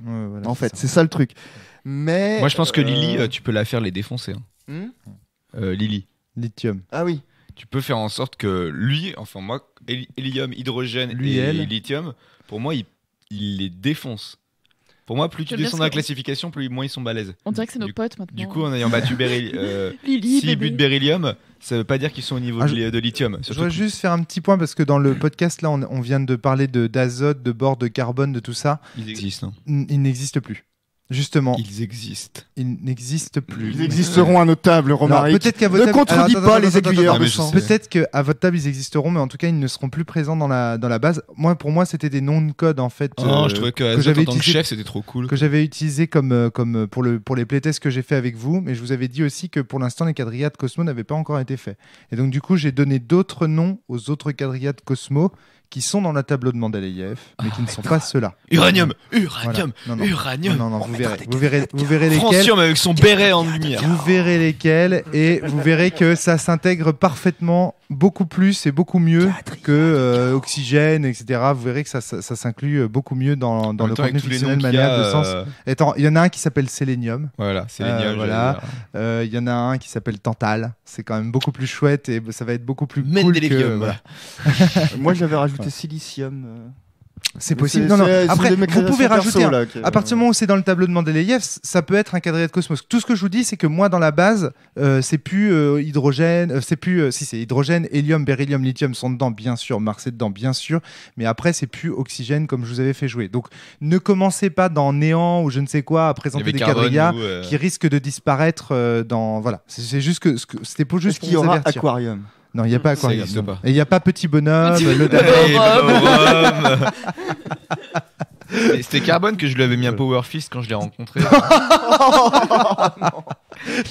en fait, c'est ça le truc. Mais moi, je pense que Lily, euh, euh, tu peux la faire les défoncer. Hein. Hmm Lily. Lithium. Ah oui. Tu peux faire en sorte que lui, enfin moi, hélium, hydrogène lui, et lithium, pour moi, il il les défonce. Pour moi, plus tu descends dans la classification, plus moins ils sont balèzes. On dirait que c'est nos potes maintenant. Du coup, en ayant battu Beryllium, euh, butent Beryllium, ça veut pas dire qu'ils sont au niveau ah, de, lithium. Je voudrais juste faire un petit point parce que dans le podcast, là, on, vient de parler d'azote, de, de bord, de carbone, de tout ça. Ils existent. Hein. Ils n'existent plus. Justement. Ils existent. Ils n'existent plus. Ils existeront à notre table, Romaric. peut qu'à votre ne contredis pas les aiguilleurs de sang. Peut-être qu'à votre table, ils existeront, mais en tout cas, ils ne seront plus présents dans la, dans la base. Moi, pour moi, c'était des noms de code, en fait. Oh, je euh, trouvais que, j'avais utilisé, chef, c'était trop cool. Que j'avais utilisé comme, euh, comme euh, pour, le, pour les playtests que j'ai fait avec vous, mais je vous avais dit aussi que pour l'instant, les quadrillades Cosmo n'avaient pas encore été faits. Et donc, du coup, j'ai donné d'autres noms aux autres quadrillades Cosmo qui sont dans le tableau de Mandeleïev, mais ah, qui ne sont pas ceux-là. Uranium, uranium, uranium. Non, non, oh, vous verrez, vous verrez, vous lesquels. avec son béret en lumière. Vous verrez lesquels et vous verrez que ça s'intègre parfaitement, beaucoup plus et beaucoup mieux que euh, Oxygène, etc. Vous verrez que ça, s'inclut euh, beaucoup mieux dans, le contenu fictionnel de sens. Euh, il y en a un qui s'appelle Sélénium. Voilà, Sélénium. voilà. Il y en a un qui s'appelle Tantal. C'est quand même beaucoup plus chouette et ça va être beaucoup plus cool. Moi, j'avais rajouté silicium. Euh. C'est possible. Non, Après, vous pouvez rajouter. À partir du moment où c'est dans le tableau de Mendeleïev, ça peut être un quadrillet de Cosmos. Tout ce que je vous dis, c'est que moi, dans la base, euh, c'est plus euh, hydrogène, c'est plus si c'est hydrogène, hélium, beryllium, lithium sont dedans, bien sûr, Mars est dedans, bien sûr, mais après, c'est plus oxygène comme je vous avais fait jouer. Donc, ne commencez pas dans néant ou je ne sais quoi à présenter des quadrillas qui risquent de disparaître dans. Voilà, c'est juste que c'était pour juste pour y aura aquarium. Non, il n'y a pas quoi. Et il n'y a pas petit bonhomme, le C'était Carbone que je lui avais mis un euh. Power Fist quand je l'ai rencontré. Oh,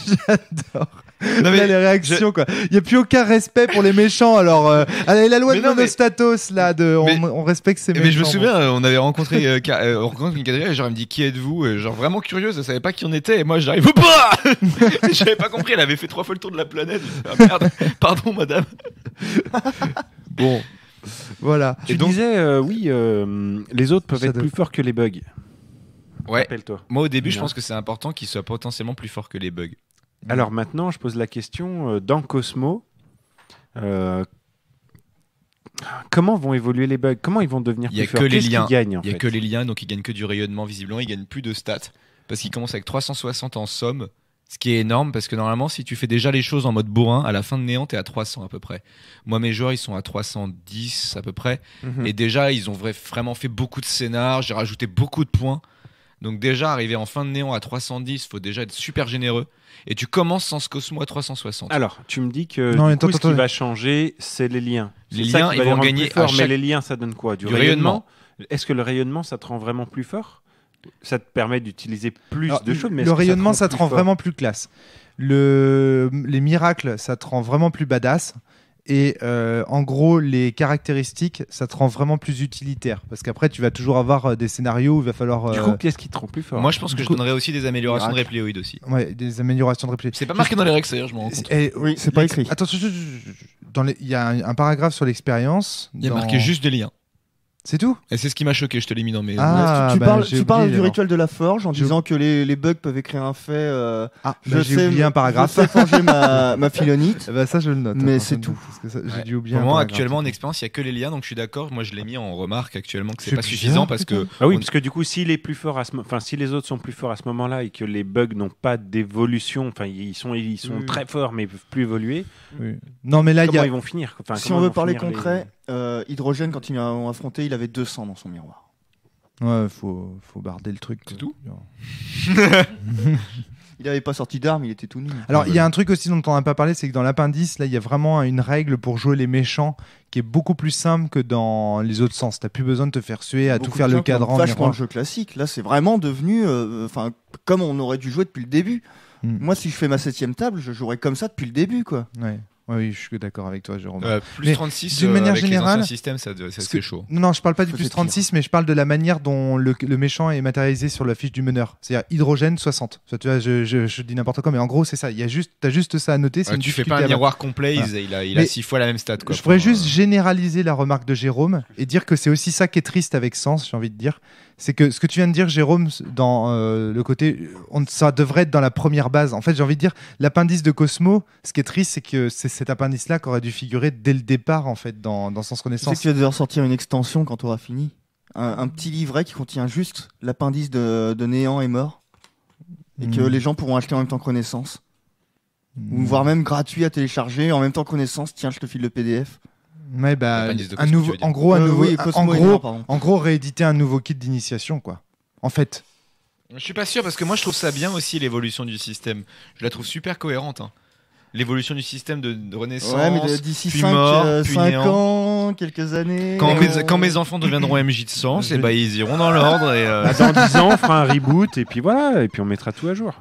J'adore. Il y a les réactions, quoi. Il n'y a plus aucun respect pour les méchants. Alors, euh. Allez, la loi de Monostatos, là, de... On, on, respecte ces méchants. Mais je me souviens, euh, on avait rencontré, une euh, genre, elle me dit Qui êtes-vous Genre, vraiment curieuse, elle savait pas qui on était. Et moi, j'arrive, pas J'avais pas compris, elle avait fait trois fois le tour de la planète. Ah, merde, pardon, madame. bon. Voilà. Tu disais, oui, les autres peuvent être plus forts que les bugs. Ouais. Moi, au début, je pense que c'est important qu'ils soient potentiellement plus forts que les bugs. Mm. Alors maintenant, je pose la question, euh, dans Cosmo, euh, Comment vont évoluer les bugs Comment ils vont devenir plus forts Qu'est-ce qu'ils gagnent Il n'y a que les liens, donc ils gagnent que du rayonnement. Visiblement, ils gagnent plus de stats parce qu'ils commencent avec 360 en somme, ce qui est énorme parce que normalement, si tu fais déjà les choses en mode bourrin, à la fin de néant, es à 300 à peu près. Moi, mes joueurs, ils sont à 310 à peu près, mhm. et déjà, ils ont vraiment fait beaucoup de scénars. J'ai rajouté beaucoup de points donc déjà, arriver en fin de néon à 310, faut déjà être super généreux. Et tu commences sans ce Cosmo à 360. Alors, tu me dis que ce qui va changer, c'est les liens. Les liens, ils vont gagner. Fort, Mais les liens, ça donne quoi Du, rayonnement. Est-ce que le rayonnement, ça te rend vraiment plus fort Ça te permet d'utiliser plus de choses. le rayonnement, ça te rend, vraiment plus classe. Les miracles, ça te rend vraiment plus badass. Et euh, en gros, les caractéristiques, ça te rend vraiment plus utilitaire. Parce qu'après, tu vas toujours avoir euh, des scénarios où il va falloir. Du euh, coup, qu'est-ce qui te rend plus fort Moi, je pense que je donnerais aussi des améliorations de répléoïdes. aussi. Ouais, des améliorations de répléoïdes C'est pas marqué dans les règles, je m'en rends compte. Et, oui, c'est pas écrit. Attends, il y a un, paragraphe sur l'expérience. Il y a marqué juste des liens. C'est tout Et c'est ce qui m'a choqué, je te l'ai mis dans mes. Ah, tu, bah, parles, du rituel de la forge en disant que les, bugs peuvent écrire un fait. Euh, ah, je bah, j'ai oublié un paragraphe. Je sais ma, ma philonite. Bah, ça, je le note. Mais c'est tout. J'ai dû actuellement, en expérience, il n'y a que les liens, donc je suis d'accord. Moi, je l'ai mis en remarque actuellement que c'est pas suffisant parce que. Ah oui, parce que du coup, si les, plus forts à ce enfin, si les autres sont plus forts à ce moment-là et que les bugs n'ont pas d'évolution, enfin, ils sont, ils sont mm. très forts mais ils peuvent plus évoluer. Non, mais là, ils vont finir Si on veut parler concret euh, Hydrogène, quand ils m'ont affronté, il avait 200 dans son miroir. Ouais, faut, faut barder le truc. C'est tout Il n'avait pas sorti d'armes, il était tout nu. Alors, il y a un truc aussi dont on n'a pas parlé, c'est que dans l'appendice, là, il y a vraiment une règle pour jouer les méchants qui est beaucoup plus simple que dans les autres sens. T'as plus besoin de te faire suer à tout faire le cadran. C'est vachement le jeu classique. Là, c'est vraiment devenu, euh, enfin, comme on aurait dû jouer depuis le début. Hmm. Moi, si je fais ma septième table, je jouerais comme ça depuis le début, quoi. Ouais. Oui, je suis d'accord avec toi, Jérôme. Euh, plus 36, d'une euh, manière générale, ça, ça c'est chaud. Non, je parle pas du plus 36, mais je parle de la manière dont le, méchant est matérialisé sur la fiche du meneur. C'est-à-dire hydrogène 60. tu je, dis n'importe quoi, mais en gros, c'est ça. Il y a juste, as juste ça à noter. Tu une tu fais pas un miroir complet. Il a, il six fois la même stat. je pourrais juste euh, généraliser la remarque de Jérôme et dire que c'est aussi ça qui est triste avec Sens, j'ai envie de dire c'est que ce que tu viens de dire, Jérôme, dans euh, le côté, ça devrait être dans la première base. En fait, j'ai envie de dire, l'appendice de Cosmo, ce qui est triste, c'est que c'est cet appendice-là qui aurait dû figurer dès le départ, en fait, dans, dans Sens Connaissance. Tu que tu vas devoir sortir une extension quand tu auras fini. Un, petit livret qui contient juste l'appendice de, Néant et Mort. Et que mm. les gens pourront acheter en même temps Connaissance. Mm. Ou voire même gratuit à télécharger, en même temps Connaissance, tiens, je te file le PDF. Bah, nouveau, en gros, un euh, nouveau, en, gros, rééditer un nouveau kit d'initiation, quoi. En fait. Je suis pas sûr parce que moi je trouve ça bien aussi l'évolution du système. Je la trouve super cohérente. Hein. L'évolution du système de, Renaissance, d'ici 5, euh, ans, quelques années. Quand, euh, mes, enfants deviendront MJ de sens, et eh bah, ben, ils iront dans l'ordre. Et, ah, Dans 10 ans, on fera un reboot et puis voilà, et puis on mettra tout à jour.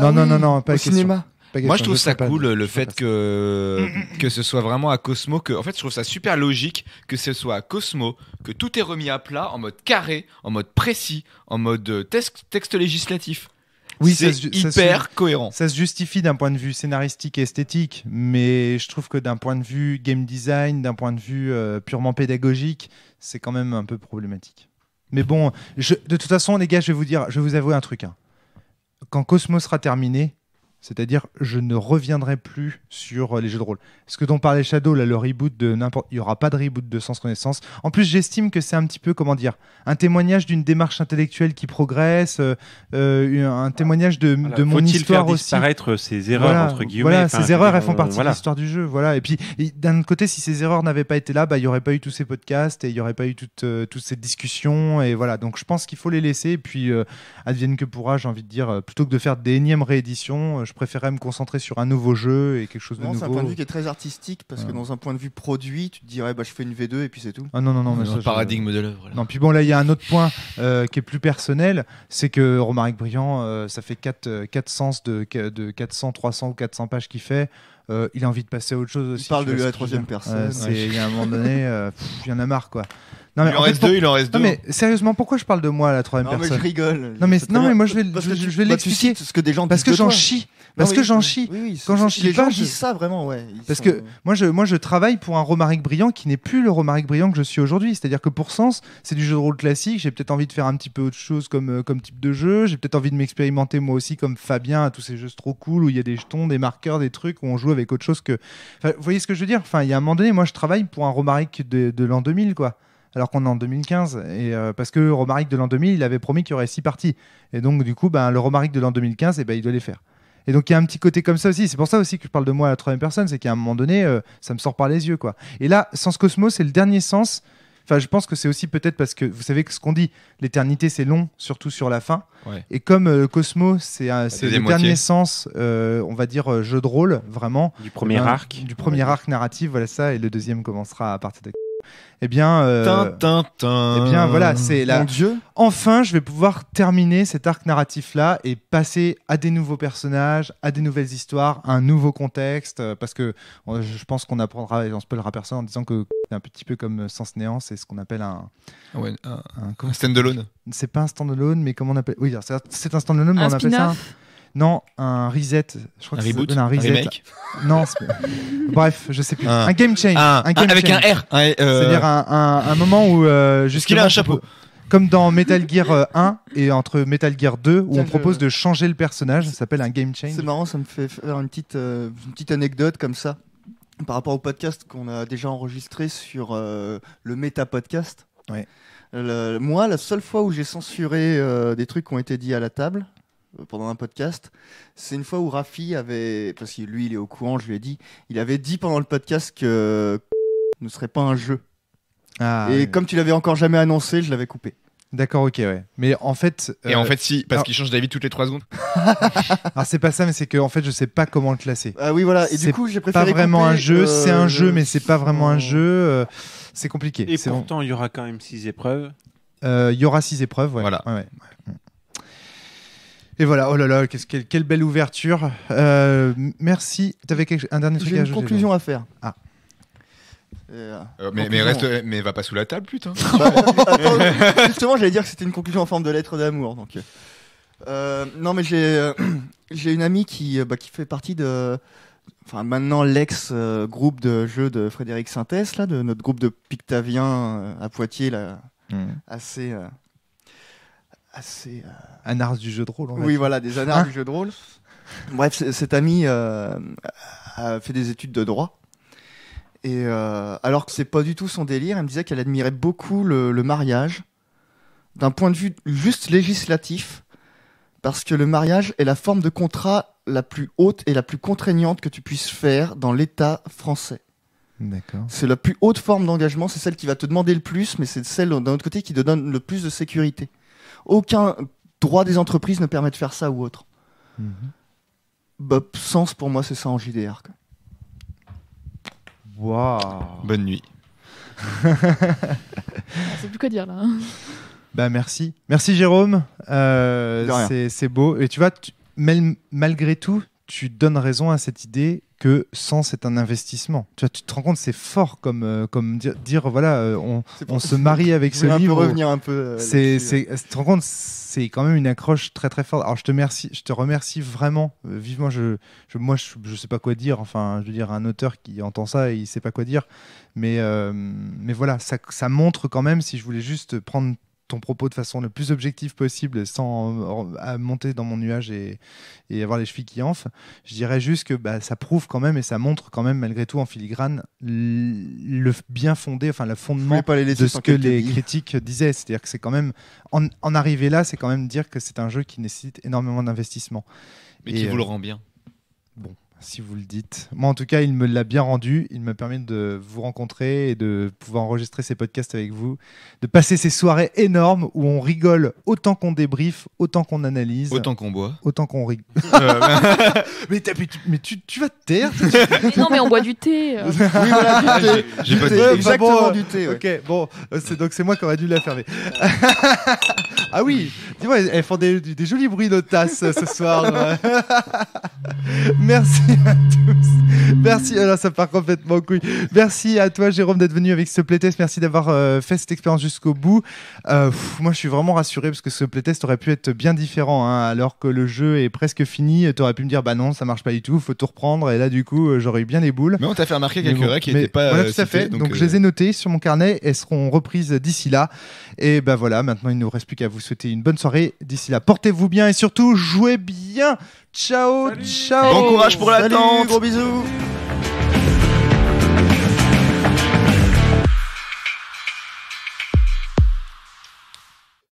non, non, non, non, pas cinéma. Moi, je trouve ça cool le fait que, mm, mm, mm. que ce soit vraiment à Cosmo. Que, en fait, je trouve ça super logique que ce soit à Cosmo, que tout est remis à plat en mode carré, en mode précis, en mode euh, texte, texte législatif. Oui, c'est hyper cohérent. Ça se justifie d'un point de vue scénaristique et esthétique, mais je trouve que d'un point de vue game design, d'un point de vue euh, purement pédagogique, c'est quand même un peu problématique. Mais bon, de toute façon, les gars, je vais vous dire, je vous avouer un truc. Hein. Quand Cosmo sera terminé, c'est-à-dire, je ne reviendrai plus sur euh, les jeux de rôle. Ce que dont parlait Shadow, là, le reboot de n'importe. Il n'y aura pas de reboot de Sens Connaissance. En plus, j'estime que c'est un petit peu, comment dire, un témoignage d'une démarche intellectuelle qui progresse, euh, euh, un témoignage de, voilà. de mon histoire faire disparaître aussi. ces erreurs, entre guillemets. Voilà, ces erreurs, elles font partie de l'histoire du jeu. Voilà. Et puis, d'un autre côté, si ces erreurs n'avaient pas été là, bah, il y n'y aurait pas eu tous ces podcasts et il n'y aurait pas eu toute, euh, toute cette discussion. Et voilà. Donc, je pense qu'il faut les laisser. Et puis, advienne que pourra, j'ai envie de dire, plutôt que de faire des énièmes rééditions, je préférais me concentrer sur un nouveau jeu et quelque chose de nouveau. C'est un point de vue qui est très artistique parce que dans un point de vue produit, tu te dirais bah, je fais une V2 et puis c'est tout. Ah non, non, non. Mais paradigme de l'œuvre. Non, puis bon, là, il y a un autre point euh, qui est plus personnel c'est que Romaric Briand, euh, ça fait 4, 4 euh, sens de, de 400, 300 ou 400 pages qu'il fait. il a envie de passer à autre chose aussi. Il parle de la troisième personne. Il y a un moment donné, il y en a marre quoi. Non, il en, reste deux, il en reste mais hein. sérieusement, pourquoi je parle de moi à la troisième non, je rigole. Non, mais, non, moi je vais, je, vais bah, l'expliquer. Parce que des gens Parce que j'en chie. Parce que j'en chie. Quand j'en chie, les disent ça vraiment, ouais. parce que moi je, moi, je travaille pour un Romaric brillant qui n'est plus le Romaric brillant que je suis aujourd'hui. C'est-à-dire que pour sens, c'est du jeu de rôle classique. J'ai peut-être envie de faire un petit peu autre chose euh, comme, type de jeu. J'ai peut-être envie de m'expérimenter moi aussi comme Fabien à tous ces jeux trop cool où il y a des jetons, des marqueurs, des trucs où on joue avec autre chose que. vous voyez ce que je veux dire Enfin, il y a un moment donné, moi je travaille pour un Romaric de, de l'an 2000, quoi alors qu'on est en 2015. Et, euh, parce que Romaric de l'an 2000, il avait promis qu'il y aurait six parties. Et donc, du coup, ben, le Romaric de l'an 2015, et eh ben, il doit les faire. Et donc il y a un petit côté comme ça aussi. C'est pour ça aussi que je parle de moi à la troisième personne, c'est qu'à un moment donné, euh, ça me sort par les yeux, quoi. Et là, sens Cosmo c'est le dernier sens. Enfin, je pense que c'est aussi peut-être parce que vous savez que ce qu'on dit, l'éternité, c'est long, surtout sur la fin. Et comme euh, Cosmo, c'est le dernier sens, on va dire jeu de rôle, vraiment. Du premier eh ben, arc. Du premier arc narratif, voilà ça. Et le deuxième commencera à partir de eh bien, euh, eh bien voilà, c'est Enfin, je vais pouvoir terminer cet arc narratif-là et passer à des nouveaux personnages, à des nouvelles histoires, un nouveau contexte, euh, parce que euh, je pense qu'on apprendra et on se spoilera personne en disant que c'est un petit peu comme sans Néant, c'est ce qu'on appelle un, ouais, un, un, C'est pas un stand alone mais comment on appelle Oui, c'est un alone mais on appelle ça. Non, un reset. Je crois un que reboot, un reset. remake. Non, bref, je sais plus. Un, game change. Un, avec un R. Euh. C'est-à-dire un, moment où euh, a un chapeau. Comme dans Metal Gear 1 euh, et entre Metal Gear 2, où on propose de changer le personnage, ça s'appelle un game change. C'est marrant, ça me fait faire une petite, une petite anecdote comme ça par rapport au podcast qu'on a déjà enregistré sur le Meta podcast. moi, la seule fois où j'ai censuré des trucs qui ont été dits à la table, pendant un podcast. C'est une fois où Rafi avait, parce que lui il est au courant, je lui ai dit, il avait dit pendant le podcast que ne serait pas un jeu. Ah, et comme tu l'avais encore jamais annoncé, je l'avais coupé. D'accord, ok, ouais. Mais en fait. Et en euh, fait, si, parce qu'il change d'avis toutes les 3 secondes. alors, c'est pas ça, mais c'est que, en fait, je sais pas comment le classer. Ah oui, voilà. Et du coup, j'ai préféré. pas vraiment un jeu, euh, c'est un jeu, mais c'est pas vraiment un jeu. Euh, c'est compliqué. Et pourtant, il y aura quand même 6 épreuves. Il y aura 6 épreuves, ouais. Voilà. ouais. Et voilà, oh là là, quelle, belle ouverture. Euh, merci. Tu avais un dernier truc J'ai une conclusion à faire. Ah. Euh, euh, mais, reste, mais va pas sous la table, putain. Bah, justement, j'allais dire que c'était une conclusion en forme de lettre d'amour. Donc, non, mais j'ai une amie qui bah, qui fait partie de, enfin maintenant l'ex groupe de jeux de Frédéric Sintès là, de notre groupe de Pictaviens à Poitiers là, mmh. assez assez. Euh, Un du jeu de rôle. oui, voilà, des anars ah. du jeu de rôle. Bref, cet ami euh, a fait des études de droit. Et euh, alors que c'est pas du tout son délire, elle me disait qu'elle admirait beaucoup le, le mariage, d'un point de vue juste législatif, parce que le mariage est la forme de contrat la plus haute et la plus contraignante que tu puisses faire dans l'État français. D'accord. C'est la plus haute forme d'engagement, c'est celle qui va te demander le plus, mais c'est celle d'un autre côté qui te donne le plus de sécurité. Aucun droit des entreprises ne permet de faire ça ou autre. Mhm. bob sens pour moi, c'est ça en JDR. Bonne nuit. Ah, c'est plus quoi dire là. Hein. Bah merci, merci Jérôme. Euh, c'est beau. Et tu vois, malgré tout, tu donnes raison à cette idée que sans c'est un investissement. Tu, vois, tu te rends compte, c'est fort comme, euh, comme dire, voilà, euh, on, on se marie avec ce livre. revenir un peu. Euh, c'est, tu te rends compte, c'est quand même une accroche très très forte. Alors je te remercie, je te remercie vraiment vivement. Je, je moi, je, sais pas quoi dire. Enfin, je veux dire, un auteur qui entend ça, et il sait pas quoi dire. Mais mais voilà, ça, ça montre quand même. Si je voulais juste prendre ton propos de façon le plus objective possible sans euh, monter dans mon nuage et, avoir les chevilles qui enfent Je dirais juste que bah, ça prouve quand même et ça montre quand même malgré tout en filigrane le bien fondé, enfin le fondement pas de ce que les critiques disaient. C'est-à-dire que c'est quand même, en, en arriver là, c'est quand même dire que c'est un jeu qui nécessite énormément d'investissement. Mais qui vous le euh, rend bien si vous le dites. Moi, en tout cas, il me l'a bien rendu. Il m'a permis de vous rencontrer et de pouvoir enregistrer ces podcasts avec vous, de passer ces soirées énormes où on rigole autant qu'on débrief, autant qu'on analyse. Autant qu'on boit. Autant qu'on rigole. Euh, mais, tu- mais tu, vas te taire Mais non, mais on boit du thé. Euh. Oui, du ah, thé. J'ai pas dit. exactement du thé. Ok, bon, euh, donc c'est moi qui aurais dû la fermer. ah oui, dis-moi, elles font des, jolis bruits de tasses ce soir. Merci. tous. Merci. Alors, oh ça part complètement couille. Merci à toi, Jérôme, d'être venu avec ce playtest. Merci d'avoir euh, fait cette expérience jusqu'au bout. Euh, moi, je suis vraiment rassuré parce que ce playtest aurait pu être bien différent. Hein, alors que le jeu est presque fini, tu aurais pu me dire, bah non, ça marche pas du tout, faut tout reprendre. Et là, du coup, euh, j'aurais eu bien les boules. Mais on t'a fait remarquer quelques règles qui n'étaient pas. tout à fait. Donc, je les ai notées sur mon carnet. Elles seront reprises d'ici là. Et ben bah, voilà, maintenant, il ne nous reste plus qu'à vous souhaiter une bonne soirée. D'ici là, portez-vous bien et surtout, jouez bien. Ciao, ciao. Bon courage pour la Salut, gros bisous